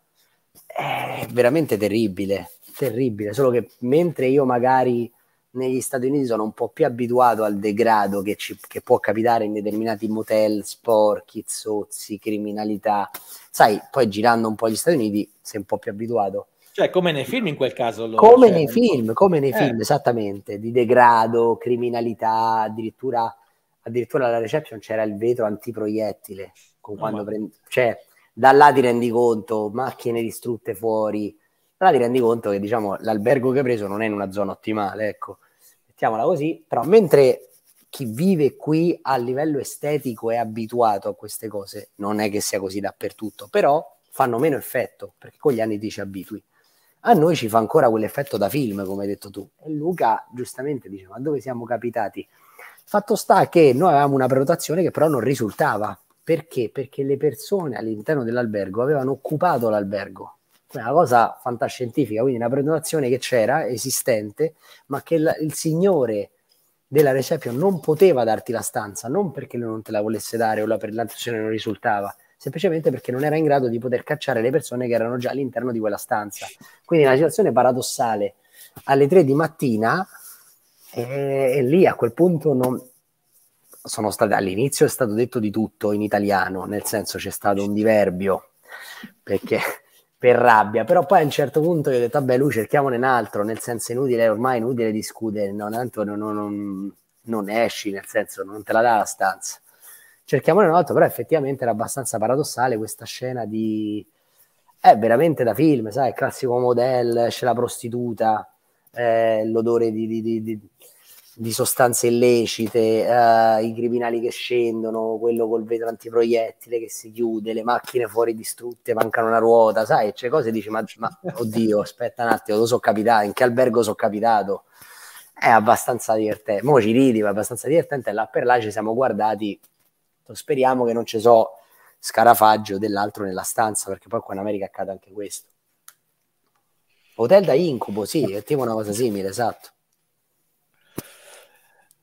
è veramente terribile, terribile, solo che mentre io magari negli Stati Uniti sono un po' più abituato al degrado che, ci, che può capitare in determinati motel sporchi, zozzi, criminalità. Sai, poi girando un po' gli Stati Uniti sei un po' più abituato. Cioè, come nei film in quel caso? Allora, come nei film, come nei eh. film, esattamente, di degrado, criminalità, addirittura, addirittura alla reception c'era il vetro antiproiettile, con oh, ma... prend... cioè, da là ti rendi conto, macchine distrutte fuori, allora ti rendi conto che diciamo, l'albergo che hai preso non è in una zona ottimale, ecco, mettiamola così, però mentre chi vive qui a livello estetico è abituato a queste cose, non è che sia così dappertutto, però fanno meno effetto, perché con gli anni ti ci abitui. A noi ci fa ancora quell'effetto da film, come hai detto tu. E Luca giustamente dice, ma dove siamo capitati? Fatto sta che noi avevamo una prenotazione che però non risultava. Perché? Perché le persone all'interno dell'albergo avevano occupato l'albergo è una cosa fantascientifica, quindi una prenotazione che c'era, esistente, ma che la, il signore della reception non poteva darti la stanza, non perché lui non te la volesse dare o la prenotazione non risultava, semplicemente perché non era in grado di poter cacciare le persone che erano già all'interno di quella stanza. Quindi una situazione paradossale. Alle tre di mattina e, e lì a quel punto non, sono state, all'inizio è stato detto di tutto in italiano, nel senso c'è stato un diverbio perché per rabbia, però poi a un certo punto io ho detto, vabbè, lui cerchiamone un altro, nel senso inutile, ormai inutile discutere, no, non, non, non esci, nel senso non te la dà la stanza. Cerchiamone un altro, però effettivamente era abbastanza paradossale questa scena di... È veramente da film, sai, il classico model, c'è la prostituta, eh, l'odore di, di, di, di di sostanze illecite, eh, i criminali che scendono, quello col vetro antiproiettile che si chiude, le macchine fuori distrutte, mancano una ruota, sai, c'è cioè cose dici, ma, ma oddio, aspetta un attimo, dove sono capitato, in che albergo sono capitato? È abbastanza divertente, mo ci ridi, ma è abbastanza divertente, là per là ci siamo guardati, speriamo che non ci so scarafaggio dell'altro nella stanza, perché poi qua in America accade anche questo. Hotel da incubo, sì, è tipo una cosa simile, esatto.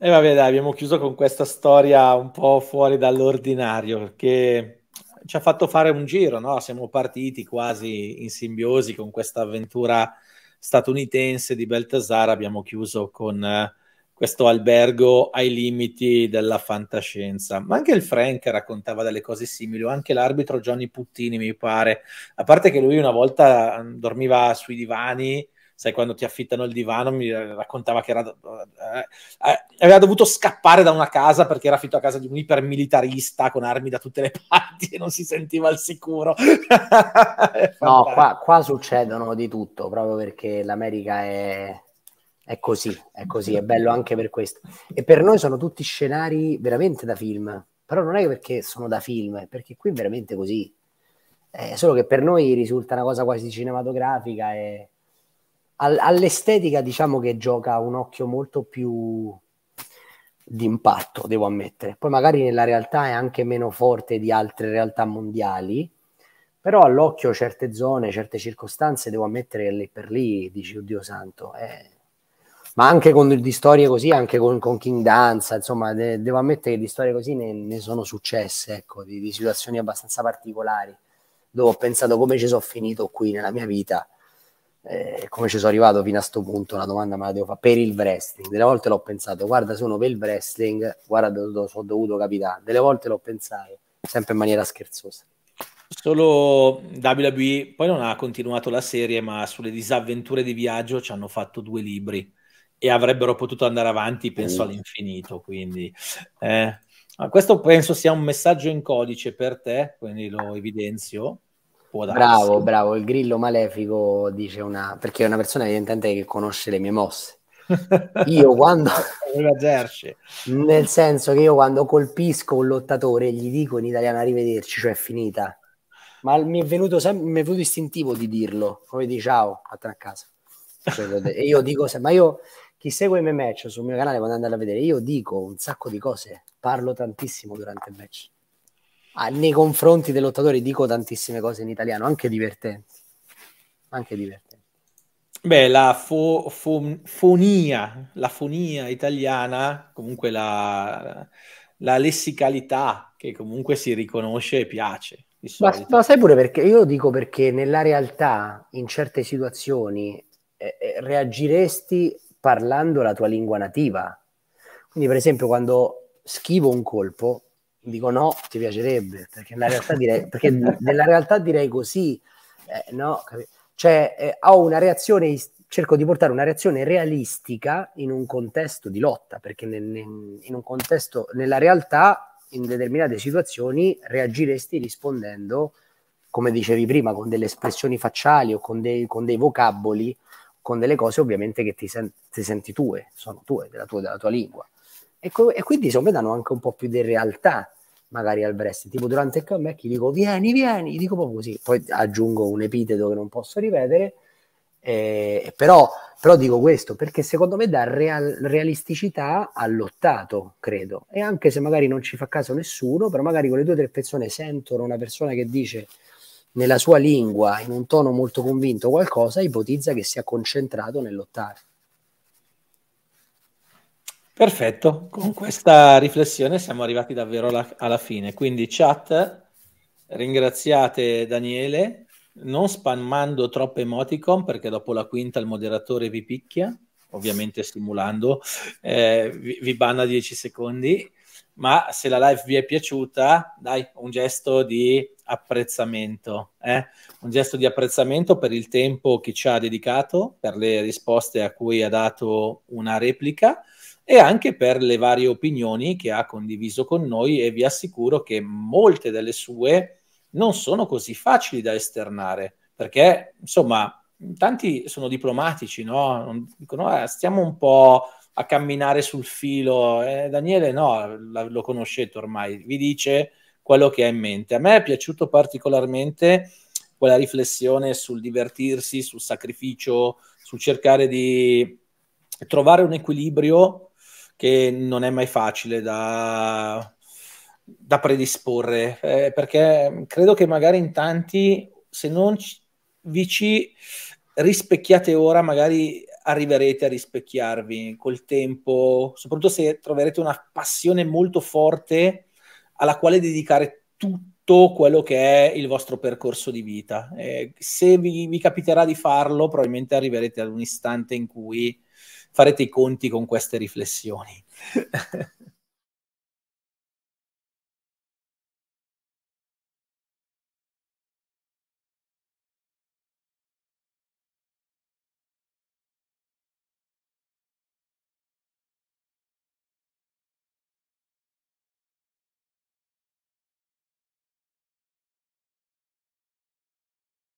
E eh, vabbè, dai, abbiamo chiuso con questa storia un po' fuori dall'ordinario, perché ci ha fatto fare un giro, no? Siamo partiti quasi in simbiosi con questa avventura statunitense di Baltasar, abbiamo chiuso con eh, questo albergo ai limiti della fantascienza. Ma anche il Frank raccontava delle cose simili, o anche l'arbitro Johnny Puttini, mi pare. A parte che lui una volta mm, dormiva sui divani sai quando ti affittano il divano mi raccontava che era, eh, eh, aveva dovuto scappare da una casa perché era affitto a casa di un ipermilitarista con armi da tutte le parti e non si sentiva al sicuro no qua, qua, succedono di tutto proprio perché l'America è, è così, è così, è bello anche per questo. E per noi sono tutti scenari veramente da film, però non è perché sono da film, è perché qui è veramente così. È eh, solo che per noi risulta una cosa quasi cinematografica e, all'estetica diciamo che gioca un occhio molto più d'impatto, devo ammettere. Poi magari nella realtà è anche meno forte di altre realtà mondiali, però all'occhio certe zone, certe circostanze, devo ammettere che lì per lì dici, oddio santo, eh. ma anche con di storie così, anche con, con King Danza, insomma, de- devo ammettere che di storie così ne, ne sono successe, ecco, di, di situazioni abbastanza particolari, dove ho pensato come ci sono finito qui nella mia vita eh, come ci sono arrivato fino a questo punto, la domanda me la devo fare, per il wrestling, delle volte l'ho pensato, guarda sono per il wrestling, guarda sono dovuto capitare, delle volte l'ho pensato, sempre in maniera scherzosa. Solo WWE poi non ha continuato la serie, ma sulle disavventure di viaggio ci hanno fatto due libri e avrebbero potuto andare avanti, penso, mm. all'infinito. Quindi, eh, ah, questo penso sia un messaggio in codice per te, quindi lo evidenzio bravo, bravo. Il grillo malefico dice una. perché è una persona evidentemente che conosce le mie mosse. Io quando. nel senso che io quando colpisco un lottatore gli dico in italiano arrivederci, cioè è finita. Ma mi è venuto, sem- mi è venuto istintivo di dirlo. come di ciao, vattene a casa. Cioè, e io dico, se- ma io chi segue i miei match sul mio canale quando andare a vedere, io dico un sacco di cose, parlo tantissimo durante il match. Ah, nei confronti del lottatore dico tantissime cose in italiano, anche divertenti. Anche divertenti. Beh, la fo- fo- fonia, la fonia italiana, comunque la, la lessicalità che comunque si riconosce e piace. Ma, ma, sai pure perché? Io dico perché nella realtà, in certe situazioni, eh, eh, reagiresti parlando la tua lingua nativa. Quindi, per esempio, quando schivo un colpo, dico no, ti piacerebbe, perché nella realtà direi, perché nella realtà direi così, eh, no? Cioè eh, ho una reazione, cerco di portare una reazione realistica in un contesto di lotta, perché nel, nel, in un contesto, nella realtà, in determinate situazioni reagiresti rispondendo, come dicevi prima, con delle espressioni facciali o con dei, con dei vocaboli, con delle cose ovviamente che ti, sen- ti senti tue, sono tue della, tue, della tua lingua. E, co- e, quindi secondo me danno anche un po' più di realtà magari al Brest, tipo durante il comeback ecco, gli dico vieni, vieni, dico proprio così, poi aggiungo un epiteto che non posso ripetere, eh, però, però, dico questo perché secondo me dà real, realisticità all'ottato, credo, e anche se magari non ci fa caso nessuno, però magari con le due o tre persone sentono una persona che dice nella sua lingua, in un tono molto convinto qualcosa, ipotizza che sia concentrato nel lottare. Perfetto, con mm. questa riflessione siamo arrivati davvero alla, alla, fine, quindi chat, ringraziate Daniele, non spammando troppe emoticon perché dopo la quinta il moderatore vi picchia, ovviamente simulando, eh, vi, vi banna 10 secondi, ma se la live vi è piaciuta, dai, un gesto di apprezzamento, eh? un gesto di apprezzamento per il tempo che ci ha dedicato, per le risposte a cui ha dato una replica e anche per le varie opinioni che ha condiviso con noi e vi assicuro che molte delle sue non sono così facili da esternare, perché insomma tanti sono diplomatici, no? dicono ah, stiamo un po' a camminare sul filo, eh, Daniele no, lo conoscete ormai, vi dice quello che ha in mente. A me è piaciuto particolarmente quella riflessione sul divertirsi, sul sacrificio, sul cercare di trovare un equilibrio che non è mai facile da, da predisporre, eh, perché credo che magari in tanti, se non vi ci rispecchiate ora, magari arriverete a rispecchiarvi col tempo, soprattutto se troverete una passione molto forte alla quale dedicare tutto quello che è il vostro percorso di vita. Eh, se vi, vi capiterà di farlo, probabilmente arriverete ad un istante in cui farete i conti con queste riflessioni.